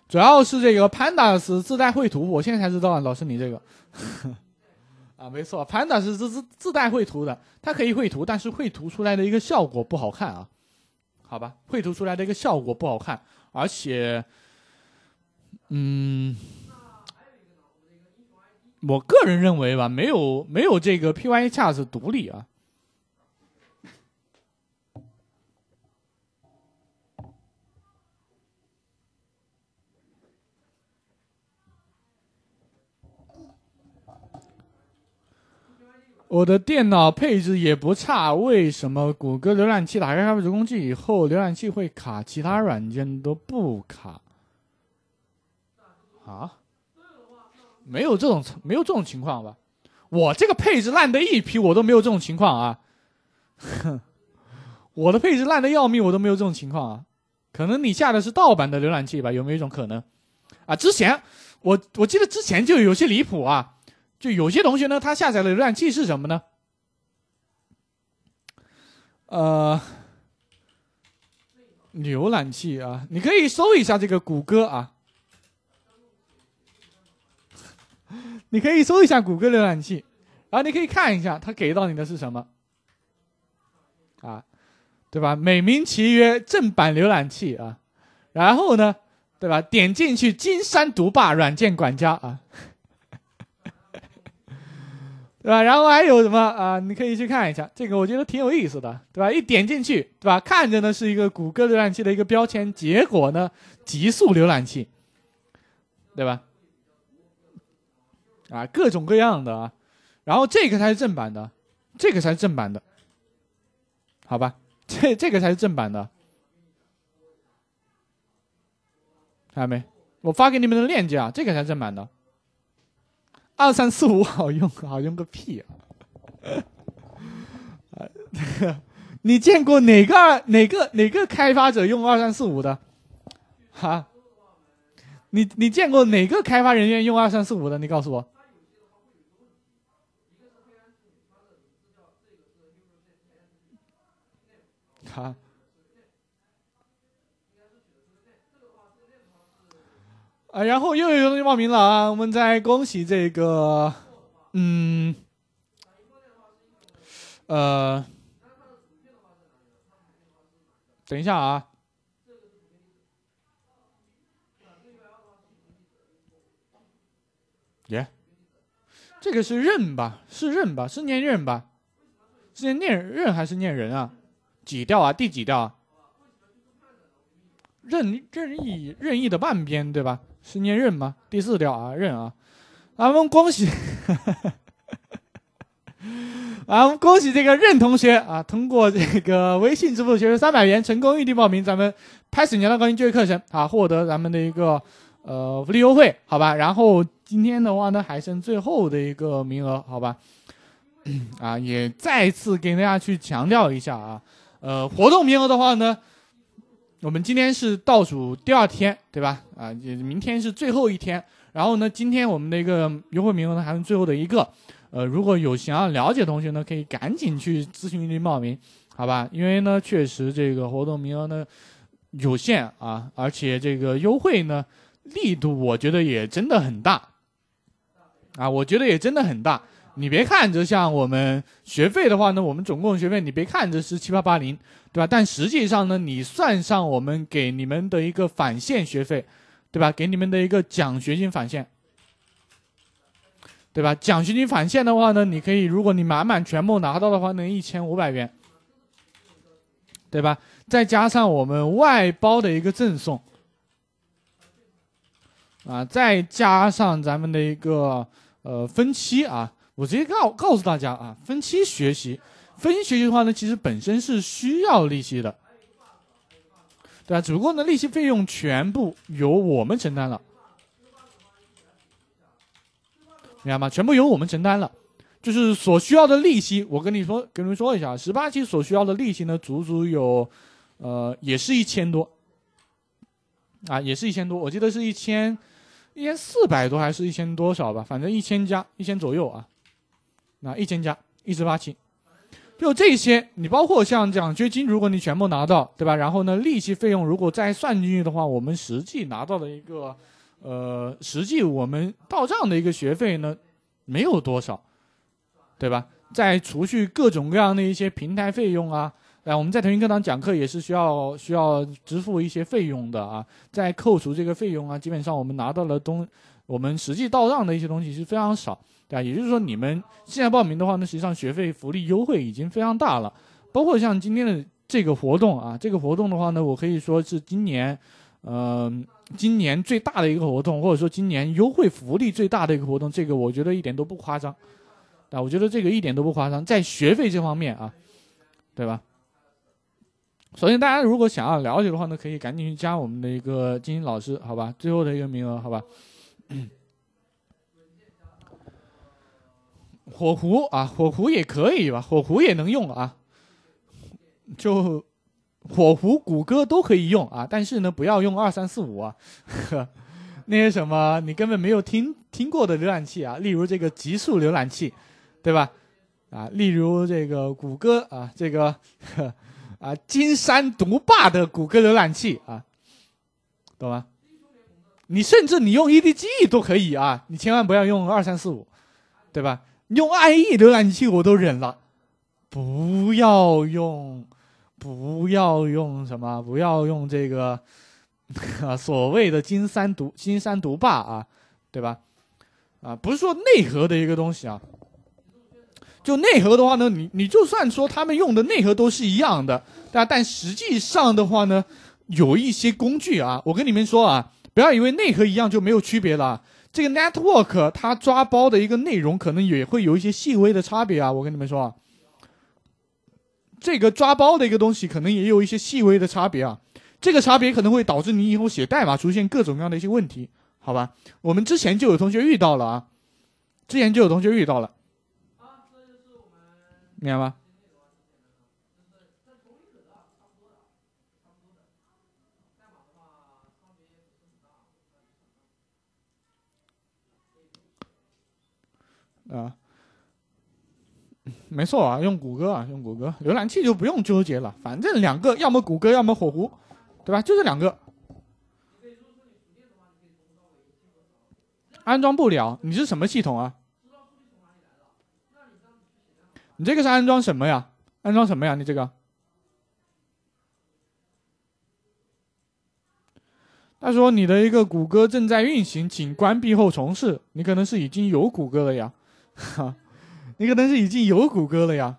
主要是这个 pandas 自带绘图，我现在才知道，老师你这个，<laughs> 啊，没错，pandas 自自自带绘图的，它可以绘图，但是绘图出来的一个效果不好看啊。好吧，绘图出来的一个效果不好看，而且，嗯，我个人认为吧，没有没有这个 p y c h a r t s 独立啊。我的电脑配置也不差，为什么谷歌浏览器打开开发者工具以后浏览器会卡，其他软件都不卡？啊？没有这种没有这种情况吧？我这个配置烂的一批，我都没有这种情况啊！哼，<laughs> 我的配置烂的要命，我都没有这种情况啊！可能你下的是盗版的浏览器吧？有没有一种可能？啊？之前我我记得之前就有些离谱啊。就有些同学呢，他下载的浏览器是什么呢？呃，浏览器啊，你可以搜一下这个谷歌啊，<laughs> 你可以搜一下谷歌浏览器，然后你可以看一下他给到你的是什么，啊，对吧？美名其曰正版浏览器啊，然后呢，对吧？点进去金山独霸软件管家啊。对吧？然后还有什么啊？你可以去看一下，这个我觉得挺有意思的，对吧？一点进去，对吧？看着呢是一个谷歌浏览器的一个标签，结果呢极速浏览器，对吧？啊，各种各样的啊。然后这个才是正版的，这个才是正版的，好吧？<laughs> 这这个才是正版的，看到没？我发给你们的链接啊，这个才是正版的。二三四五好用，好用个屁！啊，<laughs> 你见过哪个哪个哪个开发者用二三四五的？哈，你你见过哪个开发人员用二三四五的？你告诉我。哈。啊，然后又有东西报名了啊！我们再恭喜这个，嗯，呃，等一下啊，耶，这个是任吧？是任吧？是念任吧？是念任还是念人啊？几调啊？第几调啊？任任意任意的半边对吧？是念任吗？第四条啊，任啊，咱们恭喜，我 <laughs> 们恭喜这个任同学啊，通过这个微信支付学生三百元成功预订报名，咱们拍水年的高级就业课程啊，获得咱们的一个呃福利优惠，好吧？然后今天的话呢，还剩最后的一个名额，好吧？<coughs> 啊，也再次给大家去强调一下啊，呃，活动名额的话呢。我们今天是倒数第二天，对吧？啊，明天是最后一天。然后呢，今天我们的一个优惠名额呢，还是最后的一个。呃，如果有想要了解同学呢，可以赶紧去咨询区报名，好吧？因为呢，确实这个活动名额呢有限啊，而且这个优惠呢力度，我觉得也真的很大。啊，我觉得也真的很大。你别看，着像我们学费的话呢，我们总共学费，你别看这是七八八零。对吧？但实际上呢，你算上我们给你们的一个返现学费，对吧？给你们的一个奖学金返现，对吧？奖学金返现的话呢，你可以，如果你满满全部拿到的话，能一千五百元，对吧？再加上我们外包的一个赠送，啊，再加上咱们的一个呃分期啊，我直接告告诉大家啊，分期学习。分期学习的话呢，其实本身是需要利息的，对吧？只不过呢，利息费用全部由我们承担了，明白吗？全部由我们承担了，就是所需要的利息。我跟你说，跟你们说一下，十八期所需要的利息呢，足足有，呃，也是一千多，啊，也是一千多。我记得是一千，一千四百多还是一千多少吧？反正一千加一千左右啊，那一千加一十八期。就这些，你包括像奖学金，如果你全部拿到，对吧？然后呢，利息费用如果再算进去的话，我们实际拿到的一个，呃，实际我们到账的一个学费呢，没有多少，对吧？再除去各种各样的一些平台费用啊，啊，我们在腾讯课堂讲课也是需要需要支付一些费用的啊。再扣除这个费用啊，基本上我们拿到的东，我们实际到账的一些东西是非常少。对，也就是说你们现在报名的话呢，实际上学费、福利、优惠已经非常大了，包括像今天的这个活动啊，这个活动的话呢，我可以说是今年，呃，今年最大的一个活动，或者说今年优惠福利最大的一个活动，这个我觉得一点都不夸张，对，我觉得这个一点都不夸张，在学费这方面啊，对吧？首先，大家如果想要了解的话呢，可以赶紧去加我们的一个精英老师，好吧？最后的一个名额，好吧？火狐啊，火狐也可以吧，火狐也能用啊。就火狐、谷歌都可以用啊，但是呢，不要用二三四五啊，呵，<laughs> 那些什么你根本没有听听过的浏览器啊，例如这个极速浏览器，对吧？啊，例如这个谷歌啊，这个呵 <laughs> 啊金山独霸的谷歌浏览器啊，懂吗？你甚至你用 EDG 都可以啊，你千万不要用二三四五，对吧？用 IE 浏览器我都忍了，不要用，不要用什么，不要用这个啊 <laughs> 所谓的金山独金山独霸啊，对吧？啊，不是说内核的一个东西啊，就内核的话呢，你你就算说他们用的内核都是一样的，但但实际上的话呢，有一些工具啊，我跟你们说啊，不要以为内核一样就没有区别了。这个 network 它抓包的一个内容可能也会有一些细微的差别啊，我跟你们说啊，这个抓包的一个东西可能也有一些细微的差别啊，这个差别可能会导致你以后写代码出现各种各样的一些问题，好吧？我们之前就有同学遇到了啊，之前就有同学遇到了，明白吗？啊，没错啊，用谷歌啊，用谷歌浏览器就不用纠结了，反正两个，要么谷歌，要么火狐，对吧？就这两个。安装不了？你是什么系统啊？你这个是安装什么呀？安装什么呀？你这个？他说你的一个谷歌正在运行，请关闭后重试。你可能是已经有谷歌了呀？哈，你可能是已经有谷歌了呀，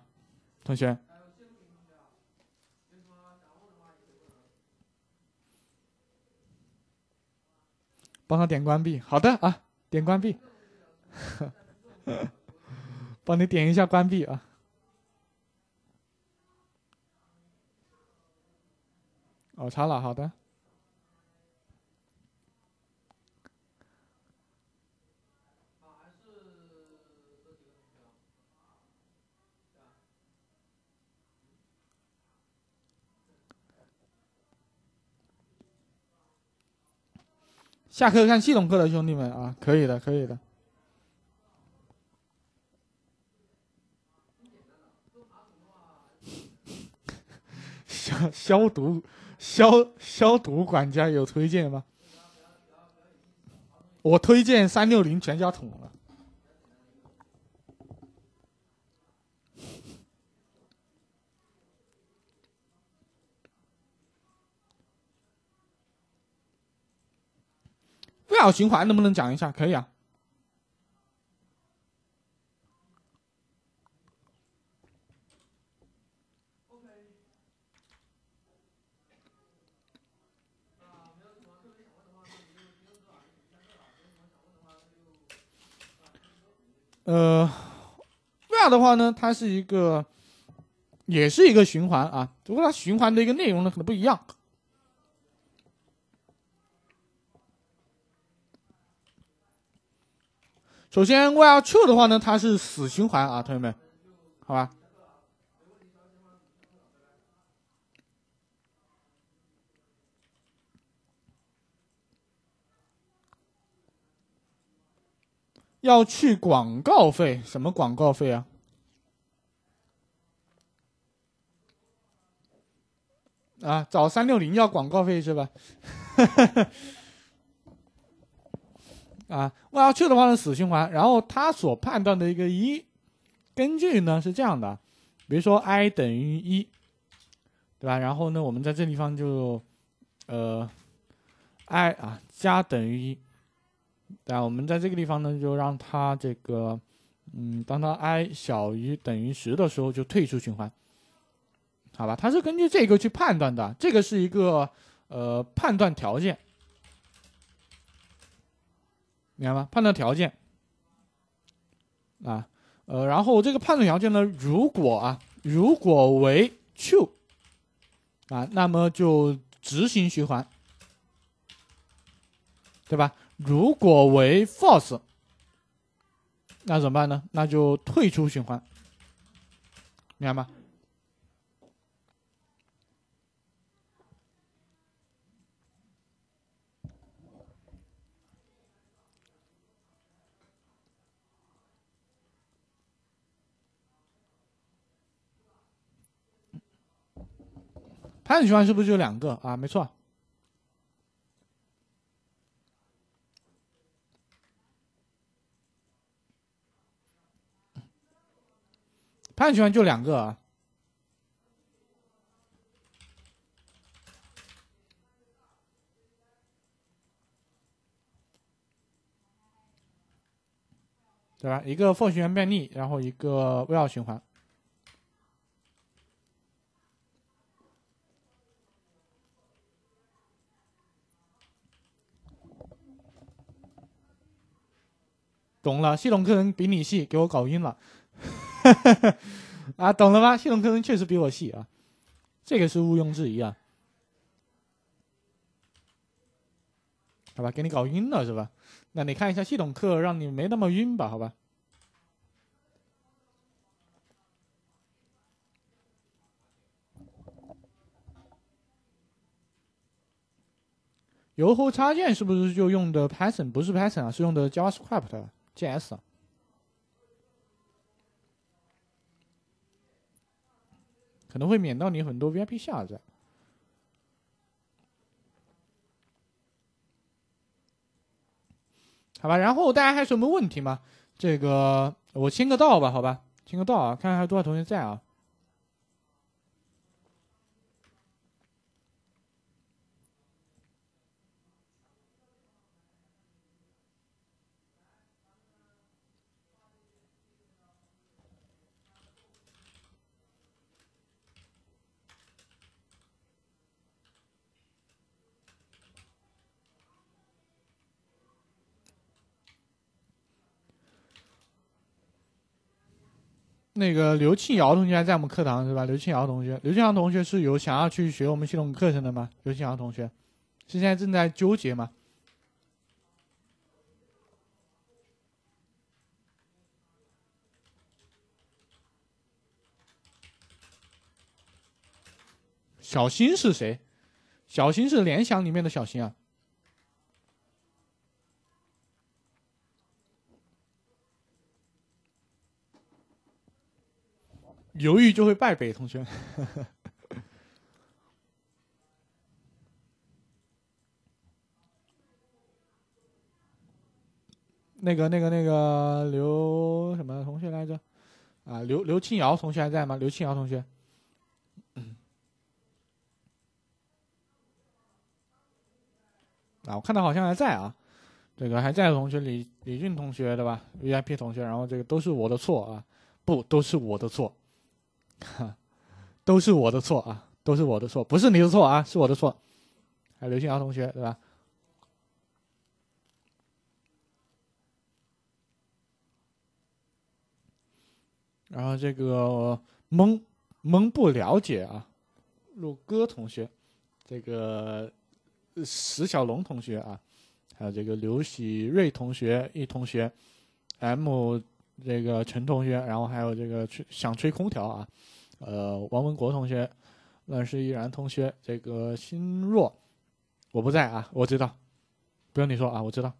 同学。帮他点关闭，好的啊，点关闭。<laughs> 帮你点一下关闭啊。哦，查了，好的。下课看系统课的兄弟们啊，可以的，可以的。<laughs> 消消毒消消毒管家有推荐吗？我推荐三六零全家桶了。小循环能不能讲一下？可以啊。呃 v i 的话呢，它是一个，也是一个循环啊，只不过它循环的一个内容呢，可能不一样。首先，while true 的话呢，它是死循环啊，同学们，好吧？要去广告费？什么广告费啊？啊，找三六零要广告费是吧？<laughs> 啊，我要去的话呢，死循环。然后它所判断的一个一，根据呢是这样的，比如说 i 等于一，对吧？然后呢，我们在这地方就，呃，i 啊加等于，一，对吧？我们在这个地方呢，就让它这个，嗯，当它 i 小于等于十的时候就退出循环，好吧？它是根据这个去判断的，这个是一个呃判断条件。明白吗？判断条件啊，呃，然后这个判断条件呢，如果啊，如果为 true 啊，那么就执行循环，对吧？如果为 false，那怎么办呢？那就退出循环，明白吗？判循环是不是就两个啊？没错，判循环就两个啊，对吧？一个 for 循环便利，然后一个 while 循环。懂了，系统课程比你细，给我搞晕了，<laughs> 啊，懂了吧？系统课程确实比我细啊，这个是毋庸置疑啊。好吧，给你搞晕了是吧？那你看一下系统课，让你没那么晕吧？好吧。油猴插件是不是就用的 Python？不是 Python 啊，是用的 JavaScript。G S 可能会免到你很多 V I P 下载，好吧？然后大家还有什么问题吗？这个我签个到吧，好吧？签个到啊，看看还有多少同学在啊？那个刘庆瑶同学还在我们课堂是吧？刘庆瑶同学，刘庆瑶同学是有想要去学我们系统课程的吗？刘庆瑶同学，现在正在纠结吗？小新是谁？小新是联想里面的小新啊。犹豫就会败北，同学。<laughs> 那个、那个、那个刘什么同学来着？啊，刘刘庆瑶同学还在吗？刘庆瑶同学。啊，我看到好像还在啊。这个还在的同学，李李俊同学对吧？VIP 同学，然后这个都是我的错啊！不，都是我的错。哈，<laughs> 都是我的错啊，都是我的错，不是你的错啊，是我的错。还有刘新瑶同学，对吧？然后这个蒙蒙不了解啊，陆哥同学，这个石小龙同学啊，还有这个刘喜瑞同学一同学，M 这个陈同学，然后还有这个吹想吹空调啊。呃，王文国同学，乱世依然同学，这个心若，我不在啊，我知道，不用你说啊，我知道。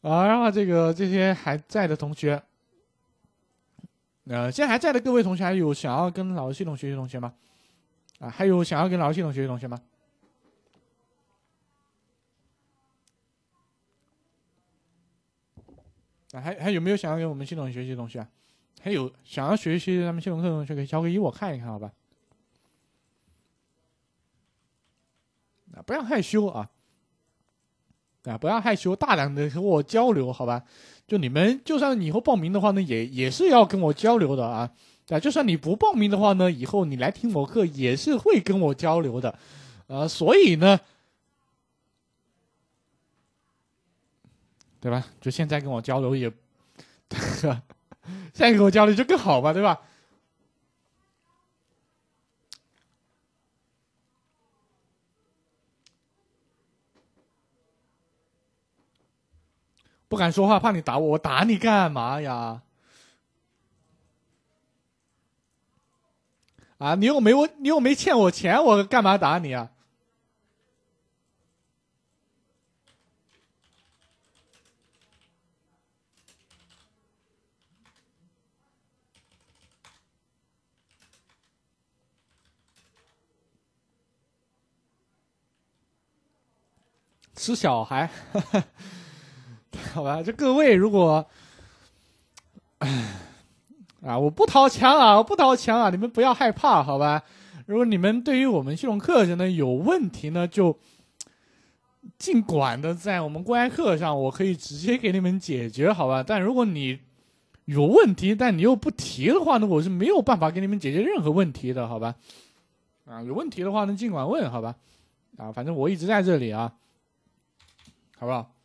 啊，然后这个这些还在的同学，呃，现在还在的各位同学，还有想要跟老师系统学习同学吗？啊，还有想要跟老师系统学习同学吗？啊，还还有没有想要跟我们系统学习同学啊？还有想要学习咱们新闻课同学，可以交个一我看一看，好吧？啊，不要害羞啊！啊，不要害羞，大胆的和我交流，好吧？就你们就算以后报名的话呢，也也是要跟我交流的啊！啊，就算你不报名的话呢，以后你来听我课也是会跟我交流的，啊，所以呢，对吧？就现在跟我交流也。<laughs> 下一个交流就更好吧，对吧？不敢说话，怕你打我，我打你干嘛呀？啊，你又没我，你又没欠我钱，我干嘛打你啊？吃小孩，<laughs> 好吧，这各位如果，<sighs> 啊，我不掏枪啊，我不掏枪啊，你们不要害怕，好吧。如果你们对于我们系统课程呢有问题呢，就尽管的在我们公开课上，我可以直接给你们解决，好吧。但如果你有问题，但你又不提的话呢，我是没有办法给你们解决任何问题的，好吧。啊，有问题的话呢，尽管问，好吧。啊，反正我一直在这里啊。好不好？